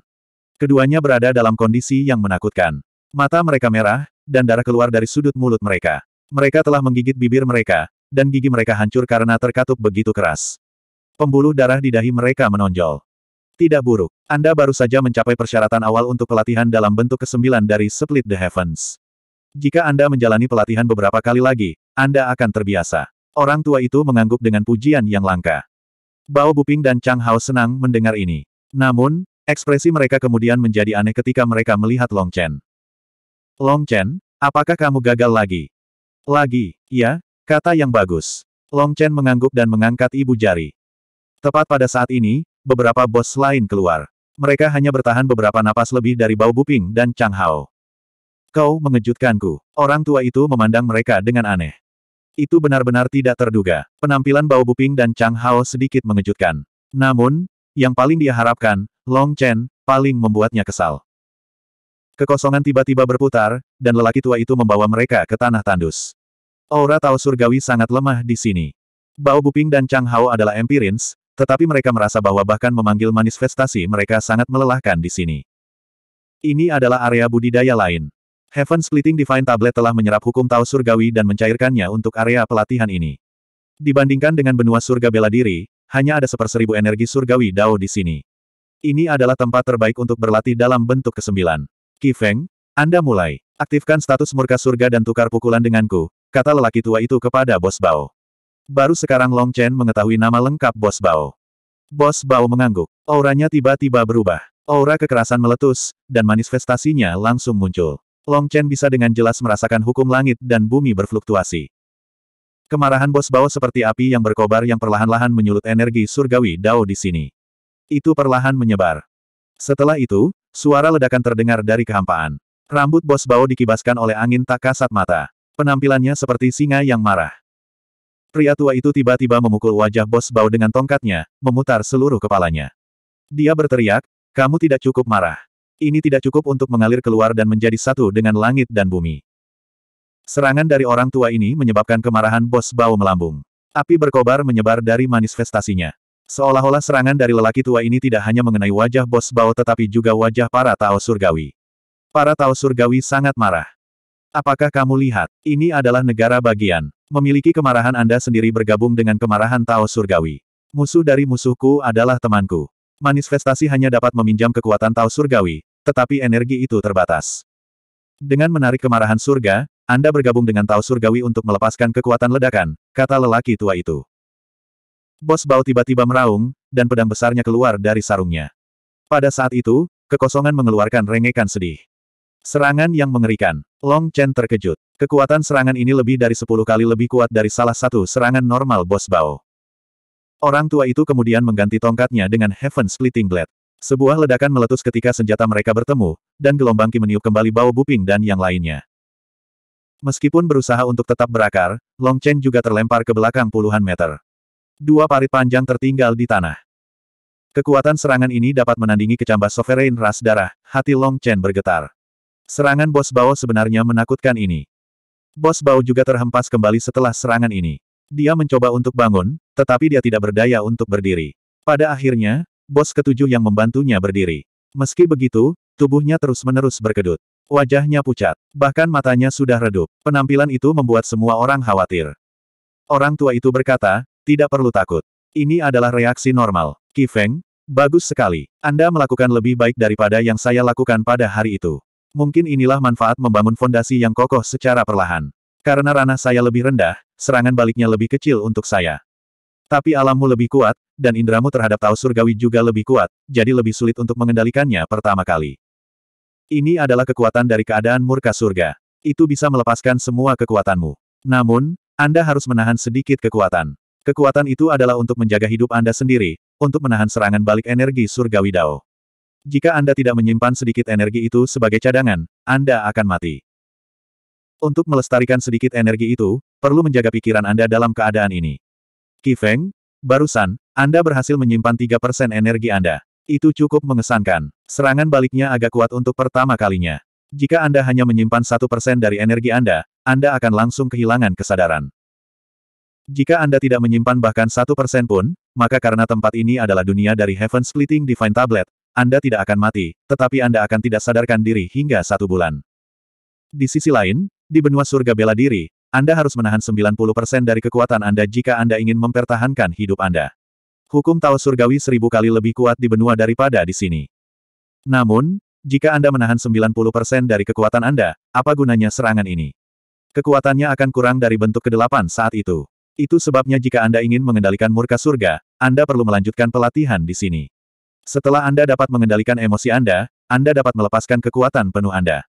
Keduanya berada dalam kondisi yang menakutkan. Mata mereka merah, dan darah keluar dari sudut mulut mereka. Mereka telah menggigit bibir mereka, dan gigi mereka hancur karena terkatup begitu keras. Pembuluh darah di dahi mereka menonjol. Tidak buruk, Anda baru saja mencapai persyaratan awal untuk pelatihan dalam bentuk kesembilan dari Split the Heavens. Jika Anda menjalani pelatihan beberapa kali lagi, Anda akan terbiasa. Orang tua itu mengangguk dengan pujian yang langka. Bao Buping dan Chang Hao senang mendengar ini. Namun, ekspresi mereka kemudian menjadi aneh ketika mereka melihat Long Chen. Long Chen, apakah kamu gagal lagi? Lagi, ya, kata yang bagus. Long Chen mengangguk dan mengangkat ibu jari. Tepat pada saat ini, beberapa bos lain keluar. Mereka hanya bertahan beberapa napas lebih dari Bao Buping dan Chang Hao. Kau mengejutkanku. Orang tua itu memandang mereka dengan aneh. Itu benar-benar tidak terduga. Penampilan Bao Buping dan Chang Hao sedikit mengejutkan. Namun, yang paling dia harapkan, Long Chen, paling membuatnya kesal. Kekosongan tiba-tiba berputar, dan lelaki tua itu membawa mereka ke tanah tandus. Aura Tao Surgawi sangat lemah di sini. Bao Buping dan Chang Hao adalah empirins, tetapi mereka merasa bahwa bahkan memanggil manifestasi mereka sangat melelahkan di sini. Ini adalah area budidaya lain. Heaven Splitting Divine Tablet telah menyerap hukum Tao Surgawi dan mencairkannya untuk area pelatihan ini. Dibandingkan dengan benua surga bela diri, hanya ada seperseribu energi surgawi Dao di sini. Ini adalah tempat terbaik untuk berlatih dalam bentuk kesembilan. Kifeng, Anda mulai. Aktifkan status murka surga dan tukar pukulan denganku, kata lelaki tua itu kepada Bos Bao. Baru sekarang Long Chen mengetahui nama lengkap Bos Bao. Bos Bao mengangguk. Auranya tiba-tiba berubah. Aura kekerasan meletus, dan manifestasinya langsung muncul. Long Chen bisa dengan jelas merasakan hukum langit dan bumi berfluktuasi. Kemarahan bos Bao seperti api yang berkobar yang perlahan-lahan menyulut energi surgawi Dao di sini. Itu perlahan menyebar. Setelah itu, Suara ledakan terdengar dari kehampaan. Rambut bos bau dikibaskan oleh angin tak kasat mata. Penampilannya seperti singa yang marah. Pria tua itu tiba-tiba memukul wajah bos bau dengan tongkatnya, memutar seluruh kepalanya. Dia berteriak, kamu tidak cukup marah. Ini tidak cukup untuk mengalir keluar dan menjadi satu dengan langit dan bumi. Serangan dari orang tua ini menyebabkan kemarahan bos bau melambung. Api berkobar menyebar dari manifestasinya. Seolah-olah serangan dari lelaki tua ini tidak hanya mengenai wajah bos Bao tetapi juga wajah para Tao Surgawi. Para Tao Surgawi sangat marah. Apakah kamu lihat, ini adalah negara bagian. Memiliki kemarahan Anda sendiri bergabung dengan kemarahan Tao Surgawi. Musuh dari musuhku adalah temanku. Manifestasi hanya dapat meminjam kekuatan Tao Surgawi, tetapi energi itu terbatas. Dengan menarik kemarahan surga, Anda bergabung dengan Tao Surgawi untuk melepaskan kekuatan ledakan, kata lelaki tua itu. Bos Bao tiba-tiba meraung, dan pedang besarnya keluar dari sarungnya. Pada saat itu, kekosongan mengeluarkan rengekan sedih. Serangan yang mengerikan. Long Chen terkejut. Kekuatan serangan ini lebih dari sepuluh kali lebih kuat dari salah satu serangan normal bos Bao. Orang tua itu kemudian mengganti tongkatnya dengan Heaven Splitting Blade. Sebuah ledakan meletus ketika senjata mereka bertemu, dan gelombang Ki meniup kembali Bao Buping dan yang lainnya. Meskipun berusaha untuk tetap berakar, Long Chen juga terlempar ke belakang puluhan meter. Dua parit panjang tertinggal di tanah. Kekuatan serangan ini dapat menandingi kecambah Sovereign Ras Darah, hati Long Chen bergetar. Serangan bos Bao sebenarnya menakutkan ini. Bos Bao juga terhempas kembali setelah serangan ini. Dia mencoba untuk bangun, tetapi dia tidak berdaya untuk berdiri. Pada akhirnya, bos ketujuh yang membantunya berdiri. Meski begitu, tubuhnya terus-menerus berkedut. Wajahnya pucat, bahkan matanya sudah redup. Penampilan itu membuat semua orang khawatir. Orang tua itu berkata, tidak perlu takut. Ini adalah reaksi normal. Kifeng, bagus sekali. Anda melakukan lebih baik daripada yang saya lakukan pada hari itu. Mungkin inilah manfaat membangun fondasi yang kokoh secara perlahan. Karena ranah saya lebih rendah, serangan baliknya lebih kecil untuk saya. Tapi alammu lebih kuat, dan indramu terhadap tau surgawi juga lebih kuat, jadi lebih sulit untuk mengendalikannya pertama kali. Ini adalah kekuatan dari keadaan murka surga. Itu bisa melepaskan semua kekuatanmu. Namun, Anda harus menahan sedikit kekuatan. Kekuatan itu adalah untuk menjaga hidup Anda sendiri, untuk menahan serangan balik energi surgawi Dao. Jika Anda tidak menyimpan sedikit energi itu sebagai cadangan, Anda akan mati. Untuk melestarikan sedikit energi itu, perlu menjaga pikiran Anda dalam keadaan ini. Kifeng, barusan, Anda berhasil menyimpan 3% energi Anda. Itu cukup mengesankan. Serangan baliknya agak kuat untuk pertama kalinya. Jika Anda hanya menyimpan 1% dari energi Anda, Anda akan langsung kehilangan kesadaran. Jika Anda tidak menyimpan bahkan satu persen pun, maka karena tempat ini adalah dunia dari Heaven Splitting Divine Tablet, Anda tidak akan mati, tetapi Anda akan tidak sadarkan diri hingga satu bulan. Di sisi lain, di benua surga bela diri, Anda harus menahan 90% dari kekuatan Anda jika Anda ingin mempertahankan hidup Anda. Hukum Tao Surgawi seribu kali lebih kuat di benua daripada di sini. Namun, jika Anda menahan 90% dari kekuatan Anda, apa gunanya serangan ini? Kekuatannya akan kurang dari bentuk kedelapan saat itu. Itu sebabnya jika Anda ingin mengendalikan murka surga, Anda perlu melanjutkan pelatihan di sini. Setelah Anda dapat mengendalikan emosi Anda, Anda dapat melepaskan kekuatan penuh Anda.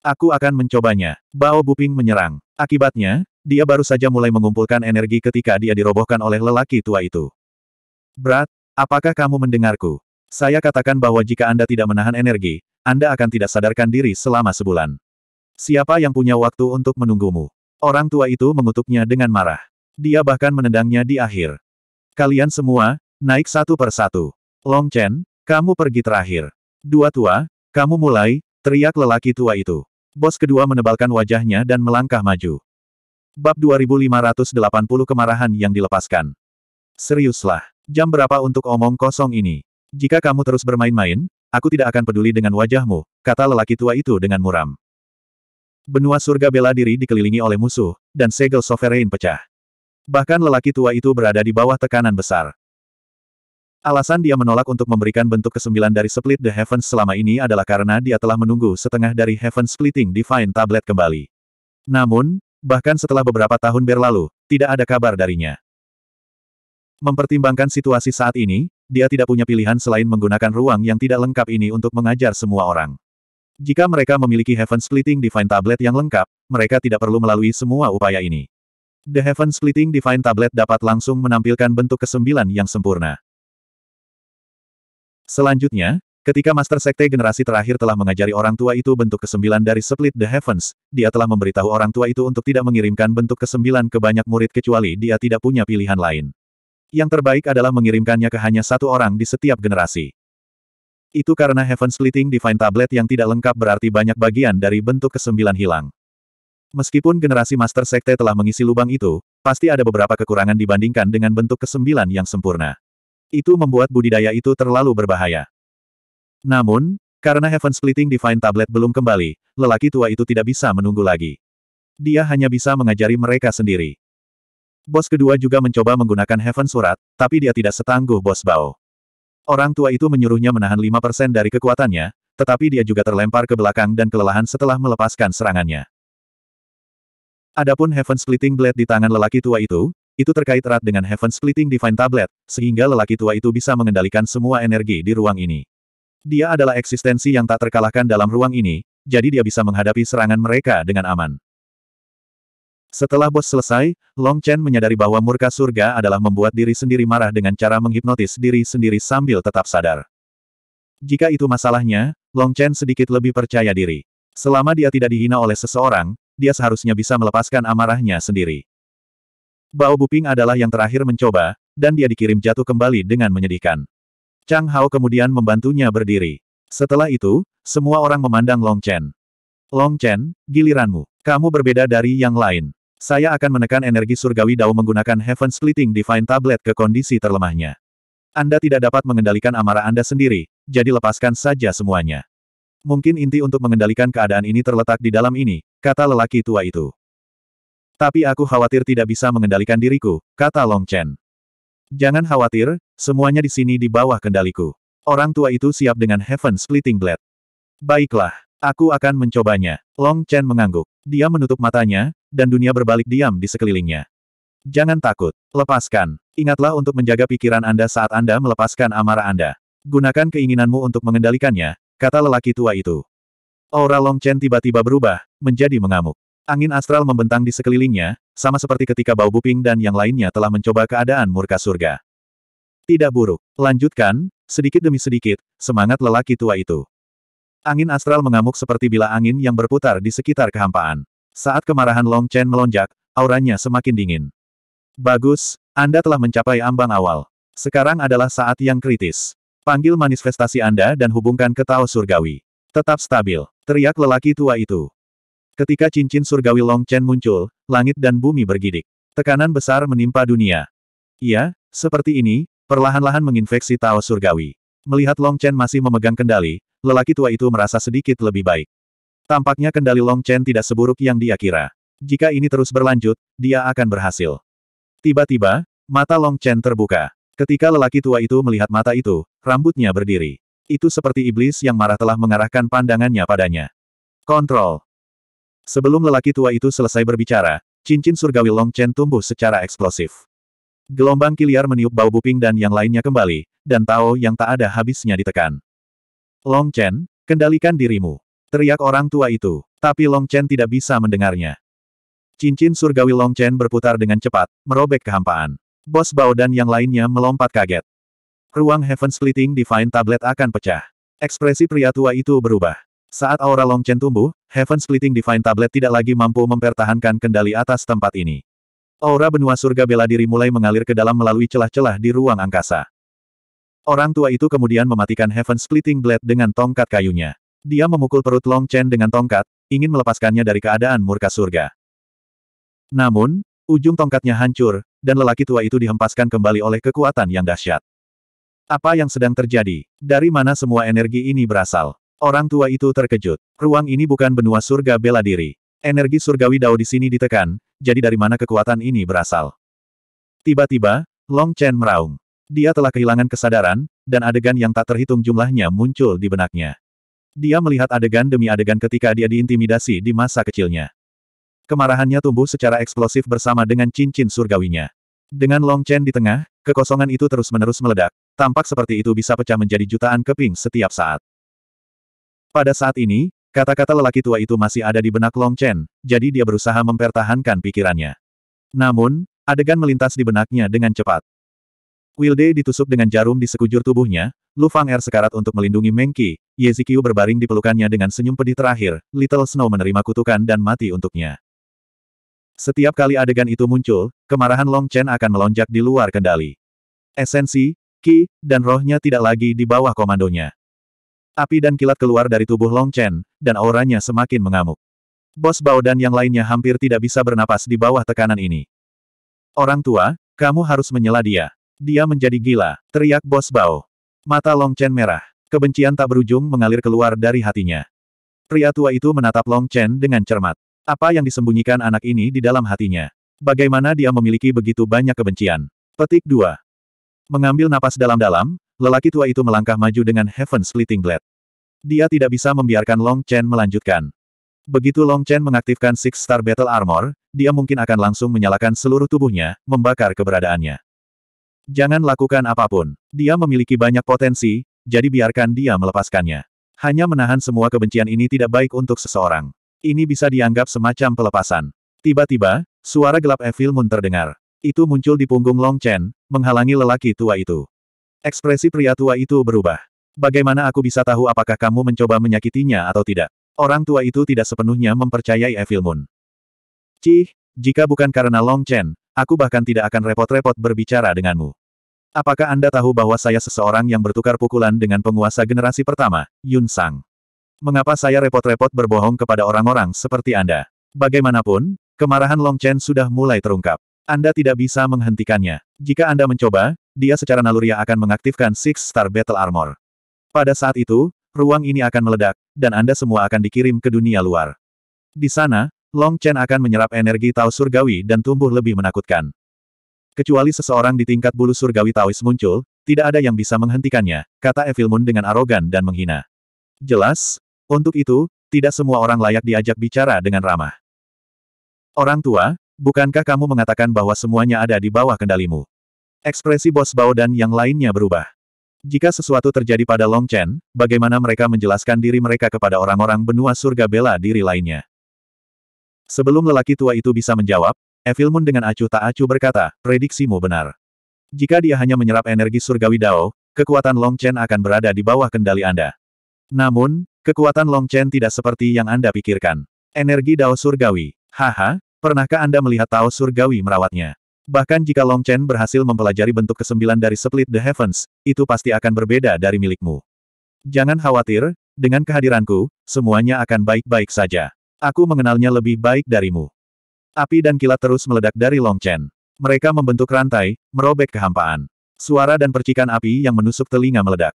Aku akan mencobanya. Bao Buping menyerang. Akibatnya, dia baru saja mulai mengumpulkan energi ketika dia dirobohkan oleh lelaki tua itu. Brat, apakah kamu mendengarku? Saya katakan bahwa jika Anda tidak menahan energi, Anda akan tidak sadarkan diri selama sebulan. Siapa yang punya waktu untuk menunggumu? Orang tua itu mengutuknya dengan marah. Dia bahkan menendangnya di akhir. Kalian semua, naik satu per satu. Long Chen, kamu pergi terakhir. Dua tua, kamu mulai, teriak lelaki tua itu. Bos kedua menebalkan wajahnya dan melangkah maju. Bab 2580 kemarahan yang dilepaskan. Seriuslah, jam berapa untuk omong kosong ini? Jika kamu terus bermain-main, aku tidak akan peduli dengan wajahmu, kata lelaki tua itu dengan muram. Benua surga bela diri dikelilingi oleh musuh, dan segel sovereign pecah. Bahkan lelaki tua itu berada di bawah tekanan besar. Alasan dia menolak untuk memberikan bentuk kesembilan dari Split the Heavens selama ini adalah karena dia telah menunggu setengah dari Heaven Splitting Divine Tablet kembali. Namun, bahkan setelah beberapa tahun berlalu, tidak ada kabar darinya. Mempertimbangkan situasi saat ini, dia tidak punya pilihan selain menggunakan ruang yang tidak lengkap ini untuk mengajar semua orang. Jika mereka memiliki Heaven Splitting Divine Tablet yang lengkap, mereka tidak perlu melalui semua upaya ini. The Heaven Splitting Divine Tablet dapat langsung menampilkan bentuk kesembilan yang sempurna. Selanjutnya, ketika Master Sekte generasi terakhir telah mengajari orang tua itu bentuk kesembilan dari Split the Heavens, dia telah memberitahu orang tua itu untuk tidak mengirimkan bentuk kesembilan ke banyak murid kecuali dia tidak punya pilihan lain. Yang terbaik adalah mengirimkannya ke hanya satu orang di setiap generasi. Itu karena Heaven Splitting Divine Tablet yang tidak lengkap berarti banyak bagian dari bentuk kesembilan hilang. Meskipun generasi Master Sekte telah mengisi lubang itu, pasti ada beberapa kekurangan dibandingkan dengan bentuk kesembilan yang sempurna. Itu membuat budidaya itu terlalu berbahaya. Namun, karena Heaven Splitting Divine Tablet belum kembali, lelaki tua itu tidak bisa menunggu lagi. Dia hanya bisa mengajari mereka sendiri. Bos kedua juga mencoba menggunakan Heaven Surat, tapi dia tidak setangguh bos Bao. Orang tua itu menyuruhnya menahan 5% dari kekuatannya, tetapi dia juga terlempar ke belakang dan kelelahan setelah melepaskan serangannya. Adapun Heaven Splitting Blade di tangan lelaki tua itu, itu terkait erat dengan Heaven Splitting Divine Tablet, sehingga lelaki tua itu bisa mengendalikan semua energi di ruang ini. Dia adalah eksistensi yang tak terkalahkan dalam ruang ini, jadi dia bisa menghadapi serangan mereka dengan aman. Setelah bos selesai, Long Chen menyadari bahwa murka surga adalah membuat diri sendiri marah dengan cara menghipnotis diri sendiri sambil tetap sadar. Jika itu masalahnya, Long Chen sedikit lebih percaya diri. Selama dia tidak dihina oleh seseorang, dia seharusnya bisa melepaskan amarahnya sendiri. Bao Buping adalah yang terakhir mencoba, dan dia dikirim jatuh kembali dengan menyedihkan. Chang Hao kemudian membantunya berdiri. Setelah itu, semua orang memandang Long Chen. Long Chen, giliranmu. Kamu berbeda dari yang lain. Saya akan menekan energi surgawi Dao menggunakan Heaven Splitting Divine Tablet ke kondisi terlemahnya. Anda tidak dapat mengendalikan amarah Anda sendiri, jadi lepaskan saja semuanya. Mungkin inti untuk mengendalikan keadaan ini terletak di dalam ini, kata lelaki tua itu. Tapi aku khawatir tidak bisa mengendalikan diriku, kata Long Chen. Jangan khawatir, semuanya di sini di bawah kendaliku. Orang tua itu siap dengan Heaven Splitting Blade. Baiklah, aku akan mencobanya. Long Chen mengangguk. Dia menutup matanya, dan dunia berbalik diam di sekelilingnya. Jangan takut, lepaskan. Ingatlah untuk menjaga pikiran Anda saat Anda melepaskan amarah Anda. Gunakan keinginanmu untuk mengendalikannya, kata lelaki tua itu. Aura Long Chen tiba-tiba berubah, menjadi mengamuk. Angin astral membentang di sekelilingnya, sama seperti ketika Bao Buping dan yang lainnya telah mencoba keadaan murka surga. Tidak buruk. Lanjutkan, sedikit demi sedikit, semangat lelaki tua itu. Angin astral mengamuk seperti bila angin yang berputar di sekitar kehampaan. Saat kemarahan Long Chen melonjak, auranya semakin dingin. Bagus, Anda telah mencapai ambang awal. Sekarang adalah saat yang kritis. Panggil manifestasi Anda dan hubungkan ke Tao Surgawi. Tetap stabil. Teriak lelaki tua itu. Ketika cincin surgawi Long Chen muncul, langit dan bumi bergidik. Tekanan besar menimpa dunia. Iya, seperti ini, perlahan-lahan menginfeksi Tao Surgawi. Melihat Long Chen masih memegang kendali, lelaki tua itu merasa sedikit lebih baik. Tampaknya kendali Long Chen tidak seburuk yang dia kira. Jika ini terus berlanjut, dia akan berhasil. Tiba-tiba, mata Long Chen terbuka. Ketika lelaki tua itu melihat mata itu, rambutnya berdiri. Itu seperti iblis yang marah telah mengarahkan pandangannya padanya. Kontrol. Sebelum lelaki tua itu selesai berbicara, cincin surgawi Long Chen tumbuh secara eksplosif. Gelombang kiliar meniup bau buping dan yang lainnya kembali, dan Tao yang tak ada habisnya ditekan. Long Chen, kendalikan dirimu. Teriak orang tua itu, tapi Long Chen tidak bisa mendengarnya. Cincin surgawi Long Chen berputar dengan cepat, merobek kehampaan. Bos Bao dan yang lainnya melompat kaget. Ruang Heaven Splitting Divine Tablet akan pecah. Ekspresi pria tua itu berubah. Saat aura Long Chen tumbuh, Heaven Splitting Divine Tablet tidak lagi mampu mempertahankan kendali atas tempat ini. Aura benua surga bela diri mulai mengalir ke dalam melalui celah-celah di ruang angkasa. Orang tua itu kemudian mematikan Heaven Splitting Blade dengan tongkat kayunya. Dia memukul perut Long Chen dengan tongkat, ingin melepaskannya dari keadaan murka surga. Namun, ujung tongkatnya hancur, dan lelaki tua itu dihempaskan kembali oleh kekuatan yang dahsyat. Apa yang sedang terjadi? Dari mana semua energi ini berasal? Orang tua itu terkejut. Ruang ini bukan benua surga bela diri. Energi surgawi Dao di sini ditekan, jadi dari mana kekuatan ini berasal? Tiba-tiba, Long Chen meraung. Dia telah kehilangan kesadaran, dan adegan yang tak terhitung jumlahnya muncul di benaknya. Dia melihat adegan demi adegan ketika dia diintimidasi di masa kecilnya. Kemarahannya tumbuh secara eksplosif bersama dengan cincin surgawinya. Dengan Long Chen di tengah, kekosongan itu terus-menerus meledak. Tampak seperti itu bisa pecah menjadi jutaan keping setiap saat. Pada saat ini, kata-kata lelaki tua itu masih ada di benak Long Chen, jadi dia berusaha mempertahankan pikirannya. Namun, adegan melintas di benaknya dengan cepat. Wilde ditusuk dengan jarum di sekujur tubuhnya, Lu Fang Er sekarat untuk melindungi Mengki, Ye berbaring di pelukannya dengan senyum pedih terakhir, Little Snow menerima kutukan dan mati untuknya. Setiap kali adegan itu muncul, kemarahan Long Chen akan melonjak di luar kendali. Esensi, Ki, dan rohnya tidak lagi di bawah komandonya. Api dan kilat keluar dari tubuh Long Chen, dan auranya semakin mengamuk. Bos Bao dan yang lainnya hampir tidak bisa bernapas di bawah tekanan ini. Orang tua, kamu harus menyela dia. Dia menjadi gila, teriak Bos Bao. Mata Long Chen merah. Kebencian tak berujung mengalir keluar dari hatinya. Pria tua itu menatap Long Chen dengan cermat. Apa yang disembunyikan anak ini di dalam hatinya? Bagaimana dia memiliki begitu banyak kebencian? Petik 2. Mengambil napas dalam-dalam, lelaki tua itu melangkah maju dengan Heaven Splitting Blade. Dia tidak bisa membiarkan Long Chen melanjutkan. Begitu Long Chen mengaktifkan Six Star Battle Armor, dia mungkin akan langsung menyalakan seluruh tubuhnya, membakar keberadaannya. Jangan lakukan apapun. Dia memiliki banyak potensi, jadi biarkan dia melepaskannya. Hanya menahan semua kebencian ini tidak baik untuk seseorang. Ini bisa dianggap semacam pelepasan. Tiba-tiba, suara gelap Evil Moon terdengar. Itu muncul di punggung Long Chen, menghalangi lelaki tua itu. Ekspresi pria tua itu berubah. Bagaimana aku bisa tahu apakah kamu mencoba menyakitinya atau tidak? Orang tua itu tidak sepenuhnya mempercayai Evil Moon. Cih, jika bukan karena Long Chen, aku bahkan tidak akan repot-repot berbicara denganmu. Apakah Anda tahu bahwa saya seseorang yang bertukar pukulan dengan penguasa generasi pertama, Yun Sang? mengapa saya repot-repot berbohong kepada orang-orang seperti Anda? Bagaimanapun, kemarahan Long Chen sudah mulai terungkap. Anda tidak bisa menghentikannya. Jika Anda mencoba, dia secara naluriah akan mengaktifkan Six Star Battle Armor. Pada saat itu, ruang ini akan meledak, dan Anda semua akan dikirim ke dunia luar. Di sana, Long Chen akan menyerap energi Tao Surgawi dan tumbuh lebih menakutkan. Kecuali seseorang di tingkat bulu surgawi Taois muncul, tidak ada yang bisa menghentikannya, kata Evil Moon dengan arogan dan menghina. Jelas, untuk itu, tidak semua orang layak diajak bicara dengan ramah. Orang tua, bukankah kamu mengatakan bahwa semuanya ada di bawah kendalimu? Ekspresi bos Bao dan yang lainnya berubah. Jika sesuatu terjadi pada Long Chen, bagaimana mereka menjelaskan diri mereka kepada orang-orang benua surga bela diri lainnya? Sebelum lelaki tua itu bisa menjawab, Evilmun dengan acuh tak acuh berkata, prediksimu benar. Jika dia hanya menyerap energi surgawi Dao, kekuatan Long Chen akan berada di bawah kendali Anda. Namun, Kekuatan Long Chen tidak seperti yang Anda pikirkan. Energi Dao Surgawi. Haha, pernahkah Anda melihat Tao Surgawi merawatnya? Bahkan jika Long Chen berhasil mempelajari bentuk kesembilan dari Split the Heavens, itu pasti akan berbeda dari milikmu. Jangan khawatir, dengan kehadiranku, semuanya akan baik-baik saja. Aku mengenalnya lebih baik darimu. Api dan kilat terus meledak dari Long Chen. Mereka membentuk rantai, merobek kehampaan. Suara dan percikan api yang menusuk telinga meledak.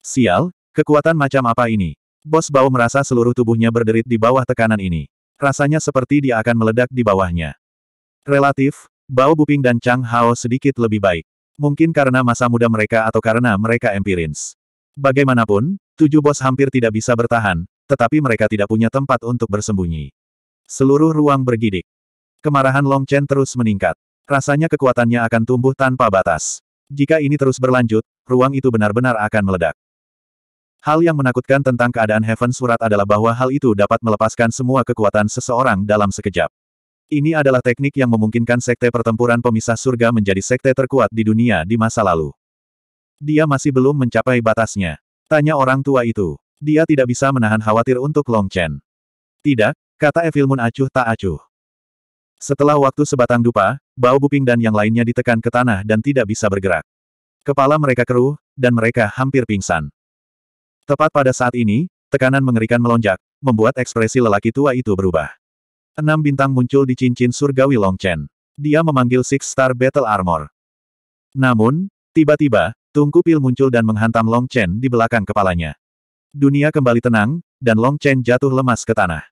Sial, kekuatan macam apa ini? Bos Bao merasa seluruh tubuhnya berderit di bawah tekanan ini. Rasanya seperti dia akan meledak di bawahnya. Relatif, Bao Buping dan Chang Hao sedikit lebih baik. Mungkin karena masa muda mereka atau karena mereka empirins. Bagaimanapun, tujuh bos hampir tidak bisa bertahan, tetapi mereka tidak punya tempat untuk bersembunyi. Seluruh ruang bergidik. Kemarahan Long Chen terus meningkat. Rasanya kekuatannya akan tumbuh tanpa batas. Jika ini terus berlanjut, ruang itu benar-benar akan meledak. Hal yang menakutkan tentang keadaan Heaven Surat adalah bahwa hal itu dapat melepaskan semua kekuatan seseorang dalam sekejap. Ini adalah teknik yang memungkinkan sekte pertempuran pemisah surga menjadi sekte terkuat di dunia di masa lalu. Dia masih belum mencapai batasnya. Tanya orang tua itu. Dia tidak bisa menahan khawatir untuk Long Chen. Tidak, kata Evil Moon acuh tak acuh. Setelah waktu sebatang dupa, bau Buping dan yang lainnya ditekan ke tanah dan tidak bisa bergerak. Kepala mereka keruh, dan mereka hampir pingsan. Tepat pada saat ini, tekanan mengerikan melonjak, membuat ekspresi lelaki tua itu berubah. Enam bintang muncul di cincin surgawi Long Chen. Dia memanggil Six Star Battle Armor. Namun, tiba-tiba, Tungku Pil muncul dan menghantam Long Chen di belakang kepalanya. Dunia kembali tenang, dan Long Chen jatuh lemas ke tanah.